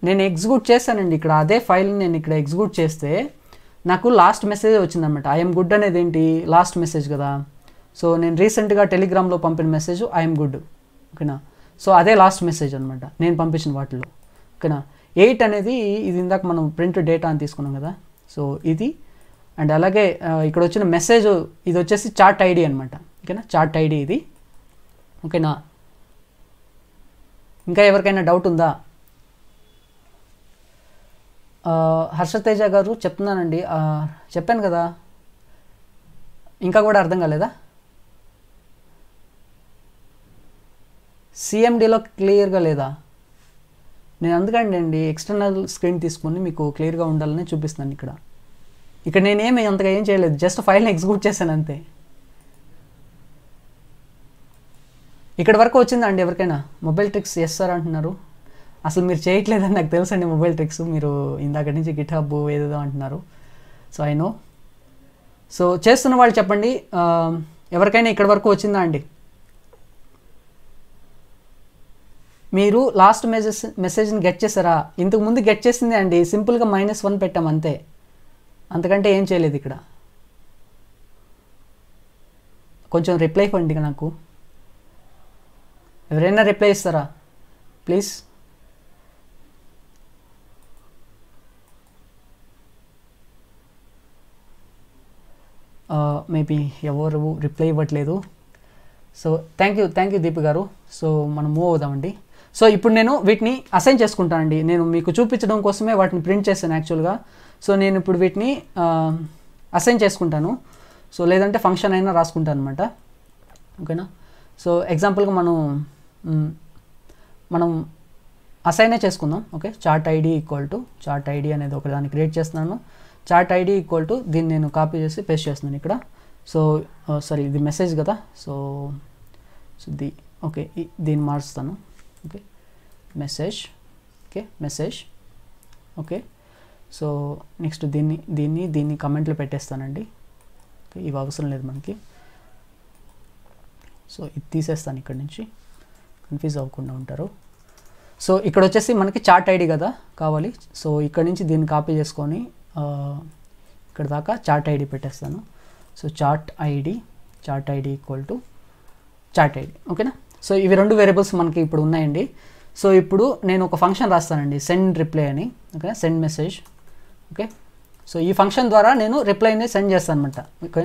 Speaker 1: నేను ఎగ్జిక్యూట్ చేశానండి ఇక్కడ అదే ఫైల్ని నేను ఇక్కడ ఎగ్జిక్యూట్ చేస్తే నాకు లాస్ట్ మెసేజ్ వచ్చిందనమాట ఐఎమ్ గుడ్ అనేది ఏంటి లాస్ట్ మెసేజ్ కదా సో నేను రీసెంట్గా టెలిగ్రామ్లో పంపిన మెసేజ్ ఐఎమ్ గుడ్ ఓకేనా సో అదే లాస్ట్ మెసేజ్ అనమాట నేను పంపించిన వాటిలో ఓకేనా ఎయిట్ అనేది ఇది ఇందాక మనం ప్రింట్ డేటా అని తీసుకున్నాం కదా సో ఇది అండ్ అలాగే ఇక్కడ వచ్చిన మెసేజ్ ఇది వచ్చేసి చార్ట్ ఐడి అనమాట ఓకేనా చార్ట్ ఐడి ఇది ఓకేనా ఇంకా ఎవరికైనా డౌట్ ఉందా హర్షతేజ గారు చెప్తున్నానండి చెప్పాను కదా ఇంకా కూడా అర్థం కాలేదా సిఎండిలో క్లియర్గా లేదా నేను అందుకండి అండి ఎక్స్టర్నల్ స్క్రీన్ తీసుకొని మీకు క్లియర్గా ఉండాలని చూపిస్తున్నాను ఇక్కడ ఇక్కడ నేనేమి అంతగా ఏం చేయలేదు జస్ట్ ఫైల్ని ఎగ్జిక్యూట్ చేశాను అంతే ఇక్కడ వరకు వచ్చిందండి ఎవరికైనా మొబైల్ ట్రిక్స్ ఎస్ సార్ అంటున్నారు అసలు మీరు చేయట్లేదని నాకు తెలుసండి మొబైల్ ట్రిక్స్ మీరు ఇందాకటి నుంచి గిట్ హబ్ ఏదేదో అంటున్నారు సో ఐ నో సో చేస్తున్న వాళ్ళు చెప్పండి ఎవరికైనా ఇక్కడి వరకు వచ్చిందా అండి మీరు లాస్ట్ మెసేజ్ మెసేజ్ని గెట్ చేశారా ఇంతకు ముందు గెట్ చేసిందే అండి సింపుల్గా మైనస్ వన్ పెట్టాం అంతే అంతకంటే ఏం చేయలేదు ఇక్కడ కొంచెం రిప్లై ఇవ్వండి నాకు ఎవరైనా రిప్లై ఇస్తారా ప్లీజ్ మేబీ uh, ఎవరు రిప్లై ఇవ్వట్లేదు so thank you thank you Deep గారు సో మనం మూవ్ అవుదామండి సో ఇప్పుడు నేను వీటిని అసైన్ చేసుకుంటానండి నేను మీకు చూపించడం కోసమే వాటిని ప్రింట్ చేశాను యాక్చువల్గా సో నేను ఇప్పుడు వీటిని అసైన్ uh, చేసుకుంటాను సో లేదంటే ఫంక్షన్ అయినా రాసుకుంటాను అనమాట ఓకేనా సో ఎగ్జాంపుల్గా మనం మనం అసైనే చేసుకుందాం okay chat ID equal to chat ID అనేది ఒకదాన్ని క్రియేట్ చేస్తున్నాను చాట్ ఐడి ఈక్వల్ టు దీన్ని నేను కాపీ చేసి పేస్ట్ చేస్తున్నాను ఇక్కడ సో సారీ ఇది మెసేజ్ కదా సో సో ది ఓకే దీన్ని మార్చుతాను okay message okay message okay so next దీన్ని దీన్ని దీన్ని కమెంట్లో పెట్టేస్తానండి ఓకే ఇవి అవసరం లేదు మనకి సో ఇది తీసేస్తాను ఇక్కడ నుంచి కన్ఫ్యూజ్ అవ్వకుండా ఉంటారు సో ఇక్కడ వచ్చేసి మనకి చార్ట్ ఐడి కదా కావాలి సో ఇక్కడ నుంచి దీన్ని కాపీ చేసుకొని ఇక్కడ దాకా చార్ట్ ఐడి పెట్టేస్తాను so chat ID chat ID equal to chat ID ఓకేనా సో ఇవి రెండు వేరియబుల్స్ మనకి ఇప్పుడు ఉన్నాయండి సో ఇప్పుడు నేను ఒక ఫంక్షన్ రాస్తానండి సెండ్ రిప్లై అని okay send message okay so ఈ ఫంక్షన్ ద్వారా నేను రిప్లైని సెండ్ చేస్తాను అనమాట okay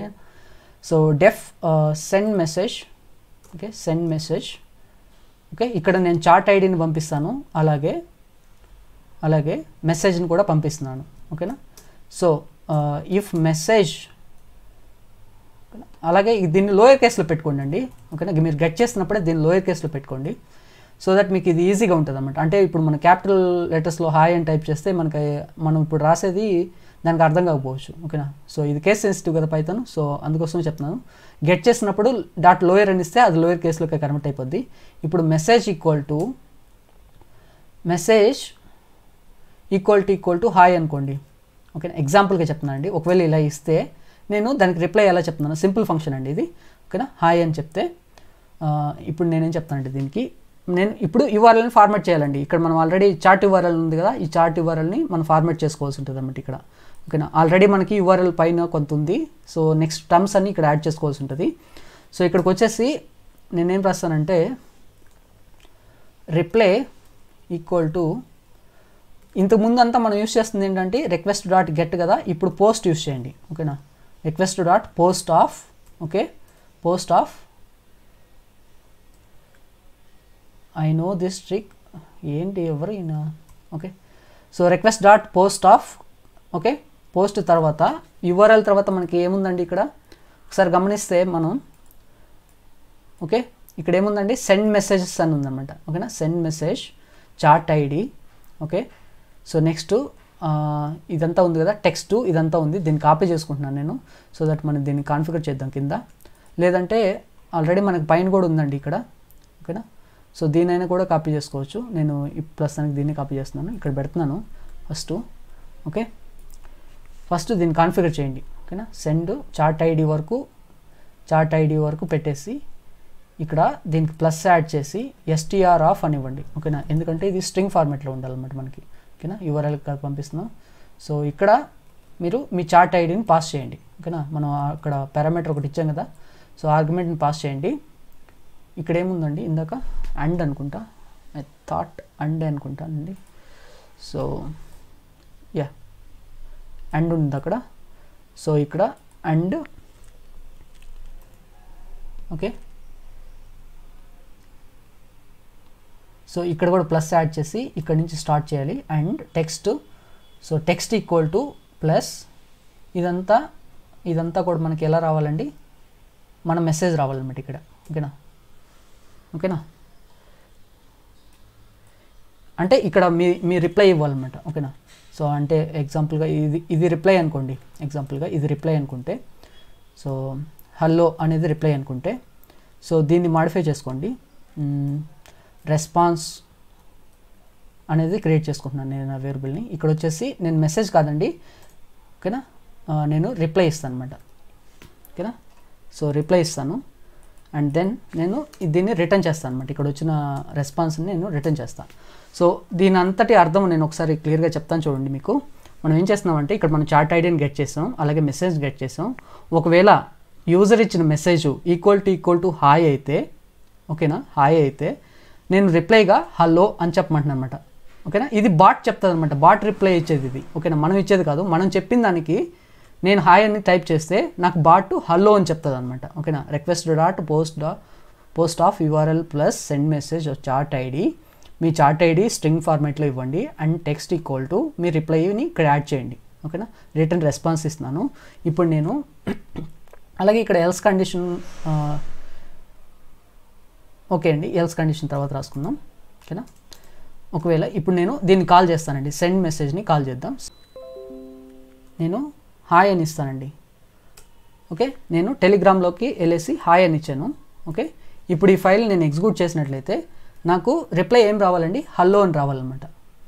Speaker 1: so def send message okay send message okay ఇక్కడ నేను చార్ట్ ఐడిని పంపిస్తాను అలాగే అలాగే మెసేజ్ని కూడా పంపిస్తున్నాను ఓకేనా సో ఇఫ్ మెసేజ్ అలాగే దీన్ని లోయర్ కేసులో పెట్టుకోండి అండి ఓకేనా మీరు గెట్ చేస్తున్నప్పుడే దీన్ని లోయర్ కేసులో పెట్టుకోండి సో దట్ మీకు ఇది ఈజీగా ఉంటుంది అనమాట అంటే ఇప్పుడు మన క్యాపిటల్ లెటర్స్లో హాయ్ అని టైప్ చేస్తే మనకి మనం ఇప్పుడు రాసేది దానికి అర్థం కాకపోవచ్చు ఓకేనా సో ఇది కేస్ సెన్సిటివ్ కదా పైతాను సో అందుకోసం చెప్తున్నాను గెట్ చేసినప్పుడు డాట్ లోయర్ అని ఇస్తే అది లోయర్ కేసులోకి కన్వర్ట్ అయిపోద్ది ఇప్పుడు message equal to message equal to equal to hi అనుకోండి ఓకే ఎగ్జాంపుల్గా చెప్తున్నాను అండి ఒకవేళ ఇలా ఇస్తే నేను దానికి రిప్లై ఎలా చెప్తున్నాను సింపుల్ ఫంక్షన్ అండి ఇది ఓకేనా హాయ్ అని చెప్తే ఇప్పుడు నేనేం చెప్తానండి దీనికి నేను ఇప్పుడు యూఆర్ఎల్ని ఫార్మాట్ చేయాలండి ఇక్కడ మనం ఆల్రెడీ చార్ట్ యూఆర్ఎల్ ఉంది కదా ఈ చార్ట్ యూఆర్ఎల్ని మనం ఫార్మాట్ చేసుకోవాల్సి ఉంటుంది అన్నమాట ఇక్కడ ఓకేనా ఆల్రెడీ మనకి యూఆర్ఎల్ పైన కొంత ఉంది సో నెక్స్ట్ టర్మ్స్ అన్ని ఇక్కడ యాడ్ చేసుకోవాల్సి ఉంటుంది సో ఇక్కడికి వచ్చేసి నేనేం రాస్తానంటే రిప్లై ఈక్వల్ టు ఇంతకుముందు అంతా మనం యూస్ చేస్తుంది ఏంటంటే రిక్వెస్ట్ డాట్ గెట్ కదా ఇప్పుడు పోస్ట్ యూస్ చేయండి ఓకేనా request dot post of okay post of I know this trick ఏంటి ఎవరు ఈయన okay so request dot post of okay post తర్వాత యూఆర్ఎల్ తర్వాత మనకి ఏముందండి ఇక్కడ ఒకసారి గమనిస్తే మనం ఓకే ఇక్కడ ఏముందండి సెండ్ మెసేజెస్ అని ఉందన్నమాట ఓకేనా send message chat ID okay so next ఇదంతా ఉంది కదా టెక్స్ట్ ఇదంతా ఉంది దీన్ని కాపీ చేసుకుంటున్నాను నేను సో దట్ మనం దీన్ని కాన్ఫిగర్ చేద్దాం కింద లేదంటే ఆల్రెడీ మనకు పైన కూడా ఉందండి ఇక్కడ ఓకేనా సో దీనైనా కూడా కాపీ చేసుకోవచ్చు నేను ప్రస్తుతానికి దీన్ని కాపీ చేస్తున్నాను ఇక్కడ పెడుతున్నాను ఫస్ట్ ఓకే ఫస్ట్ దీన్ని కాన్ఫిగర్ చేయండి ఓకేనా సెండ్ చార్ట్ ఐడి వరకు చార్ట్ ఐడి వరకు పెట్టేసి ఇక్కడ దీనికి ప్లస్ యాడ్ చేసి ఎస్టీఆర్ ఆఫ్ అనివ్వండి ఓకేనా ఎందుకంటే ఇది స్ట్రింగ్ ఫార్మేట్లో ఉండాలన్నమాట మనకి ఓకేనా యూఆర్ఎల్ ఇక్కడ పంపిస్తున్నాం సో ఇక్కడ మీరు మీ చార్ట్ ఐడిని పాస్ చేయండి ఓకేనా మనం అక్కడ పారామీటర్ ఒకటి ఇచ్చాం కదా సో ఆర్గ్యుమెంట్ని పాస్ చేయండి ఇక్కడ ఏముందండి ఇందాక అండ్ అనుకుంటా ఐ థాట్ అండ్ అనుకుంటానండి సో యా అండ్ ఉంది అక్కడ సో ఇక్కడ అండ్ ఓకే సో ఇక్కడ కూడా ప్లస్ యాడ్ చేసి ఇక్కడ నుంచి స్టార్ట్ చేయాలి and text so text equal to plus ఇదంతా ఇదంతా కూడా మనకి ఎలా రావాలండి మన మెసేజ్ రావాలన్నమాట ఇక్కడ ఓకేనా ఓకేనా అంటే ఇక్కడ మీ మీ రిప్లై ఇవ్వాలన్నమాట ఓకేనా సో అంటే ఎగ్జాంపుల్గా ఇది ఇది రిప్లై అనుకోండి ఎగ్జాంపుల్గా ఇది రిప్లై అనుకుంటే సో హలో అనేది రిప్లై అనుకుంటే సో దీన్ని మాడిఫై చేసుకోండి hmm. రెస్పాన్స్ అనేది క్రియేట్ చేసుకుంటున్నాను నేను నా వేరియబుల్ని ఇక్కడ వచ్చేసి నేను మెసేజ్ కాదండి ఓకేనా నేను రిప్లై ఇస్తాను అనమాట ఓకేనా సో రిప్లై ఇస్తాను అండ్ దెన్ నేను దీన్ని రిటర్న్ చేస్తాను అనమాట ఇక్కడ వచ్చిన రెస్పాన్స్ని నేను రిటర్న్ చేస్తాను సో దీని అంతటి అర్థం నేను ఒకసారి క్లియర్గా చెప్తాను చూడండి మీకు మనం ఏం చేస్తున్నామంటే ఇక్కడ మనం చార్ట్ ఐడియాని గెట్ చేసాం అలాగే మెసేజ్ గెట్ చేసాం ఒకవేళ యూజర్ ఇచ్చిన message equal to equal to hi అయితే ఓకేనా హాయ్ అయితే నేను రిప్లైగా హలో అని చెప్పమంటున్నాను అనమాట ఓకేనా ఇది బాట్ చెప్తుంది అనమాట బాట్ రిప్లై ఇచ్చేది ఇది ఓకేనా మనం ఇచ్చేది కాదు మనం చెప్పిన దానికి నేను హాయ్ అని టైప్ చేస్తే నాకు బాట్ హలో అని చెప్తుంది అనమాట ఓకేనా రిక్వెస్ట్ డాట్ పోస్ట్ డా post of URL plus send message chat ID మీ చార్ట్ ఐడి స్ట్రింగ్ ఫార్మేట్లో ఇవ్వండి అండ్ టెక్స్ట్ ఈక్వల్ టు మీ రిప్లైని ఇక్కడ యాడ్ చేయండి ఓకేనా రిటర్న్ రెస్పాన్స్ ఇస్తున్నాను ఇప్పుడు నేను అలాగే ఇక్కడ ఎల్స్ కండిషన్ ఓకే అండి ఎల్స్ కండిషన్ తర్వాత రాసుకుందాం ఓకేనా ఒకవేళ ఇప్పుడు నేను దీన్ని కాల్ చేస్తానండి సెండ్ మెసేజ్ని కాల్ చేద్దాం నేను హాయ్ అని ఇస్తానండి ఓకే నేను టెలిగ్రామ్లోకి వెళ్ళేసి హాయ్ అని ఇచ్చాను ఓకే ఇప్పుడు ఈ ఫైల్ నేను ఎగ్జిక్యూట్ చేసినట్లయితే నాకు రిప్లై ఏం రావాలండి హలో అని రావాలన్నమాట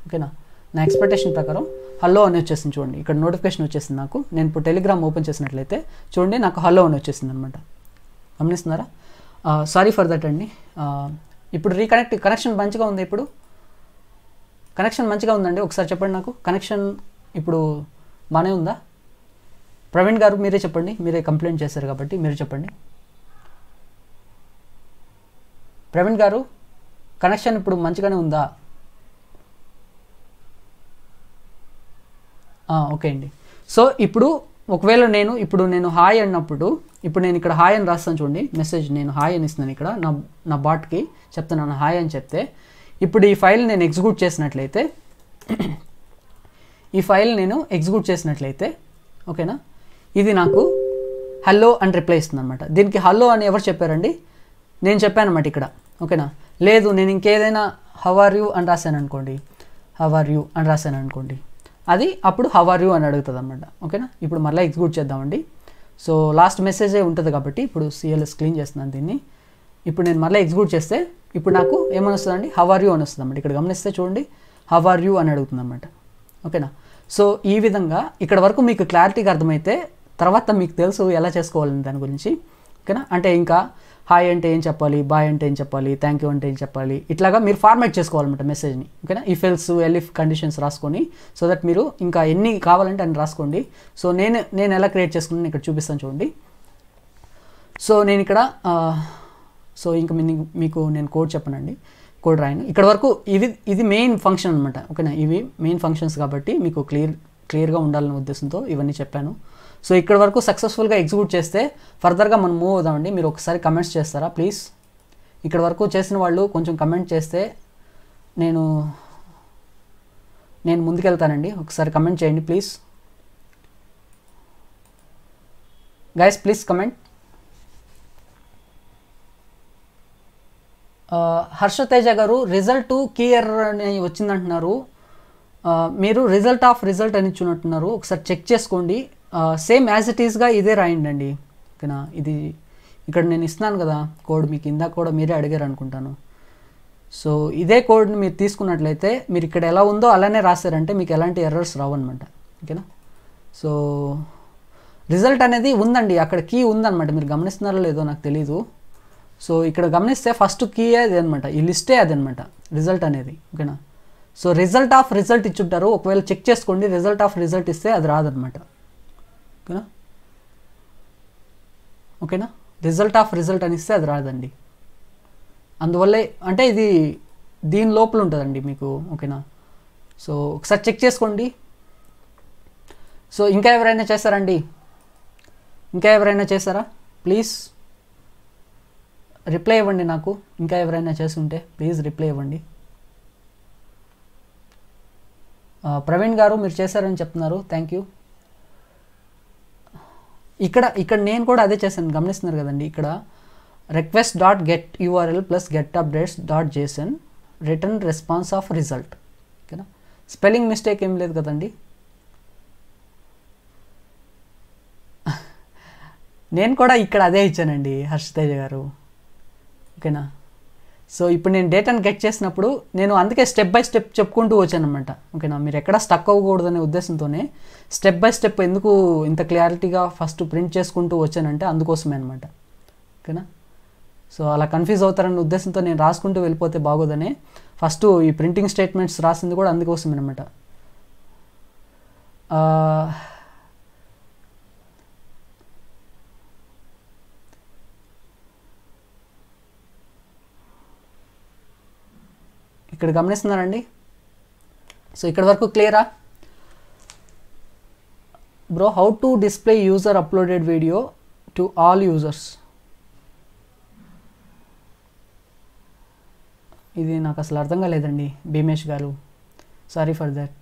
Speaker 1: ఓకేనా నా ఎక్స్పెక్టేషన్ ప్రకారం హలో అని వచ్చేసింది చూడండి ఇక్కడ నోటిఫికేషన్ వచ్చేసింది నాకు నేను ఇప్పుడు టెలిగ్రామ్ ఓపెన్ చేసినట్లయితే చూడండి నాకు హలో అని వచ్చేసింది అనమాట గమనిస్తున్నారా సారీ ఫర్ దట్ అండి ఇప్పుడు రీకనెక్ట్ కనెక్షన్ మంచిగా ఉంది ఇప్పుడు కనెక్షన్ మంచిగా ఉందండి ఒకసారి చెప్పండి నాకు కనెక్షన్ ఇప్పుడు బాగానే ఉందా ప్రవీణ్ గారు మీరే చెప్పండి మీరే కంప్లైంట్ చేశారు కాబట్టి మీరు చెప్పండి ప్రవీణ్ గారు కనెక్షన్ ఇప్పుడు మంచిగానే ఉందా ఓకే అండి సో ఇప్పుడు ఒకవేళ నేను ఇప్పుడు నేను హాయ్ అన్నప్పుడు ఇప్పుడు నేను ఇక్కడ హాయ్ అని రాస్తాను చూడండి మెసేజ్ నేను హాయ్ అని ఇస్తున్నాను ఇక్కడ నా నా బాట్కి చెప్తున్నాను హాయ్ అని చెప్తే ఇప్పుడు ఈ ఫైల్ నేను ఎగ్జిక్యూట్ చేసినట్లయితే ఈ ఫైల్ నేను ఎగ్జిక్యూట్ చేసినట్లయితే ఓకేనా ఇది నాకు హలో అని రిప్లై ఇస్తుంది అనమాట దీనికి హలో అని ఎవరు చెప్పారండి నేను చెప్పాను అనమాట ఇక్కడ ఓకేనా లేదు నేను ఇంకేదైనా హవ్ ఆర్ యూ అని రాశాను అనుకోండి హవ్ ఆర్ యూ అని రాశాను అనుకోండి అది అప్పుడు హవ్ ఆర్ యూ అని అడుగుతుంది అనమాట ఓకేనా ఇప్పుడు మళ్ళీ ఎగ్జిక్యూట్ చేద్దామండి సో లాస్ట్ మెసేజే ఉంటుంది కాబట్టి ఇప్పుడు సిఎల్ఎస్ క్లీన్ చేస్తున్నాను దీన్ని ఇప్పుడు నేను మళ్ళీ ఎగ్జిక్యూట్ చేస్తే ఇప్పుడు నాకు ఏమనొస్తుందండి హవ్ ఆర్ యూ అని వస్తుంది అనమాట ఇక్కడ గమనిస్తే చూడండి హవ్ ఆర్ యూ అని అడుగుతుంది అనమాట ఓకేనా సో ఈ విధంగా ఇక్కడ వరకు మీకు క్లారిటీగా అర్థమైతే తర్వాత మీకు తెలుసు ఎలా చేసుకోవాలని దాని గురించి ఓకేనా అంటే ఇంకా హాయ్ అంటే ఏం చెప్పాలి బాయ్ అంటే ఏం చెప్పాలి థ్యాంక్ యూ అంటే ఏం చెప్పాలి ఇట్లాగా మీరు ఫార్మాట్ చేసుకోవాలన్నమాట మెసేజ్ని ఓకేనా ఇఫ్ ఎల్స్ ఎల్ఇఫ్ కండిషన్స్ రాసుకొని సో దట్ మీరు ఇంకా ఎన్ని కావాలంటే అని రాసుకోండి సో నేను నేను ఎలా క్రియేట్ చేసుకున్నాను ఇక్కడ చూపిస్తాను చూడండి సో నేను ఇక్కడ సో ఇంకా మీకు నేను కోడ్ చెప్పనండి కోడ్ రాయను ఇక్కడ వరకు ఇది ఇది మెయిన్ ఫంక్షన్ అనమాట ఓకేనా ఇవి మెయిన్ ఫంక్షన్స్ కాబట్టి మీకు క్లియర్ క్లియర్గా ఉండాలనే ఉద్దేశంతో ఇవన్నీ చెప్పాను సో ఇక్కడ వరకు సక్సెస్ఫుల్గా ఎగ్జిక్యూట్ చేస్తే ఫర్దర్గా మనం మూవ్ అవుదామండి మీరు ఒకసారి కమెంట్స్ చేస్తారా ప్లీజ్ ఇక్కడ వరకు చేసిన వాళ్ళు కొంచెం కమెంట్ చేస్తే నేను నేను ముందుకెళ్తానండి ఒకసారి కమెంట్ చేయండి please guys please comment Harshateja గారు రిజల్ట్ కీ ఎర్రర్ అని వచ్చిందంటున్నారు uh, మీరు రిజల్ట్ ఆఫ్ రిజల్ట్ అని ఇచ్చినట్టున్నారు ఒకసారి చెక్ చేసుకోండి సేమ్ యాజ్ ఇట్ ఈస్గా ఇదే రాయండి ఓకేనా ఇది ఇక్కడ నేను ఇస్తున్నాను కదా కోడ్ మీకు ఇందాక కూడా మీరే అడిగారు అనుకుంటాను సో ఇదే కోడ్ని మీరు తీసుకున్నట్లయితే మీరు ఇక్కడ ఎలా ఉందో అలానే రాశారంటే మీకు ఎలాంటి ఎర్రర్స్ రావన్నమాట ఓకేనా సో రిజల్ట్ అనేది ఉందండి అక్కడ కీ ఉందన్నమాట మీరు గమనిస్తున్నారో లేదో నాకు తెలీదు సో ఇక్కడ గమనిస్తే ఫస్ట్ కీ అది అనమాట ఈ లిస్టే అది అనమాట రిజల్ట్ అనేది ఓకేనా సో రిజల్ట్ ఆఫ్ రిజల్ట్ ఇచ్చుంటారు ఒకవేళ చెక్ చేసుకోండి రిజల్ట్ ఆఫ్ రిజల్ట్ ఇస్తే అది రాదనమాట ఓకేనా ఓకేనా రిజల్ట్ ఆఫ్ రిజల్ట్ అని ఇస్తే అది రాదండి అందువల్లే అంటే ఇది దీని లోపల ఉంటుందండి మీకు ఓకేనా సో ఒకసారి చెక్ చేసుకోండి సో ఇంకా ఎవరైనా చేస్తారండి ఇంకా ఎవరైనా చేస్తారా ప్లీజ్ రిప్లై ఇవ్వండి నాకు ఇంకా ఎవరైనా చేస్తుంటే ప్లీజ్ రిప్లై ఇవ్వండి ప్రవీణ్ గారు మీరు చేశారని చెప్తున్నారు థ్యాంక్ యూ ఇక్కడ ఇక్కడ నేను కూడా అదే చేశాను గమనిస్తున్నారు కదండి ఇక్కడ request dot get URL plus get updates dot JSON return response of result ఓకేనా స్పెల్లింగ్ మిస్టేక్ ఏం లేదు కదండి నేను కూడా ఇక్కడ అదే ఇచ్చానండి హర్షతేజ గారు ఓకేనా సో ఇప్పుడు నేను డేటాను గెట్ చేసినప్పుడు నేను అందుకే స్టెప్ బై స్టెప్ చెప్పుకుంటూ వచ్చానమాట ఓకేనా మీరు ఎక్కడ స్టక్ అవ్వకూడదనే ఉద్దేశంతోనే స్టెప్ బై స్టెప్ ఎందుకు ఇంత క్లారిటీగా ఫస్ట్ ప్రింట్ చేసుకుంటూ వచ్చానంటే అందుకోసమే అనమాట ఓకేనా సో అలా కన్ఫ్యూజ్ అవుతారనే ఉద్దేశంతో నేను రాసుకుంటూ వెళ్ళిపోతే బాగోదని ఫస్ట్ ఈ ప్రింటింగ్ స్టేట్మెంట్స్ రాసింది కూడా అందుకోసమే అనమాట ఇక్కడ గమనిస్తున్నారండి సో ఇక్కడ వరకు క్లియరా bro how to display user uploaded video to all users ఇది నాకు అసలు అర్థం కాలేదండి భీమేష్ గారు సారీ ఫర్ దట్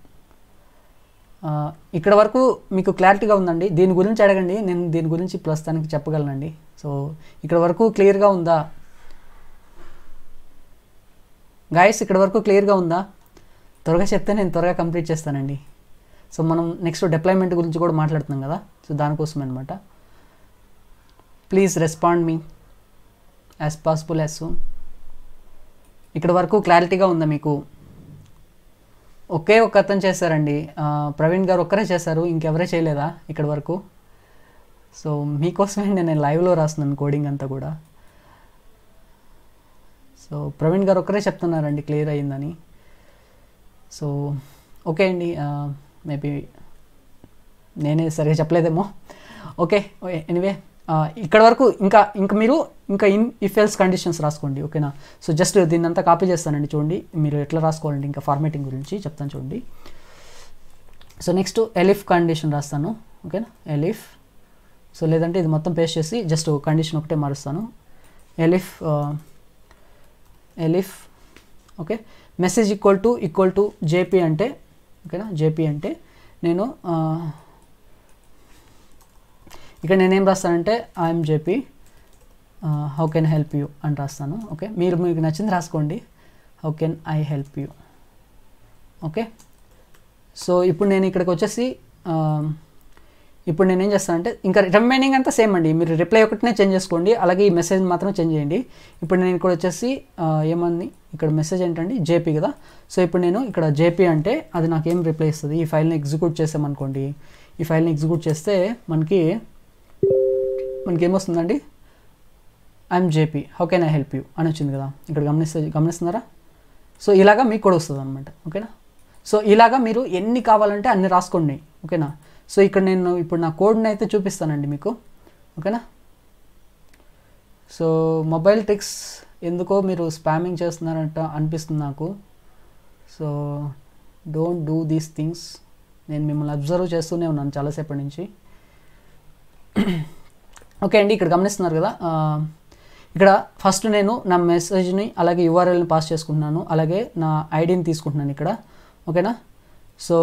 Speaker 1: ఇక్కడ వరకు మీకు క్లారిటీగా ఉందండి దీని గురించి అడగండి నేను దీని గురించి ప్రస్తుతానికి చెప్పగలనండి సో ఇక్కడ వరకు క్లియర్గా ఉందా గాయస్ ఇక్కడ వరకు క్లియర్గా ఉందా త్వరగా చెప్తే నేను త్వరగా కంప్లీట్ చేస్తానండి సో మనం నెక్స్ట్ డిప్లాయ్మెంట్ గురించి కూడా మాట్లాడుతున్నాం కదా సో దానికోసం అనమాట please respond me as possible as soon ఇక్కడ వరకు క్లారిటీగా ఉందా మీకు ఒకే ఒక అతను చేశారండి ప్రవీణ్ గారు ఒక్కరే చేశారు ఇంకెవరే చేయలేదా ఇక్కడ వరకు సో మీకోసమే నేను లైవ్లో రాస్తున్నాను కోడింగ్ అంతా కూడా సో ప్రవీణ్ గారు ఒక్కరే చెప్తున్నారండి క్లియర్ అయ్యిందని సో ఓకే అండి మేబీ నేనే సరిగా చెప్పలేదేమో ఓకే ఎనివే ఇక్కడ వరకు ఇంకా ఇంకా మీరు ఇంకా ఇన్ ఇఫ్ ఎల్స్ కండిషన్స్ రాసుకోండి ఓకేనా సో జస్ట్ దీన్నంతా కాపీ చేస్తానండి చూడండి మీరు ఎట్లా రాసుకోవాలండి ఇంకా ఫార్మేటింగ్ గురించి చెప్తాను చూడండి సో నెక్స్ట్ ఎలిఫ్ కండిషన్ రాస్తాను ఓకేనా ఎలిఫ్ సో లేదంటే ఇది మొత్తం పేస్ట్ చేసి జస్ట్ కండిషన్ ఒకటే మారుస్తాను elif elif okay message equal to equal to JP అంటే ఓకేనా జేపీ అంటే నేను ఇక్కడ నేనేం రాస్తానంటే I'm JP how can help you అని రాస్తాను ఓకే మీరు మీకు నచ్చింది రాసుకోండి how can I help you okay so ఇప్పుడు నేను ఇక్కడికి వచ్చేసి ఇప్పుడు నేను ఏం చేస్తాను అంటే ఇంకా రిమైనింగ్ అంతా సేమ్ అండి మీరు రిప్లై ఒకటినే చేంజ్ చేసుకోండి అలాగే ఈ మెసేజ్ మాత్రం చేంజ్ చేయండి ఇప్పుడు నేను ఇక్కడ వచ్చేసి ఏమంది ఇక్కడ మెసేజ్ ఏంటండి జేపీ కదా సో ఇప్పుడు నేను ఇక్కడ జేపీ అంటే అది నాకు ఏం రిప్లై ఇస్తుంది ఈ ఫైల్ని ఎగ్జిక్యూట్ చేసామనుకోండి ఈ ఫైల్ని ఎగ్జిక్యూట్ చేస్తే మనకి మనకి ఏమొస్తుందండి I'm JP how can I help you అని వచ్చింది కదా ఇక్కడ గమనిస్తే గమనిస్తున్నారా సో ఇలాగా మీకు కూడా వస్తుంది అనమాట ఓకేనా సో ఇలాగా మీరు ఎన్ని కావాలంటే అన్ని రాసుకోండి ఓకేనా సో ఇక్కడ నేను ఇప్పుడు నా కోడ్ని అయితే చూపిస్తానండి మీకు ఓకేనా సో మొబైల్ టెక్స్ ఎందుకో మీరు స్పామింగ్ చేస్తున్నారంట అనిపిస్తుంది నాకు so don't do these things నేను మిమ్మల్ని అబ్జర్వ్ చేస్తూనే ఉన్నాను చాలాసేపటి నుంచి ఓకే అండి ఇక్కడ గమనిస్తున్నారు కదా ఇక్కడ ఫస్ట్ నేను నా మెసేజ్ని అలాగే యూఆర్ఎల్ని పాస్ చేసుకుంటున్నాను అలాగే నా ఐడిని తీసుకుంటున్నాను ఇక్కడ ఓకేనా సో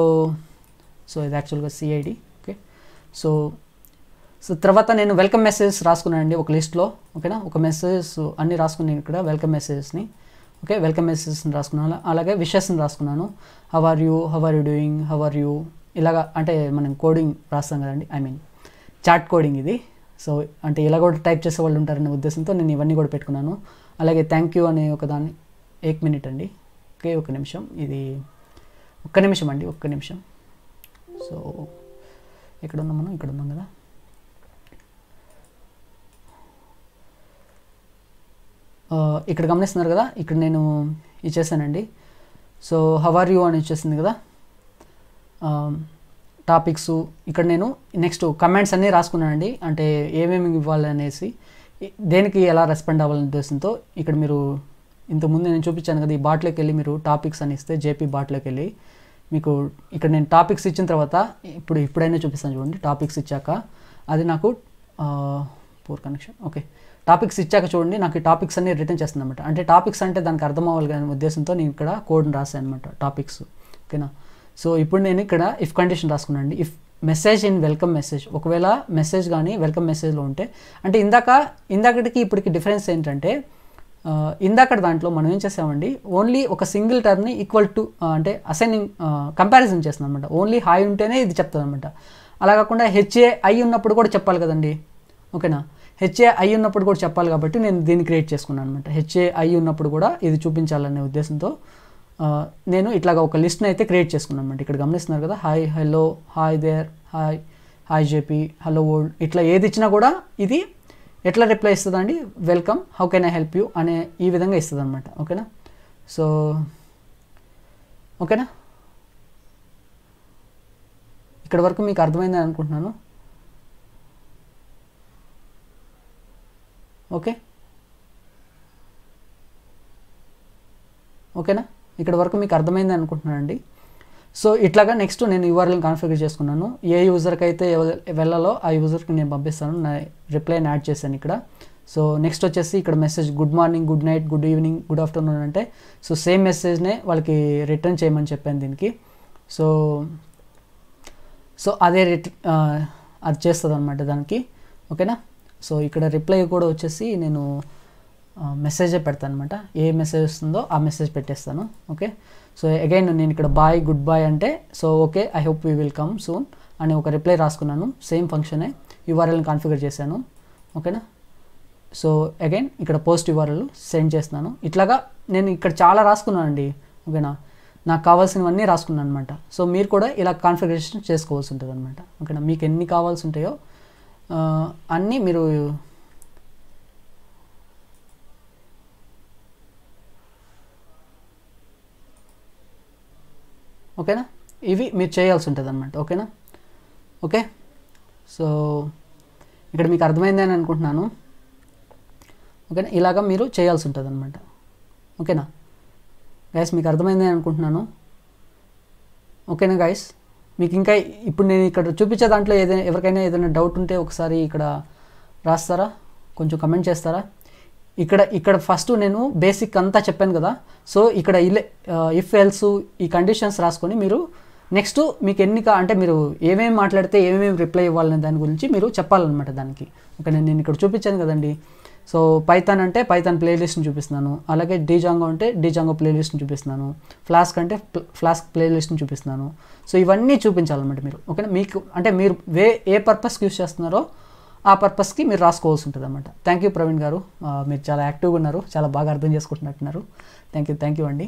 Speaker 1: సో ఇది యాక్చువల్గా సిఐడి ఓకే సో సో తర్వాత నేను వెల్కమ్ మెసేజెస్ రాసుకున్నానండి ఒక లిస్ట్లో ఓకేనా ఒక మెసేజెస్ అన్నీ రాసుకున్నాను ఇక్కడ వెల్కమ్ మెసేజెస్ని ఓకే వెల్కమ్ మెసేజెస్ని రాసుకున్నాను అలాగే విషెస్ని రాసుకున్నాను how are you how are you doing how are you ఇలాగా అంటే మనం కోడింగ్ రాస్తాం కదండి ఐ మీన్ చాట్ కోడింగ్ ఇది సో అంటే ఇలా కూడా టైప్ చేసే వాళ్ళు ఉంటారనే ఉద్దేశంతో నేను ఇవన్నీ కూడా పెట్టుకున్నాను అలాగే థ్యాంక్ యూ అనే ఒక దాన్ని ఏక్ మినిట్ అండి ఓకే ఒక నిమిషం ఇది ఒక్క నిమిషం అండి ఒక్క నిమిషం సో ఎక్కడ ఉన్నాం మనం ఇక్కడ ఉన్నాం కదా uh, ఇక్కడ గమనిస్తున్నారు కదా ఇక్కడ నేను ఇచ్చేసానండి సో హవర్ యూ అని ఇచ్చేసింది కదా టాపిక్స్ um, ఇక్కడ నేను నెక్స్ట్ కమెంట్స్ అన్నీ రాసుకున్నానండి అంటే ఏమేమి ఇవ్వాలనేసి దేనికి ఎలా రెస్పాండ్ అవ్వాలనే ఉద్దేశంతో ఇక్కడ మీరు ఇంతకుముందు నేను చూపించాను కదా ఈ బాట్లోకి వెళ్ళి మీరు టాపిక్స్ అని ఇస్తే జేపీ బాట్లోకి వెళ్ళి మీకు ఇక్కడ నేను టాపిక్స్ ఇచ్చిన తర్వాత ఇప్పుడు ఇప్పుడైనా చూపిస్తాను చూడండి టాపిక్స్ ఇచ్చాక అది నాకు పూర్ కనెక్షన్ ఓకే టాపిక్స్ ఇచ్చాక చూడండి నాకు ఈ టాపిక్స్ అన్ని రిటర్న్ చేస్తుంది అనమాట అంటే టాపిక్స్ అంటే దానికి అర్థం అవ్వాలి ఉద్దేశంతో నేను ఇక్కడ కోడ్ని రాశాను అనమాట టాపిక్స్ ఓకేనా సో ఇప్పుడు నేను ఇక్కడ ఇఫ్ కండిషన్ రాసుకున్నాను if message in welcome message ఒకవేళ మెసేజ్ కానీ వెల్కమ్ మెసేజ్లో ఉంటే అంటే ఇందాక ఇందాకటికి ఇప్పటికి డిఫరెన్స్ ఏంటంటే ఇందాక దాంట్లో మనం ఏం చేసామండి ఓన్లీ ఒక సింగిల్ టర్మ్ని ఈక్వల్ టు అంటే అసైనింగ్ కంపారిజన్ చేస్తుంది అనమాట ఓన్లీ హాయ్ ఉంటేనే ఇది చెప్తుంది అనమాట అలా కాకుండా హెచ్ఏ ఐ ఉన్నప్పుడు కూడా చెప్పాలి కదండి ఓకేనా హెచ్ఏ ఐ ఉన్నప్పుడు కూడా చెప్పాలి కాబట్టి నేను దీన్ని క్రియేట్ చేసుకున్నాను అనమాట హెచ్ఏ ఐ ఉన్నప్పుడు కూడా ఇది చూపించాలనే ఉద్దేశంతో నేను ఇట్లాగా ఒక లిస్ట్ని అయితే క్రియేట్ చేసుకున్నాను అనమాట ఇక్కడ గమనిస్తున్నారు కదా hi hello hi there hi hi JP hello world ఇట్లా ఏది ఇచ్చినా కూడా ఇది ఎట్లా రిప్లై ఇస్తుందండి welcome how can I help you అనే ఈ విధంగా ఇస్తుంది అనమాట ఓకేనా సో ఓకేనా ఇక్కడ వరకు మీకు అర్థమైందని అనుకుంటున్నాను ఓకే ఓకేనా ఇక్కడ వరకు మీకు అర్థమైంది అనుకుంటున్నానండి సో ఇట్లాగా నెక్స్ట్ నేను యూఆర్ఎల్ కాన్ఫిగర్ చేసుకున్నాను ఏ యూజర్కి అయితే వెళ్ళాలో ఆ యూజర్కి నేను పంపిస్తాను నా రిప్లైని యాడ్ చేశాను ఇక్కడ సో నెక్స్ట్ వచ్చేసి ఇక్కడ message good morning good night good evening good afternoon అంటే సో సేమ్ మెసేజ్నే వాళ్ళకి రిటర్న్ చేయమని చెప్పాను దీనికి సో సో అదే రిట అది చేస్తుంది అనమాట దానికి ఓకేనా సో ఇక్కడ రిప్లై కూడా వచ్చేసి నేను మెసేజే పెడతాను అనమాట ఏ మెసేజ్ వస్తుందో ఆ మెసేజ్ పెట్టేస్తాను ఓకే సో అగైన్ నేను ఇక్కడ బాయ్ గుడ్ బాయ్ అంటే so okay I hope you will come soon అని ఒక రిప్లై రాసుకున్నాను సేమ్ ఫంక్షనే యూఆర్ఎల్ని కాన్ఫిగర్ చేశాను ఓకేనా సో అగైన్ ఇక్కడ పోస్ట్ యూఆర్ఎల్ సెండ్ చేస్తున్నాను ఇట్లాగా నేను ఇక్కడ చాలా రాసుకున్నాను అండి ఓకేనా నాకు కావాల్సినవన్నీ రాసుకున్నాను అనమాట సో మీరు కూడా ఇలా కాన్ఫిగరేషన్ చేసుకోవాల్సి ఉంటుంది అనమాట ఓకేనా మీకు ఎన్ని కావాల్సి ఉంటాయో అన్నీ మీరు ఓకేనా ఇవి మీరు చేయాల్సి ఉంటుంది అనమాట ఓకేనా ఓకే సో ఇక్కడ మీకు అర్థమైంది అని అనుకుంటున్నాను ఓకేనా ఇలాగ మీరు చేయాల్సి ఉంటుంది అనమాట ఓకేనా గైస్ మీకు అర్థమైంది అని అనుకుంటున్నాను ఓకేనా గైస్ మీకు ఇంకా ఇప్పుడు నేను ఇక్కడ చూపించే దాంట్లో ఏదైనా ఎవరికైనా ఏదైనా డౌట్ ఉంటే ఒకసారి ఇక్కడ రాస్తారా కొంచెం కమెంట్ చేస్తారా ఇక్కడ ఇక్కడ ఫస్ట్ నేను బేసిక్ అంతా చెప్పాను కదా సో ఇక్కడ ఇలే ఇఫ్ ఎల్స్ ఈ కండిషన్స్ రాసుకొని మీరు నెక్స్ట్ మీకు ఎన్నిక అంటే మీరు ఏమేమి మాట్లాడితే ఏమేమి రిప్లై ఇవ్వాలనే దాని గురించి మీరు చెప్పాలన్నమాట దానికి ఓకే నేను ఇక్కడ చూపించాను కదండి సో పైథాన్ అంటే పైథాన్ ప్లేలిస్ట్ని చూపిస్తున్నాను అలాగే డీజాంగో అంటే డీజాంగో ప్లేలిస్ట్ని చూపిస్తున్నాను ఫ్లాస్క్ అంటే ఫ్లాస్క్ ప్లేలిస్ట్ని చూపిస్తున్నాను సో ఇవన్నీ చూపించాలన్నమాట మీరు ఓకేనా మీకు అంటే మీరు వే ఏ పర్పస్కి యూస్ చేస్తున్నారో ఆ పర్పస్కి మీరు రాసుకోవాల్సి ఉంటుంది అనమాట థ్యాంక్ యూ ప్రవీణ్ గారు మీరు చాలా యాక్టివ్గా ఉన్నారు చాలా బాగా అర్థం చేసుకుంటున్నట్టున్నారు థ్యాంక్ యూ థ్యాంక్ యూ అండి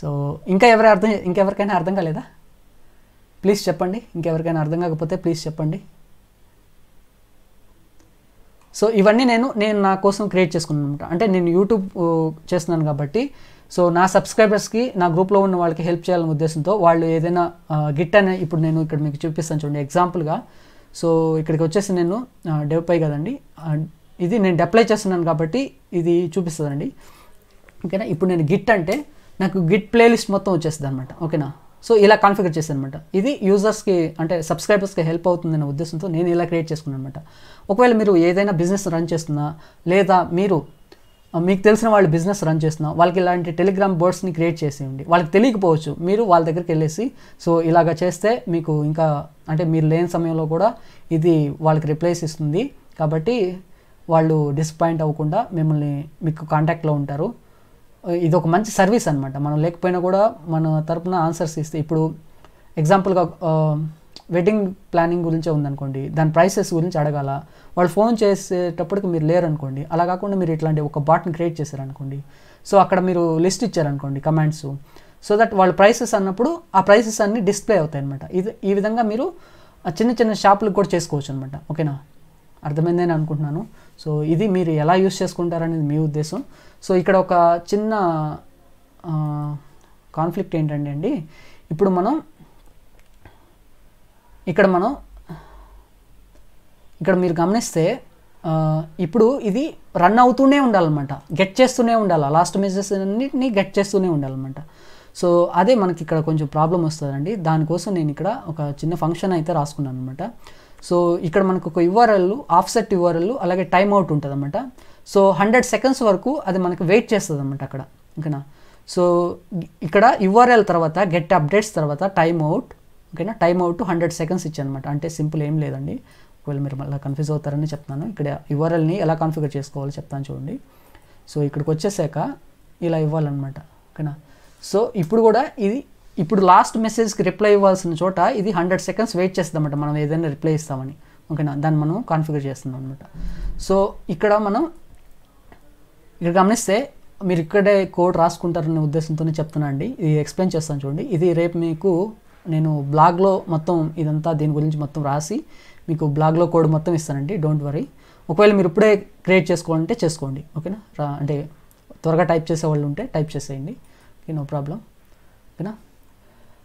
Speaker 1: సో ఇంకా ఎవరు అర్థం ఇంకెవరికైనా అర్థం కాలేదా ప్లీజ్ చెప్పండి ఇంకెవరికైనా అర్థం కాకపోతే ప్లీజ్ చెప్పండి సో ఇవన్నీ నేను నేను నా కోసం క్రియేట్ చేసుకున్నాను అనమాట అంటే నేను యూట్యూబ్ చేస్తున్నాను కాబట్టి సో నా సబ్స్క్రైబర్స్కి నా గ్రూప్లో ఉన్న వాళ్ళకి హెల్ప్ చేయాలనే ఉద్దేశంతో వాళ్ళు ఏదైనా గిట్ అనే ఇప్పుడు నేను ఇక్కడ మీకు చూపిస్తాను చూడండి ఎగ్జాంపుల్గా సో ఇక్కడికి వచ్చేసి నేను డెవపై కదండి ఇది నేను డెప్లై చేస్తున్నాను కాబట్టి ఇది చూపిస్తుందండి ఓకేనా ఇప్పుడు నేను గిట్ అంటే నాకు గిట్ ప్లేలిస్ట్ మొత్తం వచ్చేస్తుంది అనమాట ఓకేనా సో ఇలా కాన్ఫిగర్ చేశానమాట అనమాట ఇది యూజర్స్కి అంటే సబ్స్క్రైబర్స్కి హెల్ప్ అవుతుందనే ఉద్దేశంతో నేను ఇలా క్రియేట్ చేసుకున్నాను అనమాట ఒకవేళ మీరు ఏదైనా బిజినెస్ రన్ చేస్తున్నా లేదా మీరు మీకు తెలిసిన వాళ్ళు బిజినెస్ రన్ చేస్తున్నాం వాళ్ళకి ఇలాంటి టెలిగ్రామ్ బోర్డ్స్ని క్రియేట్ చేసేయండి వాళ్ళకి తెలియకపోవచ్చు మీరు వాళ్ళ దగ్గరికి వెళ్ళేసి సో ఇలాగ చేస్తే మీకు ఇంకా అంటే మీరు లేని సమయంలో కూడా ఇది వాళ్ళకి రిప్లేస్ ఇస్తుంది కాబట్టి వాళ్ళు డిసప్పాయింట్ అవ్వకుండా మిమ్మల్ని మీకు కాంటాక్ట్లో ఉంటారు ఇది ఒక మంచి సర్వీస్ అనమాట మనం లేకపోయినా కూడా మన తరపున ఆన్సర్స్ ఇస్తే ఇప్పుడు ఎగ్జాంపుల్గా వెడ్డింగ్ ప్లానింగ్ గురించే ఉందనుకోండి దాని ప్రైసెస్ గురించి అడగాల వాళ్ళు ఫోన్ చేసేటప్పటికి మీరు లేరనుకోండి అలా కాకుండా మీరు ఇట్లాంటి ఒక బాట్ని క్రియేట్ చేశారనుకోండి సో అక్కడ మీరు లిస్ట్ ఇచ్చారనుకోండి కమాండ్స్ సో దట్ వాళ్ళ ప్రైసెస్ అన్నప్పుడు ఆ ప్రైసెస్ అన్నీ డిస్ప్లే అవుతాయి అనమాట ఇది ఈ విధంగా మీరు చిన్న చిన్న షాపులకు కూడా చేసుకోవచ్చు అనమాట ఓకేనా అర్థమైందని అనుకుంటున్నాను సో ఇది మీరు ఎలా యూస్ చేసుకుంటారనేది మీ ఉద్దేశం సో ఇక్కడ ఒక చిన్న కాన్ఫ్లిక్ట్ ఏంటంటే అండి ఇప్పుడు మనం ఇక్కడ మనం ఇక్కడ మీరు గమనిస్తే ఇప్పుడు ఇది రన్ అవుతూనే ఉండాలన్నమాట గెట్ చేస్తూనే ఉండాలి లాస్ట్ మెసేజెస్ అన్నింటినీ గెట్ చేస్తూనే ఉండాలన్నమాట సో అదే మనకి ఇక్కడ కొంచెం ప్రాబ్లం వస్తుందండి దానికోసం నేను ఇక్కడ ఒక చిన్న ఫంక్షన్ అయితే రాసుకున్నాను అనమాట సో ఇక్కడ మనకు ఒక యుఆర్ఎల్ ఆఫ్సెట్ యుఆర్ఎల్ అలాగే టైమ్ అవుట్ ఉంటుంది అనమాట సో హండ్రెడ్ సెకండ్స్ వరకు అది మనకు వెయిట్ చేస్తుంది అనమాట అక్కడ ఇంకనా సో ఇక్కడ యుఆర్ఎల్ తర్వాత గెట్ అప్డేట్స్ తర్వాత టైం అవుట్ ఓకేనా టైమ్ అవుట్ హండ్రెడ్ సెకండ్స్ ఇచ్చానమాట అంటే సింపుల్ ఏం లేదండి ఒకవేళ మీరు మళ్ళీ కన్ఫ్యూజ్ అవుతారని చెప్తాను ఇక్కడ యూఆర్ఎల్ని ఎలా కాన్ఫిగర్ చేసుకోవాలో చెప్తాను చూడండి సో ఇక్కడికి వచ్చేసాక ఇలా ఇవ్వాలన్నమాట ఓకేనా సో ఇప్పుడు కూడా ఇది ఇప్పుడు లాస్ట్ మెసేజ్కి రిప్లై ఇవ్వాల్సిన చోట ఇది హండ్రెడ్ సెకండ్స్ వెయిట్ చేస్తామన్నమాట మనం ఏదైనా రిప్లై ఇస్తామని ఓకేనా దాన్ని మనం కాన్ఫిగర్ చేస్తున్నాం అనమాట సో ఇక్కడ మనం ఇక్కడ గమనిస్తే మీరు ఇక్కడే కోడ్ రాసుకుంటారనే ఉద్దేశంతోనే చెప్తున్నా అండి ఇది ఎక్స్ప్లెయిన్ చేస్తాను చూడండి ఇది రేపు మీకు నేను బ్లాగ్లో మొత్తం ఇదంతా దీని గురించి మొత్తం రాసి మీకు బ్లాగ్లో కోడ్ మొత్తం ఇస్తానండి డోంట్ వరీ ఒకవేళ మీరు ఇప్పుడే క్రియేట్ చేసుకోవాలంటే చేసుకోండి ఓకేనా రా అంటే త్వరగా టైప్ చేసే వాళ్ళు ఉంటే టైప్ చేసేయండి ఓకే నో ప్రాబ్లం ఓకేనా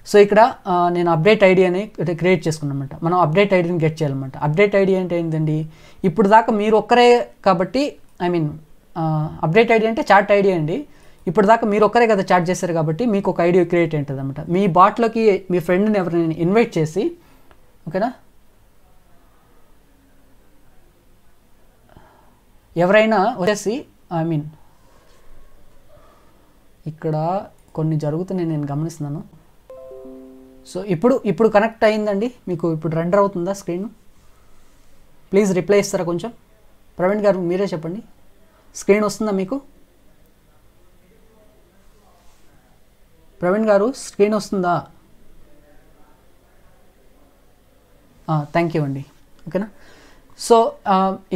Speaker 1: సో ఇక్కడ నేను అప్డేట్ ఐడి అని క్రియేట్ చేసుకున్నమాట మనం అప్డేట్ ఐడిని గెట్ చేయాలన్నమాట అప్డేట్ ఐడి అంటే ఏంటండి ఇప్పుడు దాకా మీరు ఒక్కరే కాబట్టి ఐ మీన్ అప్డేట్ ఐడి అంటే చాట్ ఐడి అండి ఇప్పుడు దాకా మీరు ఒక్కరే కదా చాట్ చేశారు కాబట్టి మీకు ఒక ఐడియా క్రియేట్ అవుతుంది అనమాట మీ బాట్లోకి మీ ఫ్రెండ్ని ఎవరిని ఇన్వైట్ చేసి ఓకేనా ఎవరైనా వచ్చేసి ఐ మీన్ ఇక్కడ కొన్ని జరుగుతున్నాయి నేను గమనిస్తున్నాను సో ఇప్పుడు ఇప్పుడు కనెక్ట్ అయిందండి మీకు ఇప్పుడు రెండర్ అవుతుందా స్క్రీన్ ప్లీజ్ రిప్లై ఇస్తారా కొంచెం ప్రవీణ్ గారు మీరే చెప్పండి స్క్రీన్ వస్తుందా మీకు ప్రవీణ్ గారు స్క్రీన్ వస్తుందా థ్యాంక్ యూ అండి ఓకేనా సో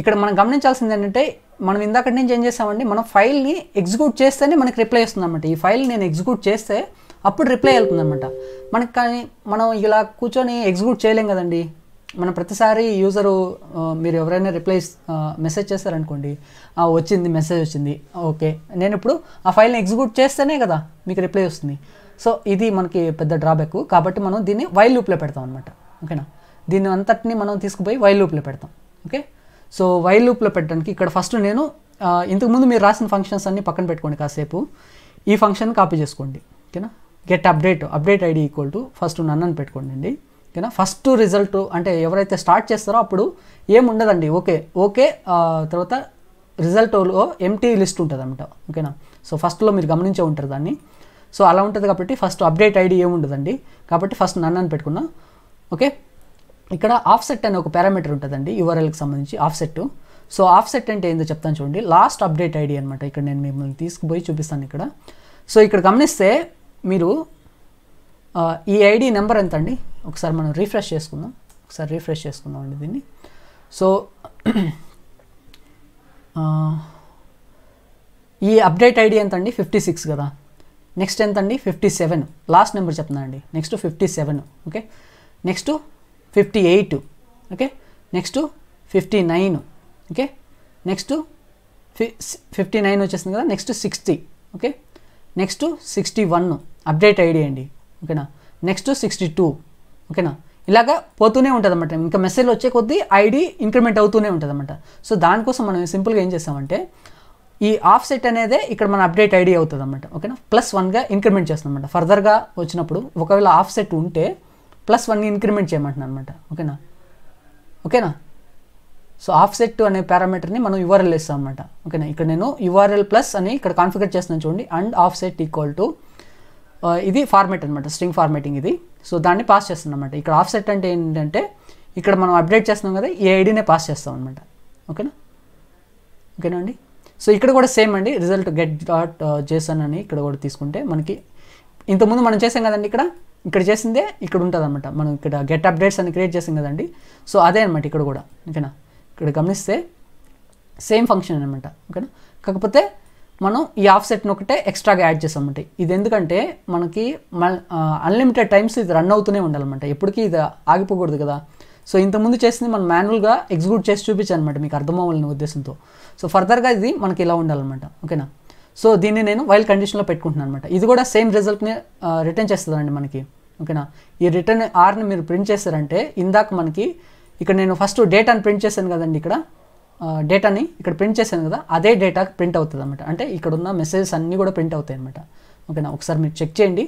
Speaker 1: ఇక్కడ మనం గమనించాల్సింది ఏంటంటే మనం ఇందాక నుంచి ఏం చేసామండి మనం ఫైల్ని ఎగ్జిక్యూట్ చేస్తేనే మనకి రిప్లై వస్తుంది అనమాట ఈ ఫైల్ నేను ఎగ్జిక్యూట్ చేస్తే అప్పుడు రిప్లై వెళ్తుందన్నమాట మనకి కానీ మనం ఇలా కూర్చొని ఎగ్జిక్యూట్ చేయలేం కదండి మనం ప్రతిసారి యూజరు మీరు ఎవరైనా రిప్లై మెసేజ్ చేస్తారనుకోండి వచ్చింది మెసేజ్ వచ్చింది ఓకే నేను ఇప్పుడు ఆ ఫైల్ని ఎగ్జిక్యూట్ చేస్తేనే కదా మీకు రిప్లై వస్తుంది సో ఇది మనకి పెద్ద డ్రాబ్యాక్ కాబట్టి మనం దీన్ని వైల్ లూప్లో పెడతాం అనమాట ఓకేనా దీన్ని అంతటిని మనం తీసుకుపోయి వైల్ లూప్లో పెడతాం ఓకే సో వైల్ లూప్లో పెట్టడానికి ఇక్కడ ఫస్ట్ నేను ఇంతకుముందు మీరు రాసిన ఫంక్షన్స్ అన్నీ పక్కన పెట్టుకోండి కాసేపు ఈ ఫంక్షన్ కాపీ చేసుకోండి ఓకేనా get update update ID equal to first నన్ను అని పెట్టుకోండి ఓకేనా ఫస్ట్ రిజల్ట్ అంటే ఎవరైతే స్టార్ట్ చేస్తారో అప్పుడు ఏముండదండి ఓకే ఓకే తర్వాత రిజల్ట్లో ఎంటీ లిస్ట్ ఉంటుంది అనమాట ఓకేనా సో ఫస్ట్లో మీరు గమనించే ఉంటారు దాన్ని సో అలా ఉంటుంది కాబట్టి ఫస్ట్ అప్డేట్ ఐడి ఏముండదండి కాబట్టి ఫస్ట్ నన్ను అని పెట్టుకున్నా ఓకే ఇక్కడ ఆఫ్సెట్ అనే ఒక పారామీటర్ ఉంటుందండి యువర్ఎల్కి సంబంధించి ఆఫ్సెట్ సో ఆఫ్సెట్ అంటే ఏందో చెప్తాను చూడండి లాస్ట్ అప్డేట్ ఐడి అనమాట ఇక్కడ నేను మిమ్మల్ని తీసుకుపోయి చూపిస్తాను ఇక్కడ సో ఇక్కడ గమనిస్తే మీరు ఈ ఐడి నెంబర్ ఎంత అండి ఒకసారి మనం రీఫ్రెష్ చేసుకుందాం ఒకసారి రీఫ్రెష్ చేసుకుందాం అండి దీన్ని సో ఈ అప్డేట్ ఐడి ఎంత అండి ఫిఫ్టీ సిక్స్ కదా నెక్స్ట్ ఎంత అండి ఫిఫ్టీ సెవెన్ లాస్ట్ నెంబర్ చెప్తున్నానండి next fifty seven okay next fifty eight okay next fifty nine okay next fifty nine వచ్చేసింది కదా next sixty okay next sixty one update ID అండి ఓకేనా నెక్స్ట్ సిక్స్టీ టూ ఓకేనా ఇలాగా పోతూనే ఉంటుంది అనమాట ఇంకా మెసేజ్ వచ్చే కొద్దీ ఐడి ఇంక్రిమెంట్ అవుతూనే ఉంటుంది అనమాట సో దానికోసం మనం సింపుల్గా ఏం చేస్తామంటే ఈ ఆఫ్సెట్ అనేది ఇక్కడ మన అప్డేట్ ఐడి అవుతుంది అనమాట ఓకేనా ప్లస్ వన్గా ఇంక్రిమెంట్ చేస్తుంది అనమాట ఫర్దర్గా వచ్చినప్పుడు ఒకవేళ ఆఫ్సెట్ ఉంటే ప్లస్ వన్ ఇంక్రిమెంట్ చేయమంటున్నాను అనమాట ఓకేనా ఓకేనా సో ఆఫ్సెట్ అనే పారామీటర్ని మనం యూఆర్ఎల్ ఇస్తాం అనమాట ఓకేనా ఇక్కడ నేను యూఆర్ఎల్ ప్లస్ అని ఇక్కడ కాన్ఫిగర్ చేస్తున్నాను చూడండి అండ్ ఆఫ్సెట్ ఈక్వల్ టు ఇది ఫార్మేట్ అనమాట స్ట్రింగ్ ఫార్మేటింగ్ ఇది సో దాన్ని పాస్ చేస్తాను అనమాట ఇక్కడ ఆఫ్సెట్ అంటే ఏంటంటే ఇక్కడ మనం అప్డేట్ చేస్తున్నాం కదా ఈ ఐడినే పాస్ చేస్తాం అనమాట ఓకేనా ఓకేనా అండి సో ఇక్కడ కూడా సేమ్ అండి రిజల్ట్ గెట్ డాట్ జేసన్ అని ఇక్కడ కూడా తీసుకుంటే మనకి ఇంతకుముందు మనం చేసాం కదండి ఇక్కడ ఇక్కడ చేసిందే ఇక్కడ ఉంటుంది అనమాట మనం ఇక్కడ గెట్ అప్డేట్స్ అని క్రియేట్ చేసాం కదండి సో అదే అనమాట ఇక్కడ కూడా ఓకేనా ఇక్కడ గమనిస్తే సేమ్ ఫంక్షన్ అనమాట ఓకేనా కాకపోతే మనం ఈ ఆఫ్సెట్ని ఒకటే ఎక్స్ట్రాగా యాడ్ చేసామంటే ఇది ఎందుకంటే మనకి అన్లిమిటెడ్ టైమ్స్ ఇది రన్ అవుతూనే ఉండాలన్నమాట ఎప్పటికీ ఇది ఆగిపోకూడదు కదా సో ఇంతకుముందు చేసింది మనం మాన్యువల్గా ఎగ్జిక్యూట్ చేసి చూపించాను అనమాట మీకు అర్థమవ్వాలనే ఉద్దేశంతో సో ఫర్దర్గా ఇది మనకి ఇలా ఉండాలన్నమాట ఓకేనా సో దీన్ని నేను వైల్ కండిషన్లో పెట్టుకుంటున్నాను అనమాట ఇది కూడా సేమ్ రిజల్ట్ని రిటర్న్ చేస్తుందండి మనకి ఓకేనా ఈ రిటర్న్ ఆర్ని మీరు ప్రింట్ చేస్తారంటే ఇందాక మనకి ఇక్కడ నేను ఫస్ట్ డేటాని ప్రింట్ చేశాను కదండి ఇక్కడ డేటాని ఇక్కడ ప్రింట్ చేశాను కదా అదే డేటా ప్రింట్ అవుతుంది అనమాట అంటే ఇక్కడ ఉన్న మెసేజెస్ అన్నీ కూడా ప్రింట్ అవుతాయి అనమాట ఓకేనా ఒకసారి మీరు చెక్ చేయండి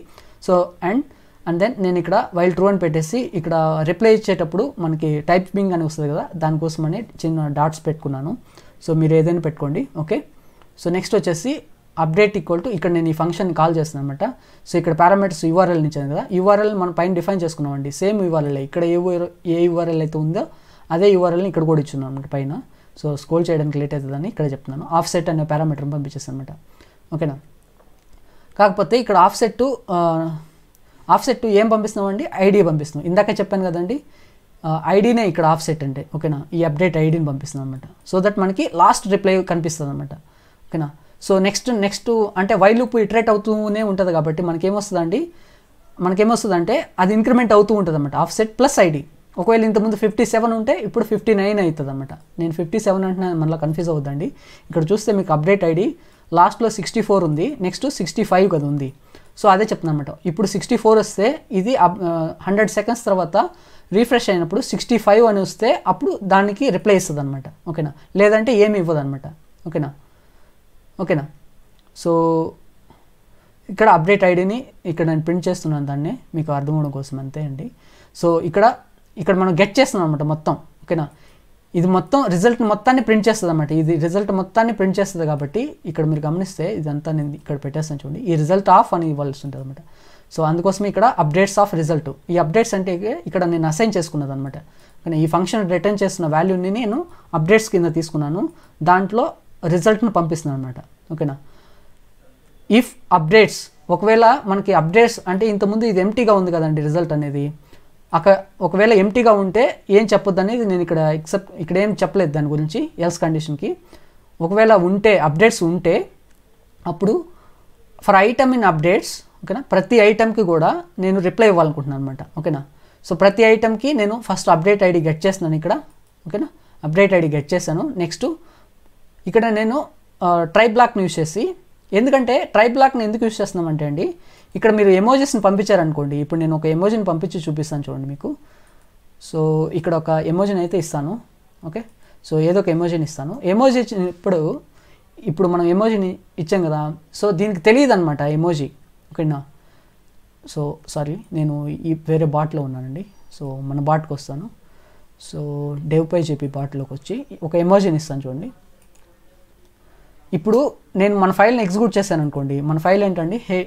Speaker 1: సో అండ్ అండ్ దెన్ నేను ఇక్కడ వైల్ ట్రూ అని పెట్టేసి ఇక్కడ రిప్లై ఇచ్చేటప్పుడు మనకి టైపింగ్ అని వస్తుంది కదా దానికోసమని చిన్న డాట్స్ పెట్టుకున్నాను సో మీరు ఏదైనా పెట్టుకోండి ఓకే సో నెక్స్ట్ వచ్చేసి అప్డేట్ ఈక్వల్ టు ఇక్కడ నేను ఈ ఫంక్షన్ కాల్ చేస్తాను అనమాట సో ఇక్కడ పారామీటర్స్ యూఆర్ఎల్ ఇచ్చాను కదా యూఆర్ఎల్ మనం పైన డిఫైన్ చేసుకున్నాం అండి సేమ్ యూఆర్ఎల్ ఇక్కడ ఏ ఏ యూఆర్ఎల్ అయితే ఉందో అదే యూఆర్ఎల్ని ఇక్కడ కూడా ఇచ్చున్నాం అనమాట పైన సో స్కోల్ చేయడానికి లేట్ అవుతుందని ఇక్కడ చెప్తున్నాను ఆఫ్ సెట్ అనే పారామీటర్ పంపించేస్తాను అనమాట ఓకేనా కాకపోతే ఇక్కడ ఆఫ్ సెట్ ఆఫ్ సెట్ ఏం పంపిస్తున్నామండి ఐడి పంపిస్తున్నాం ఇందాక చెప్పాను కదండి ఐడీనే ఇక్కడ ఆఫ్ సెట్ అంటే ఓకేనా ఈ అప్డేట్ ఐడీని పంపిస్తుంది అనమాట సో దట్ మనకి లాస్ట్ రిప్లై కనిపిస్తుంది అనమాట ఓకేనా సో నెక్స్ట్ నెక్స్ట్ అంటే వైల్ లూప్ ఇటరేట్ అవుతూనే ఉంటుంది కాబట్టి మనకేమొస్తుందండి మనకేమొస్తుందంటే అది ఇంక్రిమెంట్ అవుతూ ఉంటుంది అనమాట ఆఫ్ సెట్ ప్లస్ ఐడి ఒకవేళ ఇంతకుముందు ఫిఫ్టీ సెవెన్ ఉంటే ఇప్పుడు ఫిఫ్టీ నైన్ అవుతుంది అనమాట నేను ఫిఫ్టీ సెవెన్ అంటే మళ్ళీ కన్ఫ్యూజ్ అవుతుందండి ఇక్కడ చూస్తే మీకు అప్డేట్ ఐడి లాస్ట్లో సిక్స్టీ ఫోర్ ఉంది నెక్స్ట్ సిక్స్టీ ఫైవ్ కదా ఉంది సో అదే చెప్తున్నా అనమాట ఇప్పుడు సిక్స్టీ ఫోర్ వస్తే ఇది హండ్రెడ్ సెకండ్స్ తర్వాత రీఫ్రెష్ అయినప్పుడు సిక్స్టీ ఫైవ్ అని వస్తే అప్పుడు దానికి రిప్లై ఇస్తుంది అనమాట ఓకేనా లేదంటే ఏమి ఇవ్వదు అనమాట ఓకేనా ఓకేనా సో ఇక్కడ అప్డేట్ ఐడిని ఇక్కడ నేను ప్రింట్ చేస్తున్నాను దాన్ని మీకు అర్థమవడం కోసం అంతే అండి సో ఇక్కడ ఇక్కడ మనం గెట్ చేస్తున్నాం అనమాట మొత్తం ఓకేనా ఇది మొత్తం రిజల్ట్ మొత్తాన్ని ప్రింట్ చేస్తుంది అనమాట ఇది రిజల్ట్ మొత్తాన్ని ప్రింట్ చేస్తుంది కాబట్టి ఇక్కడ మీరు గమనిస్తే ఇదంతా నేను ఇక్కడ పెట్టేస్తాను చూడండి ఈ రిజల్ట్ ఆఫ్ అని ఇవ్వాల్సి ఉంటుంది అనమాట సో అందుకోసం ఇక్కడ అప్డేట్స్ ఆఫ్ రిజల్ట్ ఈ అప్డేట్స్ అంటే ఇక్కడ నేను అసైన్ చేసుకున్నది అనమాట కానీ ఈ ఫంక్షన్ రిటర్న్ చేసిన వాల్యూని నేను అప్డేట్స్ కింద తీసుకున్నాను దాంట్లో రిజల్ట్ను పంపిస్తున్నాను అనమాట ఓకేనా ఇఫ్ అప్డేట్స్ ఒకవేళ మనకి అప్డేట్స్ అంటే ఇంతకుముందు ఇది ఎంటీగా ఉంది కదండి రిజల్ట్ అనేది అక్కడ ఒకవేళ ఎంటీగా ఉంటే ఏం చెప్పొద్దు అనేది నేను ఇక్కడ ఎక్సెప్ట్ ఇక్కడ ఏం చెప్పలేదు దాని గురించి ఎల్స్ కండిషన్కి ఒకవేళ ఉంటే అప్డేట్స్ ఉంటే అప్పుడు ఫర్ ఐటమ్ ఇన్ అప్డేట్స్ ఓకేనా ప్రతి ఐటెంకి కూడా నేను రిప్లై ఇవ్వాలనుకుంటున్నాను అనమాట ఓకేనా సో ప్రతి ఐటెంకి నేను ఫస్ట్ అప్డేట్ ఐడి గెట్ చేస్తున్నాను ఇక్కడ ఓకేనా అప్డేట్ ఐడి గెట్ చేశాను నెక్స్ట్ ఇక్కడ నేను ట్రై బ్లాక్ని యూస్ చేసి ఎందుకంటే ట్రై బ్లాక్ని ఎందుకు యూస్ చేస్తున్నామంటే అండి ఇక్కడ మీరు ఎమోజెస్ని పంపించారనుకోండి ఇప్పుడు నేను ఒక ఎమోజిని పంపించి చూపిస్తాను చూడండి మీకు సో ఇక్కడ ఒక ఎమోజిన్ అయితే ఇస్తాను ఓకే సో ఏదో ఒక ఎమోజిన్ ఇస్తాను ఎమోజీ ఇప్పుడు ఇప్పుడు మనం ఎమోజిని ఇచ్చాం కదా సో దీనికి తెలియదు అనమాట ఎమోజీ ఓకేనా సో సారీ నేను ఈ వేరే బాట్లో ఉన్నానండి సో మన బాట్కి వస్తాను సో డేవ్పై చెప్పి బాట్లోకి వచ్చి ఒక ఎమర్జెన్ ఇస్తాను చూడండి ఇప్పుడు నేను మన ఫైల్ని ఎగ్జిక్యూట్ చేశాను అనుకోండి మన ఫైల్ ఏంటండి హే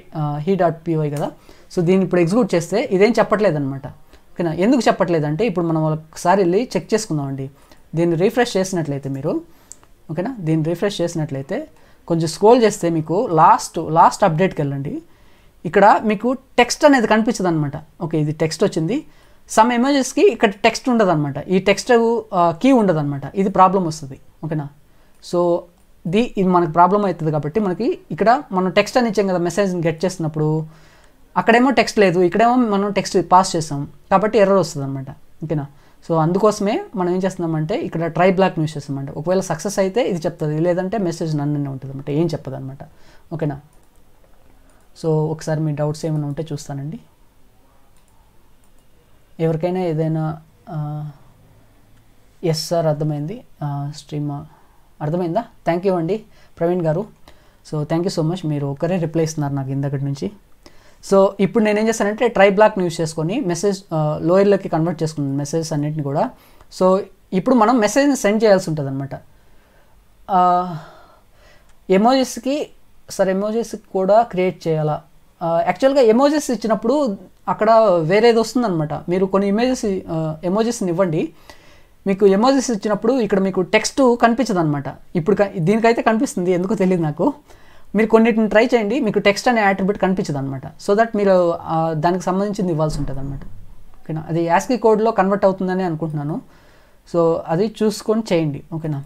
Speaker 1: హీ డాట్ పివై కదా సో దీన్ని ఇప్పుడు ఎగ్జిక్యూట్ చేస్తే ఇదేం చెప్పట్లేదు అనమాట ఓకేనా ఎందుకు చెప్పట్లేదంటే ఇప్పుడు మనం ఒకసారి వెళ్ళి చెక్ చేసుకుందామండి దీన్ని రీఫ్రెష్ చేసినట్లయితే మీరు ఓకేనా దీన్ని రీఫ్రెష్ చేసినట్లయితే కొంచెం స్క్రోల్ చేస్తే మీకు లాస్ట్ లాస్ట్ అప్డేట్కి వెళ్ళండి ఇక్కడ మీకు టెక్స్ట్ అనేది కనిపించదు అనమాట ఓకే ఇది టెక్స్ట్ వచ్చింది సమ్ ఎమోజెస్కి ఇక్కడ టెక్స్ట్ ఉండదన్నమాట ఈ టెక్స్ట్ కీ ఉండదన్నమాట ఇది ప్రాబ్లం వస్తుంది ఓకేనా సో ది ఇది మనకు ప్రాబ్లం అవుతుంది కాబట్టి మనకి ఇక్కడ మనం టెక్స్ట్ అని ఇచ్చాం కదా మెసేజ్ని గెట్ చేసినప్పుడు అక్కడేమో టెక్స్ట్ లేదు ఇక్కడేమో మనం టెక్స్ట్ పాస్ చేసాం కాబట్టి ఎర్రర్ వస్తుంది అనమాట ఓకేనా సో అందుకోసమే మనం ఏం చేస్తున్నామంటే ఇక్కడ ట్రై బ్లాక్ న్యూస్ చేస్తామంటే ఒకవేళ సక్సెస్ అయితే ఇది చెప్తుంది లేదంటే మెసేజ్ నన్ను ఉంటుంది అనమాట ఏం చెప్పదు అనమాట ఓకేనా సో ఒకసారి మీ డౌట్స్ ఏమైనా ఉంటే చూస్తానండి ఎవరికైనా ఏదైనా ఎస్ సార్ అర్థమైంది స్ట్రీమ్ అర్థమైందా థ్యాంక్ యూ అండి ప్రవీణ్ గారు so thank you so much మీరు ఒకరే రిప్లై ఇస్తున్నారు నాకు ఇందకటి నుంచి సో ఇప్పుడు నేనేం చేస్తానంటే ట్రై బ్లాక్ని యూస్ చేసుకొని మెసేజ్ లోయర్లోకి కన్వర్ట్ చేసుకున్నాను మెసేజెస్ అన్నింటిని కూడా సో ఇప్పుడు మనం మెసేజ్ని సెండ్ చేయాల్సి ఉంటుంది అనమాట ఎమోజెస్కి సార్ ఎమోజెస్ కూడా క్రియేట్ చేయాలా యాక్చువల్గా ఎమోజెస్ ఇచ్చినప్పుడు అక్కడ వేరేది వస్తుందన్నమాట మీరు కొన్ని ఇమేజెస్ ఎమోజెస్ని ఇవ్వండి మీకు ఎమోజెస్ ఇచ్చినప్పుడు ఇక్కడ మీకు టెక్స్ట్ కనిపించదు అనమాట ఇప్పుడు దీనికైతే కనిపిస్తుంది ఎందుకో తెలియదు నాకు మీరు కొన్నిటిని ట్రై చేయండి మీకు టెక్స్ట్ అనే యాట్రిబ్యూట్ కనిపించదు అనమాట సో దట్ మీరు దానికి సంబంధించింది ఇవ్వాల్సి ఉంటుంది అనమాట ఓకేనా అది యాస్కి కోడ్లో కన్వర్ట్ అవుతుందని అనుకుంటున్నాను సో అది చూసుకొని చేయండి ఓకేనా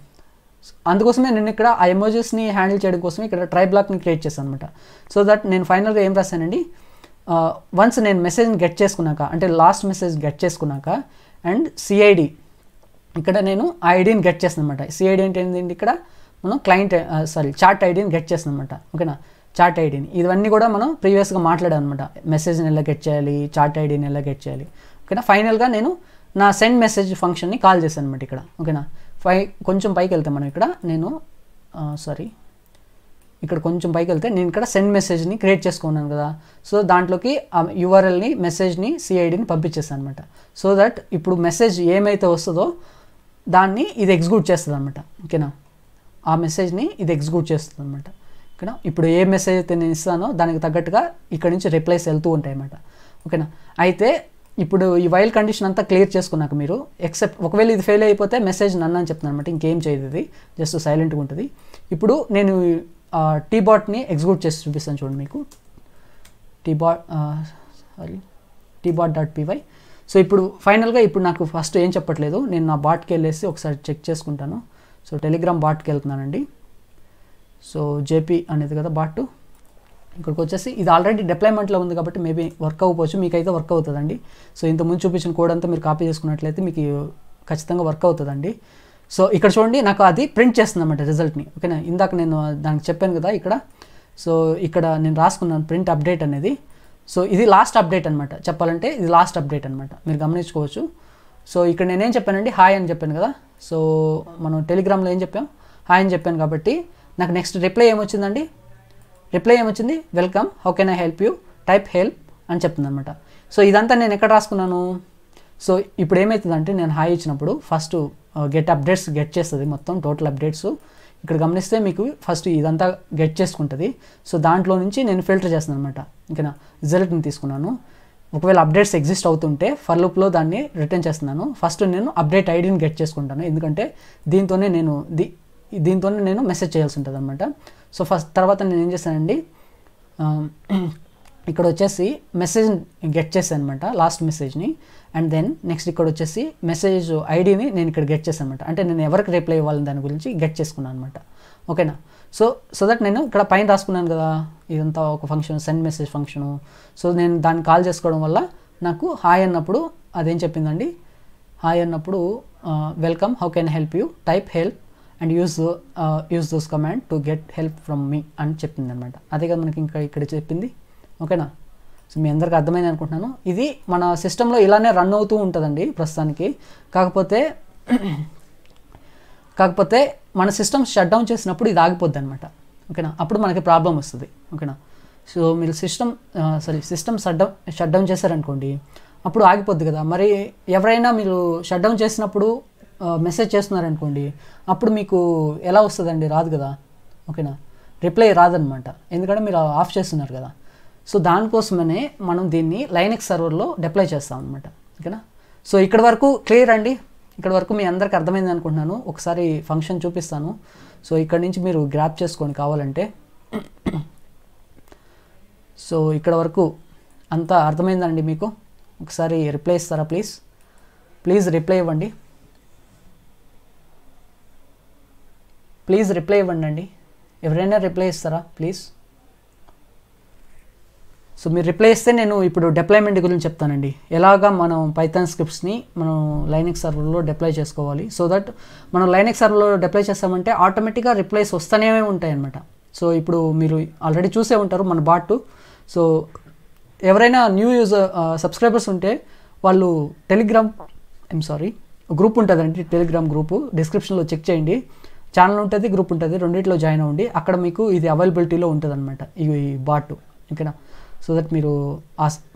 Speaker 1: అందుకోసమే నేను ఇక్కడ ఆ ఎమోజెస్ని హ్యాండిల్ చేయడం కోసం ఇక్కడ ట్రై బ్లాక్ని క్రియేట్ చేశాను అనమాట సో దట్ నేను ఫైనల్గా ఏం రాశానండి వన్స్ నేను మెసేజ్ని గెట్ చేసుకున్నాక అంటే లాస్ట్ మెసేజ్ గెట్ చేసుకున్నాక అండ్ సిఐడి ఇక్కడ నేను ఐడిని గెట్ చేస్తాను అనమాట సిఐడి అంటే ఏంటంటే ఇక్కడ మనం క్లయింట్ సారీ చార్ట్ ఐడిని గెట్ చేస్తాను అనమాట ఓకేనా చార్ట్ ఐడిని ఇవన్నీ కూడా మనం ప్రీవియస్గా మాట్లాడాను అనమాట మెసేజ్ని ఎలా గెట్ చేయాలి చార్ట్ ఐడిని ఎలా గెట్ చేయాలి ఓకేనా ఫైనల్గా నేను నా సెండ్ మెసేజ్ ఫంక్షన్ని కాల్ చేశాను అనమాట ఇక్కడ ఓకేనా పై కొంచెం పైకి వెళ్తే మనం ఇక్కడ నేను సారీ ఇక్కడ కొంచెం పైకి వెళ్తే నేను ఇక్కడ సెండ్ మెసేజ్ని క్రియేట్ చేసుకున్నాను కదా సో దాంట్లోకి ఆ యూఆర్ఎల్ని మెసేజ్ని సిఐడిని పంపించేస్తాను అనమాట సో దట్ ఇప్పుడు మెసేజ్ ఏమైతే వస్తుందో దాన్ని ఇది ఎగ్జిక్యూట్ చేస్తుంది అనమాట ఓకేనా ఆ మెసేజ్ని ఇది ఎగ్జిక్యూట్ చేస్తుంది అనమాట ఇక్కడ ఇప్పుడు ఏ మెసేజ్ అయితే నేను ఇస్తానో దానికి తగ్గట్టుగా ఇక్కడ నుంచి రిప్లైస్ వెళ్తూ ఉంటాయి అన్నమాట ఓకేనా అయితే ఇప్పుడు ఈ వైల్ కండిషన్ అంతా క్లియర్ చేసుకున్నాక మీరు ఎక్సెప్ట్ ఒకవేళ ఇది ఫెయిల్ అయిపోతే మెసేజ్ నన్ను అని చెప్తున్నాను అనమాట ఇంకేం చేయదు ఇది జస్ట్ సైలెంట్గా ఉంటుంది ఇప్పుడు నేను టీబాట్ని ఎగ్జిక్యూట్ చేసి చూపిస్తాను చూడండి మీకు T bot sorry T bot dot PY so ఇప్పుడు ఫైనల్గా ఇప్పుడు నాకు ఫస్ట్ ఏం చెప్పట్లేదు నేను నా బాట్కి వెళ్ళేసి ఒకసారి చెక్ చేసుకుంటాను సో టెలిగ్రామ్ బాట్కి వెళ్తున్నానండి సో జేపీ అనేది కదా బాట్ ఇక్కడికి వచ్చేసి ఇది ఆల్రెడీ డిప్లాయ్మెంట్లో ఉంది కాబట్టి మేబీ వర్క్ అవ్వచ్చు మీకైతే వర్క్ అవుతుందండి సో ఇంత ముందు చూపించిన కోడ్ అంతా మీరు కాపీ చేసుకున్నట్లయితే మీకు ఖచ్చితంగా వర్క్ అవుతుందండి సో ఇక్కడ చూడండి నాకు అది ప్రింట్ చేస్తుంది అనమాట రిజల్ట్ని ఓకేనా ఇందాక నేను దానికి చెప్పాను కదా ఇక్కడ సో ఇక్కడ నేను రాసుకున్నాను ప్రింట్ అప్డేట్ అనేది సో ఇది లాస్ట్ అప్డేట్ అనమాట చెప్పాలంటే ఇది లాస్ట్ అప్డేట్ అనమాట మీరు గమనించుకోవచ్చు సో ఇక్కడ నేనేం చెప్పానండి హాయ్ అని చెప్పాను కదా సో మనం టెలిగ్రామ్లో ఏం చెప్పాం హాయ్ అని చెప్పాను కాబట్టి నాకు నెక్స్ట్ రిప్లై ఏమొచ్చిందండి రిప్లై ఏమొచ్చింది welcome how can I help you type help అని చెప్తుందనమాట సో ఇదంతా నేను ఎక్కడ రాసుకున్నాను సో ఇప్పుడు ఏమవుతుందంటే నేను హాయ్ ఇచ్చినప్పుడు ఫస్ట్ గెట్ అప్డేట్స్ గెట్ చేస్తుంది మొత్తం టోటల్ అప్డేట్స్ ఇక్కడ గమనిస్తే మీకు ఫస్ట్ ఇదంతా గెట్ చేసుకుంటుంది సో దాంట్లో నుంచి నేను ఫిల్టర్ చేస్తాను అనమాట ఇంకా రిజల్ట్ని తీసుకున్నాను ఒకవేళ అప్డేట్స్ ఎగ్జిస్ట్ అవుతుంటే ఫర్ లుప్లో దాన్ని రిటర్న్ చేస్తున్నాను ఫస్ట్ నేను అప్డేట్ ఐడిని గెట్ చేసుకుంటాను ఎందుకంటే దీంతోనే నేను దీ దీంతోనే నేను మెసేజ్ చేయాల్సి ఉంటుంది అనమాట సో ఫస్ట్ తర్వాత నేను ఏం చేశానండి ఇక్కడ వచ్చేసి మెసేజ్ గెట్ చేశాను అనమాట లాస్ట్ మెసేజ్ని అండ్ దెన్ నెక్స్ట్ ఇక్కడ వచ్చేసి మెసేజ్ ఐడిని నేను ఇక్కడ గెట్ చేశాను అనమాట అంటే నేను ఎవరికి రిప్లై ఇవ్వాలని దాని గురించి గెట్ చేసుకున్నాను అనమాట ఓకేనా సో సో దట్ నేను ఇక్కడ పైన రాసుకున్నాను కదా ఇదంతా ఒక function send message function so నేను దాన్ని కాల్ చేసుకోవడం వల్ల నాకు హాయ్ అన్నప్పుడు అదేం చెప్పిందండి హాయ్ అన్నప్పుడు welcome how can help you type help and use use those command to get help from me అని చెప్పింది అనమాట అదే కదా మనకి ఇంకా ఇక్కడ చెప్పింది ఓకేనా సో మీ అందరికీ అర్థమైంది అనుకుంటున్నాను ఇది మన సిస్టంలో ఇలానే రన్ అవుతూ ఉంటుందండి ప్రస్తుతానికి కాకపోతే కాకపోతే మన సిస్టమ్ షట్ డౌన్ చేసినప్పుడు ఇది ఆగిపోద్ది అనమాట ఓకేనా అప్పుడు మనకి ప్రాబ్లం వస్తుంది ఓకేనా సో మీరు system sorry system shut down shut down చేశారనుకోండి అప్పుడు ఆగిపోద్ది కదా మరి ఎవరైనా మీరు షట్ డౌన్ చేసినప్పుడు మెసేజ్ చేస్తున్నారనుకోండి అప్పుడు మీకు ఎలా వస్తుందండి రాదు కదా ఓకేనా రిప్లై రాదనమాట ఎందుకంటే మీరు ఆఫ్ చేస్తున్నారు కదా సో దానికోసమనే మనం దీన్ని లైనెక్స్ సర్వర్లో డిప్లై చేస్తాం అనమాట ఓకేనా సో ఇక్కడ వరకు క్లియర్ అండి ఇక్కడ వరకు మీ అందరికి అర్థమైంది అనుకుంటున్నాను ఒకసారి ఫంక్షన్ చూపిస్తాను సో ఇక్కడ నుంచి మీరు గ్రాప్ చేసుకోండి కావాలంటే సో ఇక్కడ వరకు అంతా అర్థమైందండి మీకు ఒకసారి రిప్లై ఇస్తారా ప్లీజ్ ప్లీజ్ రిప్లై ఇవ్వండి ప్లీజ్ రిప్లై ఇవ్వండి ఎవరైనా రిప్లై ఇస్తారా ప్లీజ్ సో మీరు రిప్లై ఇస్తే నేను ఇప్పుడు డిప్లాయ్మెంట్ గురించి చెప్తానండి ఎలాగా మనం పైథాన్ స్క్రిప్ట్స్ని మనం లైనిక్ సర్వర్లో డిప్లై చేసుకోవాలి సో దట్ మనం లైనిక్ సర్వర్లో డిప్లై చేస్తామంటే ఆటోమేటిక్గా రిప్లైస్ వస్తూనే ఉంటాయి అనమాట సో ఇప్పుడు మీరు ఆల్రెడీ చూసే ఉంటారు మన బాట్ సో ఎవరైనా న్యూ యూజర్ సబ్స్క్రైబర్స్ ఉంటే వాళ్ళు టెలిగ్రామ్ ఐమ్ సారీ గ్రూప్ ఉంటుందండి టెలిగ్రామ్ గ్రూపు డిస్క్రిప్షన్లో చెక్ చేయండి ఛానల్ ఉంటుంది గ్రూప్ ఉంటుంది రెండింటిలో జాయిన్ అవ్వండి అక్కడ మీకు ఇది అవైలబిలిటీలో ఉంటుంది అనమాట ఈ బాటు ఓకేనా సో దట్ మీరు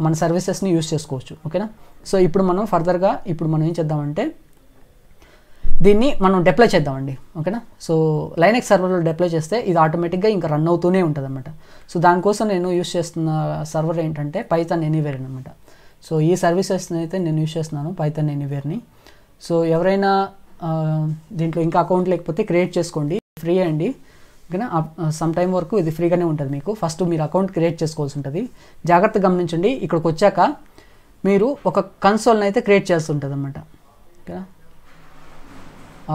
Speaker 1: మన సర్వీసెస్ని యూస్ చేసుకోవచ్చు ఓకేనా సో ఇప్పుడు మనం ఫర్దర్గా ఇప్పుడు మనం ఏం చేద్దామంటే దీన్ని మనం డిప్లై చేద్దామండి ఓకేనా సో లైనెక్స్ సర్వర్లో డిప్లై చేస్తే ఇది ఆటోమేటిక్గా ఇంకా రన్ అవుతూనే ఉంటుంది అనమాట సో దానికోసం నేను యూస్ చేస్తున్న సర్వర్ ఏంటంటే పైతన్ ఎనీవేర్ అనమాట సో ఈ సర్వీసెస్ని అయితే నేను యూస్ చేస్తున్నాను పైతన్ ఎనీవేర్ని సో ఎవరైనా దీంట్లో ఇంకా అకౌంట్ లేకపోతే క్రియేట్ చేసుకోండి ఫ్రీ అండి ఓకేనా సమ్ టైం వరకు ఇది ఫ్రీగానే ఉంటుంది మీకు ఫస్ట్ మీరు అకౌంట్ క్రియేట్ చేసుకోవాల్సి ఉంటుంది జాగ్రత్త గమనించండి ఇక్కడికి వచ్చాక మీరు ఒక కన్సోల్ని అయితే క్రియేట్ చేసి ఉంటుంది అనమాట ఓకేనా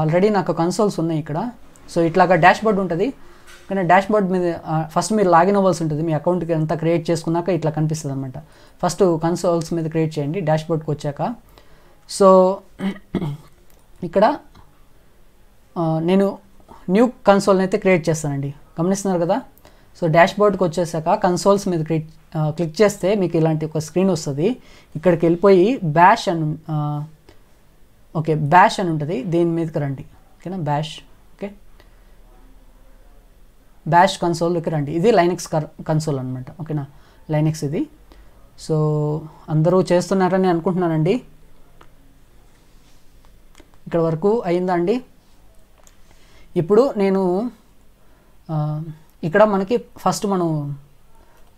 Speaker 1: ఆల్రెడీ నాకు కన్సోల్స్ ఉన్నాయి ఇక్కడ సో ఇట్లాగా డాష్ బోర్డ్ ఉంటుంది కానీ డాష్ బోర్డ్ మీద ఫస్ట్ మీరు లాగిన్ అవ్వాల్సి ఉంటుంది మీ అకౌంట్కి అంతా క్రియేట్ చేసుకున్నాక ఇట్లా కనిపిస్తుంది అనమాట ఫస్ట్ కన్సోల్స్ మీద క్రియేట్ చేయండి డాష్ బోర్డ్కి వచ్చాక సో ఇక్కడ నేను న్యూ కన్సోల్ని అయితే క్రియేట్ చేస్తానండి గమనిస్తున్నారు కదా సో డాష్ బోర్డ్కి వచ్చేసాక కన్సోల్స్ మీద క్రియేట్ క్లిక్ చేస్తే మీకు ఇలాంటి ఒక స్క్రీన్ వస్తుంది ఇక్కడికి వెళ్ళిపోయి బ్యాష్ అని ఓకే బ్యాష్ అని ఉంటుంది దీని మీదకి రండి ఓకేనా బ్యాష్ ఓకే బ్యాష్ కన్సోల్కి రండి ఇది లైనిక్స్ కన్సోల్ అనమాట ఓకేనా లైనిక్స్ ఇది సో అందరూ చేస్తున్నారని అనుకుంటున్నానండి ఇక్కడ వరకు అయిందండి ఇప్పుడు నేను ఇక్కడ మనకి ఫస్ట్ మనం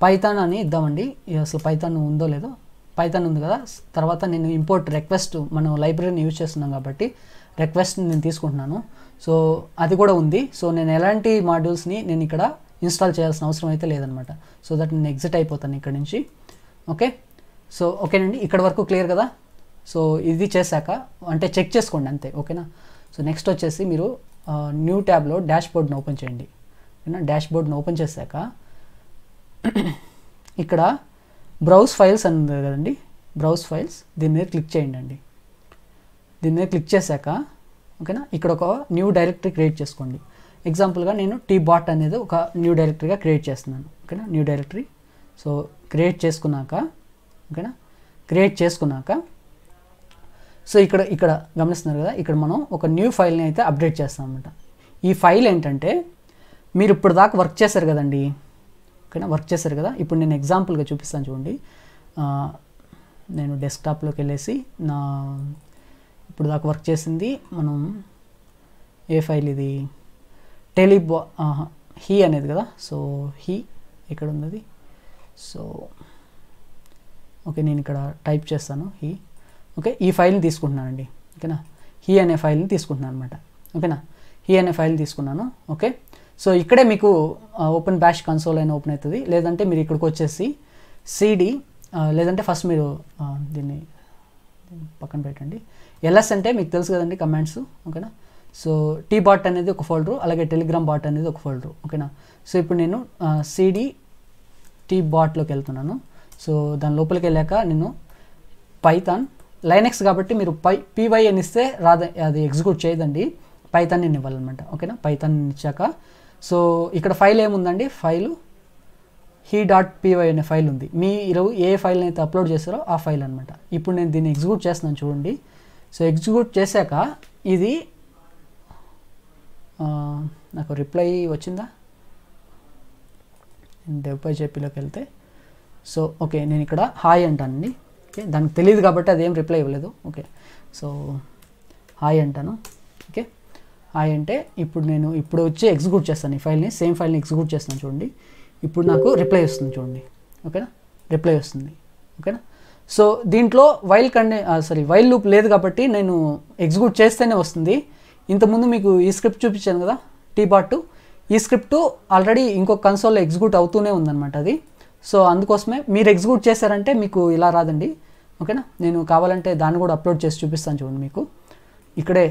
Speaker 1: పైథాన్ అని ఇద్దామండి అసలు పైథాన్ ఉందో లేదో పైథాన్ ఉంది కదా తర్వాత నేను ఇంపోర్ట్ రిక్వెస్ట్ మనం లైబ్రరీని యూజ్ చేస్తున్నాం కాబట్టి రిక్వెస్ట్ నేను తీసుకుంటున్నాను సో అది కూడా ఉంది సో నేను ఎలాంటి మాడ్యూల్స్ని నేను ఇక్కడ ఇన్స్టాల్ చేయాల్సిన అవసరం అయితే లేదనమాట సో దట్ నేను ఎగ్జిట్ అయిపోతాను ఇక్కడ నుంచి ఓకే సో ఓకేనండి ఇక్కడ వరకు క్లియర్ కదా సో ఇది చేశాక అంటే చెక్ చేసుకోండి అంతే ఓకేనా సో నెక్స్ట్ వచ్చేసి మీరు న్యూ ట్యాబ్లో డాష్ బోర్డ్ని ఓపెన్ చేయండి ఓకేనా డాష్ బోర్డ్ని ఓపెన్ చేశాక ఇక్కడ బ్రౌజ్ ఫైల్స్ అని ఉంది కదండి బ్రౌజ్ ఫైల్స్ దీని మీద క్లిక్ చేయండి అండి దీని మీద క్లిక్ చేశాక ఓకేనా ఇక్కడ ఒక న్యూ డైరెక్టరీ క్రియేట్ చేసుకోండి ఎగ్జాంపుల్గా నేను టీ బాట్ అనేది ఒక న్యూ డైరెక్టరీగా క్రియేట్ చేస్తున్నాను ఓకేనా న్యూ డైరెక్టరీ సో క్రియేట్ చేసుకున్నాక ఓకేనా క్రియేట్ చేసుకున్నాక సో ఇక్కడ ఇక్కడ గమనిస్తున్నారు కదా ఇక్కడ మనం ఒక న్యూ ఫైల్ని అయితే అప్డేట్ చేస్తాం అనమాట ఈ ఫైల్ ఏంటంటే మీరు ఇప్పుడు దాకా వర్క్ చేశారు కదండి ఓకేనా వర్క్ చేశారు కదా ఇప్పుడు నేను ఎగ్జాంపుల్గా చూపిస్తాను చూడండి నేను డెస్క్టాప్లోకి వెళ్ళేసి నా ఇప్పుడు దాకా వర్క్ చేసింది మనం ఏ ఫైల్ ఇది టెలిబా హీ అనేది కదా సో హీ ఇక్కడ ఉన్నది సో ఓకే నేను ఇక్కడ టైప్ చేస్తాను హీ ఓకే ఈ ఫైల్ని తీసుకుంటున్నానండి ఓకేనా హీ అనే ఫైల్ని తీసుకుంటున్నాను అనమాట ఓకేనా హీ అనే ఫైల్ తీసుకున్నాను ఓకే సో ఇక్కడే మీకు ఓపెన్ బ్యాష్ కన్సోల్ అయినా ఓపెన్ అవుతుంది లేదంటే మీరు ఇక్కడికి వచ్చేసి సిడి లేదంటే ఫస్ట్ మీరు దీన్ని పక్కన పెట్టండి ఎల్ఎస్ అంటే మీకు తెలుసు కదండి కమాండ్స్ ఓకేనా సో టీ బాట్ అనేది ఒక ఫోల్డరు అలాగే టెలిగ్రామ్ బాట్ అనేది ఒక ఫోల్డరు ఓకేనా సో ఇప్పుడు నేను సిడి టీ బాట్లోకి వెళ్తున్నాను సో దాని లోపలికి వెళ్ళాక నేను పైథాన్ లైనెక్స్ కాబట్టి మీరు పై అని ఇస్తే రాద అది ఎగ్జిక్యూట్ చేయదండి పైతాన్ని నేను ఇవ్వాలన్నమాట ఓకేనా పైథాన్ ఇచ్చాక సో ఇక్కడ ఫైల్ ఏముందండి ఫైలు హీ డాట్ పీవై అనే ఫైల్ ఉంది మీ ఇరవై ఏ ఫైల్ అయితే అప్లోడ్ చేస్తారో ఆ ఫైల్ అనమాట ఇప్పుడు నేను దీన్ని ఎగ్జిక్యూట్ చేస్తున్నాను చూడండి సో ఎగ్జిక్యూట్ చేశాక ఇది నాకు రిప్లై వచ్చిందా డెబ్బై చెప్పిలోకి వెళ్తే సో ఓకే నేను ఇక్కడ హాయ్ అంటానండి ఓకే దానికి తెలియదు కాబట్టి అదేం రిప్లై ఇవ్వలేదు ఓకే సో హాయ్ అంటాను ఓకే హాయ్ అంటే ఇప్పుడు నేను ఇప్పుడు వచ్చి ఎగ్జిక్యూట్ చేస్తాను ఈ ఫైల్ని సేమ్ ఫైల్ని ఎగ్జిక్యూట్ చేస్తాను చూడండి ఇప్పుడు నాకు రిప్లై వస్తుంది చూడండి ఓకేనా రిప్లై వస్తుంది ఓకేనా సో దీంట్లో వైల్ కండే సారీ వైల్ లూప్ లేదు కాబట్టి నేను ఎగ్జిక్యూట్ చేస్తేనే వస్తుంది ఇంతకుముందు మీకు ఈ స్క్రిప్ట్ చూపించాను కదా టీ టూ ఈ స్క్రిప్ట్ ఆల్రెడీ ఇంకొక కన్సోల్లో ఎగ్జిక్యూట్ అవుతూనే ఉందన్నమాట అది సో అందుకోసమే మీరు ఎగ్జిక్యూట్ చేశారంటే మీకు ఇలా రాదండి ఓకేనా నేను కావాలంటే దాన్ని కూడా అప్లోడ్ చేసి చూపిస్తాను చూడండి మీకు ఇక్కడే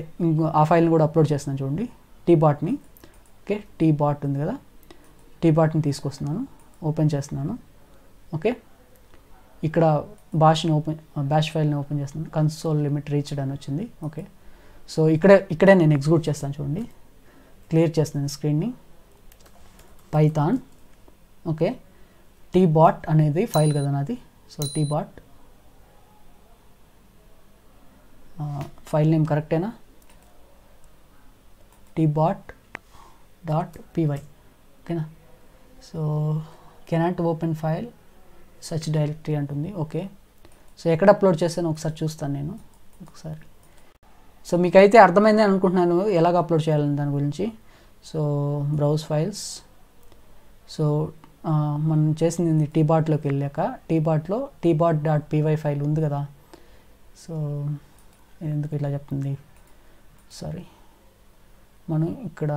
Speaker 1: ఆ ఫైల్ని కూడా అప్లోడ్ చేస్తున్నాను చూడండి టీ బాట్ని ఓకే టీ బాట్ ఉంది కదా టీ బాట్ని తీసుకొస్తున్నాను ఓపెన్ చేస్తున్నాను ఓకే ఇక్కడ బాష్ని ఓపెన్ బ్యాష్ ఫైల్ని ఓపెన్ చేస్తున్నాను కన్సోల్ లిమిట్ రీచ్డ్ అని వచ్చింది ఓకే సో ఇక్కడే ఇక్కడే నేను ఎగ్జిక్యూట్ చేస్తాను చూడండి క్లియర్ చేస్తున్నాను స్క్రీన్ని పైథాన్ ఓకే టీ బాట్ అనేది ఫైల్ కదా నాది so T bot file name కరెక్టేనా టీ బాట్ డాట్ పీవై ఓకేనా so cannot open file search directory అంటుంది ఓకే సో ఎక్కడ అప్లోడ్ చేస్తాను ఒకసారి చూస్తాను నేను ఒకసారి సో మీకైతే అర్థమైంది అనుకుంటున్నాను ఎలాగ అప్లోడ్ చేయాలని దాని గురించి సో బ్రౌజ్ ఫైల్స్ సో మనం చేసింది టీ బాట్లోకి వెళ్ళాక టీ బాట్లో T bot dot PY file ఉంది కదా సో ఎందుకు ఇట్లా చెప్తుంది సారీ మనం ఇక్కడ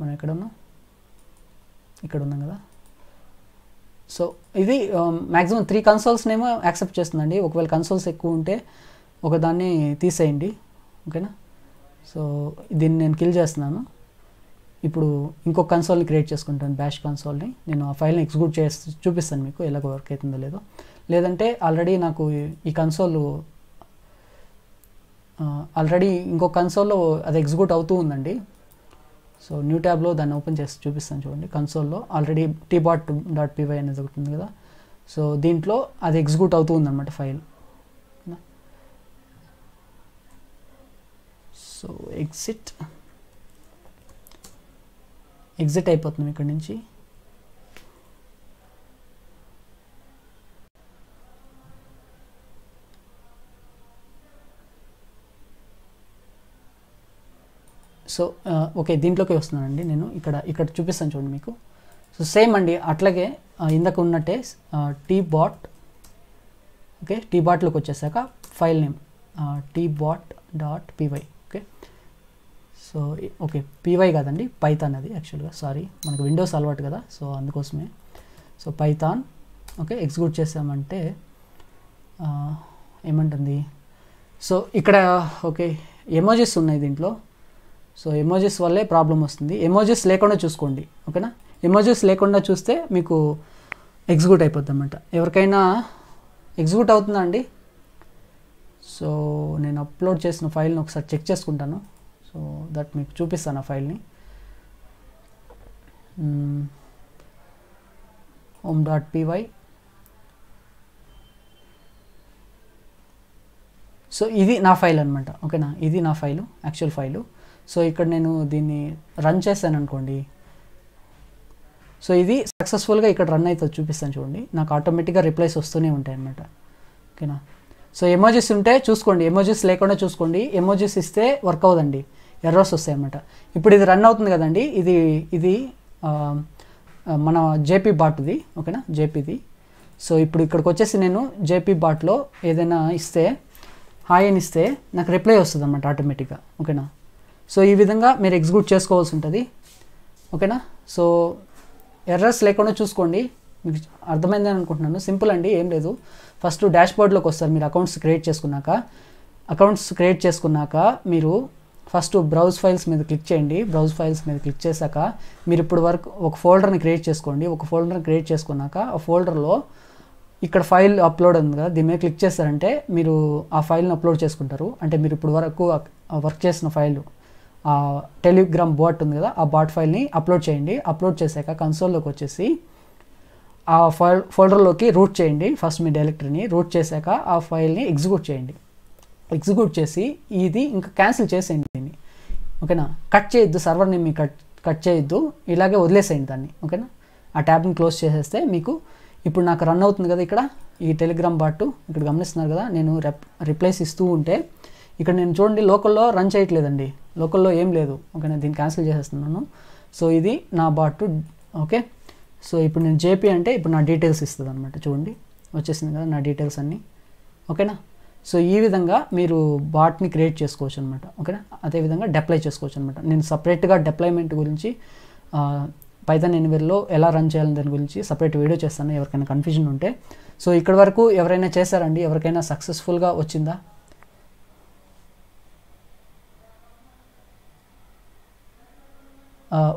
Speaker 1: మనం ఎక్కడ ఉన్నాం ఇక్కడ ఉన్నాం కదా సో ఇది మ్యాక్సిమం త్రీ కన్సోల్స్నేమో యాక్సెప్ట్ చేస్తుందండి ఒకవేళ కన్సోల్స్ ఎక్కువ ఉంటే ఒకదాన్ని తీసేయండి ఓకేనా సో దీన్ని నేను కిల్ చేస్తున్నాను ఇప్పుడు ఇంకొక కన్సోల్ని క్రియేట్ చేసుకుంటాను బ్యాష్ కన్సోల్ని నేను ఆ ఫైల్ని ఎగ్జిక్యూట్ చేసి చూపిస్తాను మీకు ఎలాగ వర్క్ అవుతుందో లేదో లేదంటే ఆల్రెడీ నాకు ఈ కన్సోల్ ఆల్రెడీ ఇంకో కన్సోల్లో అది ఎగ్జిక్యూట్ అవుతూ ఉందండి సో న్యూ ట్యాబ్లో దాన్ని ఓపెన్ చేసి చూపిస్తాను చూడండి కన్సోల్లో already T bot dot PY అనేది ఒకటి ఉంది కదా సో దీంట్లో అది ఎగ్జిక్యూట్ అవుతూ ఉందన్నమాట ఫైల్ సో ఎగ్జిట్ ఎగ్జిట్ అయిపోతున్నాం ఇక్కడ నుంచి సో ఓకే దీంట్లోకి వస్తున్నానండి నేను ఇక్కడ ఇక్కడ చూపిస్తాను చూడండి మీకు సో సేమ్ అండి అట్లాగే ఇందాక ఉన్నట్టే టీ బాట్ ఓకే టీ బాట్లోకి వచ్చేసాక file name T bot dot PY so okay PY కాదండి పైథాన్ అది యాక్చువల్గా సారీ మనకు విండోస్ అలవాటు కదా సో అందుకోసమే సో పైథాన్ ఓకే ఎగ్జిక్యూట్ చేసామంటే ఏమంటుంది సో ఇక్కడ ఓకే ఎమోజెస్ ఉన్నాయి దీంట్లో సో ఎమోజెస్ వల్లే ప్రాబ్లం వస్తుంది ఎమోజెస్ లేకుండా చూసుకోండి ఓకేనా ఎమోజెస్ లేకుండా చూస్తే మీకు ఎగ్జిక్యూట్ అయిపోద్ది అనమాట ఎవరికైనా ఎగ్జిక్యూట్ అవుతుందా అండి సో నేను అప్లోడ్ చేసిన ఫైల్ని ఒకసారి చెక్ చేసుకుంటాను సో దట్ మీకు చూపిస్తాను ఆ ఫైల్ని ఓమ్ డాట్ పీవై సో ఇది నా ఫైల్ అనమాట ఓకేనా ఇది నా ఫైలు యాక్చువల్ ఫైలు సో ఇక్కడ నేను దీన్ని రన్ చేశాను అనుకోండి సో ఇది సక్సెస్ఫుల్గా ఇక్కడ రన్ అవుతుంది చూపిస్తాను చూడండి నాకు ఆటోమేటిక్గా రిప్లైస్ వస్తూనే ఉంటాయి అనమాట ఓకేనా సో ఎమోజెస్ ఉంటే చూసుకోండి ఎమోజెస్ లేకుండా చూసుకోండి ఎమోజెస్ ఇస్తే వర్క్ అవ్వదండి ఎర్రర్స్ వస్తాయన్నమాట ఇప్పుడు ఇది రన్ అవుతుంది కదండి ఇది ఇది మన జేపీ బాట్ది ఓకేనా జేపీది సో ఇప్పుడు ఇక్కడికి వచ్చేసి నేను జేపీ బాట్లో ఏదైనా ఇస్తే హాయ్ అని ఇస్తే నాకు రిప్లై వస్తుంది అనమాట ఆటోమేటిక్గా ఓకేనా సో ఈ విధంగా మీరు ఎగ్జిక్యూట్ చేసుకోవాల్సి ఉంటుంది ఓకేనా సో ఎర్రర్స్ లేకుండా చూసుకోండి మీకు అర్థమైందని అనుకుంటున్నాను సింపుల్ అండి ఏం లేదు ఫస్ట్ డాష్ బోర్డ్లోకి వస్తారు మీరు అకౌంట్స్ క్రియేట్ చేసుకున్నాక అకౌంట్స్ క్రియేట్ చేసుకున్నాక మీరు ఫస్ట్ బ్రౌజ్ ఫైల్స్ మీద క్లిక్ చేయండి బ్రౌజ్ ఫైల్స్ మీద క్లిక్ చేశాక మీరు ఇప్పుడు వరకు ఒక ఫోల్డర్ని క్రియేట్ చేసుకోండి ఒక ఫోల్డర్ని క్రియేట్ చేసుకున్నాక ఆ ఫోల్డర్లో ఇక్కడ ఫైల్ అప్లోడ్ ఉంది కదా దీని మీద క్లిక్ చేస్తారంటే మీరు ఆ ఫైల్ని అప్లోడ్ చేసుకుంటారు అంటే మీరు ఇప్పుడు వరకు వర్క్ చేసిన ఫైల్ టెలిగ్రామ్ బాట్ ఉంది కదా ఆ బాట్ ఫైల్ని అప్లోడ్ చేయండి అప్లోడ్ చేశాక కన్సోల్లోకి వచ్చేసి ఆ ఫైల్ ఫోల్డర్లోకి రూట్ చేయండి ఫస్ట్ మీ డైరెక్టరీని రూట్ చేశాక ఆ ఫైల్ని ఎగ్జిక్యూట్ చేయండి ఎగ్జిక్యూట్ చేసి ఇది ఇంకా క్యాన్సిల్ చేసేయండి దీన్ని ఓకేనా కట్ చేయొద్దు సర్వర్ నేమ్ కట్ కట్ చేయొద్దు ఇలాగే వదిలేసేయండి దాన్ని ఓకేనా ఆ ట్యాబ్ని క్లోజ్ చేసేస్తే మీకు ఇప్పుడు నాకు రన్ అవుతుంది కదా ఇక్కడ ఈ టెలిగ్రామ్ బాటు ఇక్కడ గమనిస్తున్నారు కదా నేను రెప్ రిప్లేస్ ఇస్తూ ఉంటే ఇక్కడ నేను చూడండి లోకల్లో రన్ చేయట్లేదండి లోకల్లో ఏం లేదు ఓకేనా దీన్ని క్యాన్సిల్ చేసేస్తున్నాను సో ఇది నా బాటు ఓకే సో ఇప్పుడు నేను జేపీ అంటే ఇప్పుడు నా డీటెయిల్స్ ఇస్తుంది అనమాట చూడండి వచ్చేసింది కదా నా డీటెయిల్స్ అన్నీ ఓకేనా సో ఈ విధంగా మీరు బాట్ని క్రియేట్ చేసుకోవచ్చు అనమాట ఓకేనా అదేవిధంగా డెప్లై చేసుకోవచ్చు అనమాట నేను సపరేట్గా డెప్లైమెంట్ గురించి పైథాన్ ఎన్వేర్లో ఎలా రన్ చేయాలని దాని గురించి సపరేట్ వీడియో చేస్తాను ఎవరికైనా కన్ఫ్యూజన్ ఉంటే సో ఇక్కడి వరకు ఎవరైనా చేశారండి ఎవరికైనా సక్సెస్ఫుల్గా వచ్చిందా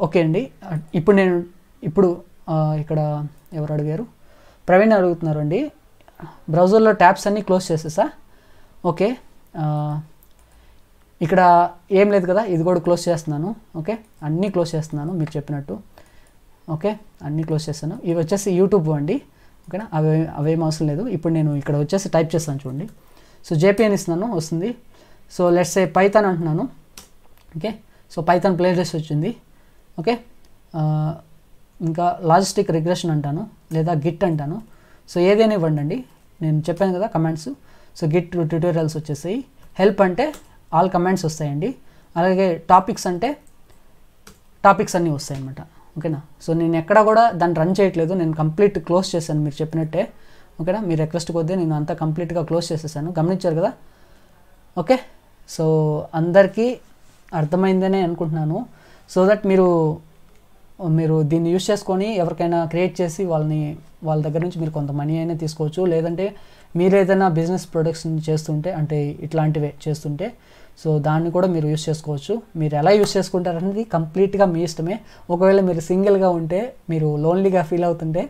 Speaker 1: ఓకే అండి ఇప్పుడు నేను ఇప్పుడు ఇక్కడ ఎవరు అడిగారు ప్రవీణ్ అడుగుతున్నారండి బ్రౌజర్లో ట్యాబ్స్ అన్నీ క్లోజ్ చేసేసా ఓకే ఇక్కడ ఏం లేదు కదా ఇది కూడా క్లోజ్ చేస్తున్నాను ఓకే అన్నీ క్లోజ్ చేస్తున్నాను మీకు చెప్పినట్టు ఓకే అన్నీ క్లోజ్ చేస్తాను ఇవి వచ్చేసి యూట్యూబ్ అండి ఓకేనా అవి అవేం అవసరం లేదు ఇప్పుడు నేను ఇక్కడ వచ్చేసి టైప్ చేస్తాను చూడండి సో జేపీఎన్ ఇస్తున్నాను వస్తుంది సో లెట్స్ ఏ పైథాన్ అంటున్నాను ఓకే సో పైథాన్ ప్లేస్ వచ్చింది ఓకే ఇంకా లాజిస్టిక్ రిగ్రెషన్ అంటాను లేదా గిట్ అంటాను సో ఏదైనా ఇవ్వండి నేను చెప్పాను కదా కమెంట్స్ సో గిట్ ట్యూటోరియల్స్ వచ్చేసాయి హెల్ప్ అంటే ఆల్ కమెంట్స్ వస్తాయండి అలాగే టాపిక్స్ అంటే టాపిక్స్ అన్నీ వస్తాయి అన్నమాట ఓకేనా సో నేను ఎక్కడ కూడా దాన్ని రన్ చేయట్లేదు నేను కంప్లీట్ క్లోజ్ చేశాను మీరు చెప్పినట్టే ఓకేనా మీ రిక్వెస్ట్ కొద్దీ నేను అంతా కంప్లీట్గా క్లోజ్ చేసేసాను గమనించారు కదా ఓకే సో అందరికీ అర్థమైందనే అనుకుంటున్నాను సో దట్ మీరు మీరు దీన్ని యూస్ చేసుకొని ఎవరికైనా క్రియేట్ చేసి వాళ్ళని వాళ్ళ దగ్గర నుంచి మీరు కొంత మనీ అయినా తీసుకోవచ్చు లేదంటే మీరు ఏదైనా బిజినెస్ ప్రొడక్ట్స్ చేస్తుంటే అంటే ఇట్లాంటివే చేస్తుంటే సో దాన్ని కూడా మీరు యూస్ చేసుకోవచ్చు మీరు ఎలా యూస్ చేసుకుంటారు అనేది కంప్లీట్గా మీ ఇష్టమే ఒకవేళ మీరు సింగిల్గా ఉంటే మీరు లోన్లీగా ఫీల్ అవుతుంటే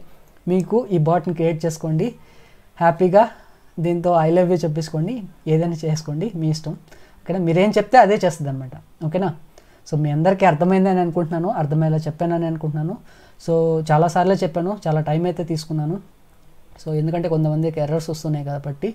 Speaker 1: మీకు ఈ బాట్ని క్రియేట్ చేసుకోండి హ్యాపీగా దీంతో ఐ లవ్ యూ చెప్పేసుకోండి ఏదైనా చేసుకోండి మీ ఇష్టం ఓకేనా మీరేం చెప్తే అదే చేస్తుంది అనమాట ఓకేనా సో మీ అందరికీ అర్థమైందని అనుకుంటున్నాను అర్థమయ్యేలా చెప్పానని అనుకుంటున్నాను సో చాలాసార్లే చెప్పాను చాలా టైం అయితే తీసుకున్నాను సో ఎందుకంటే కొంతమందికి ఎర్రర్స్ వస్తున్నాయి కాబట్టి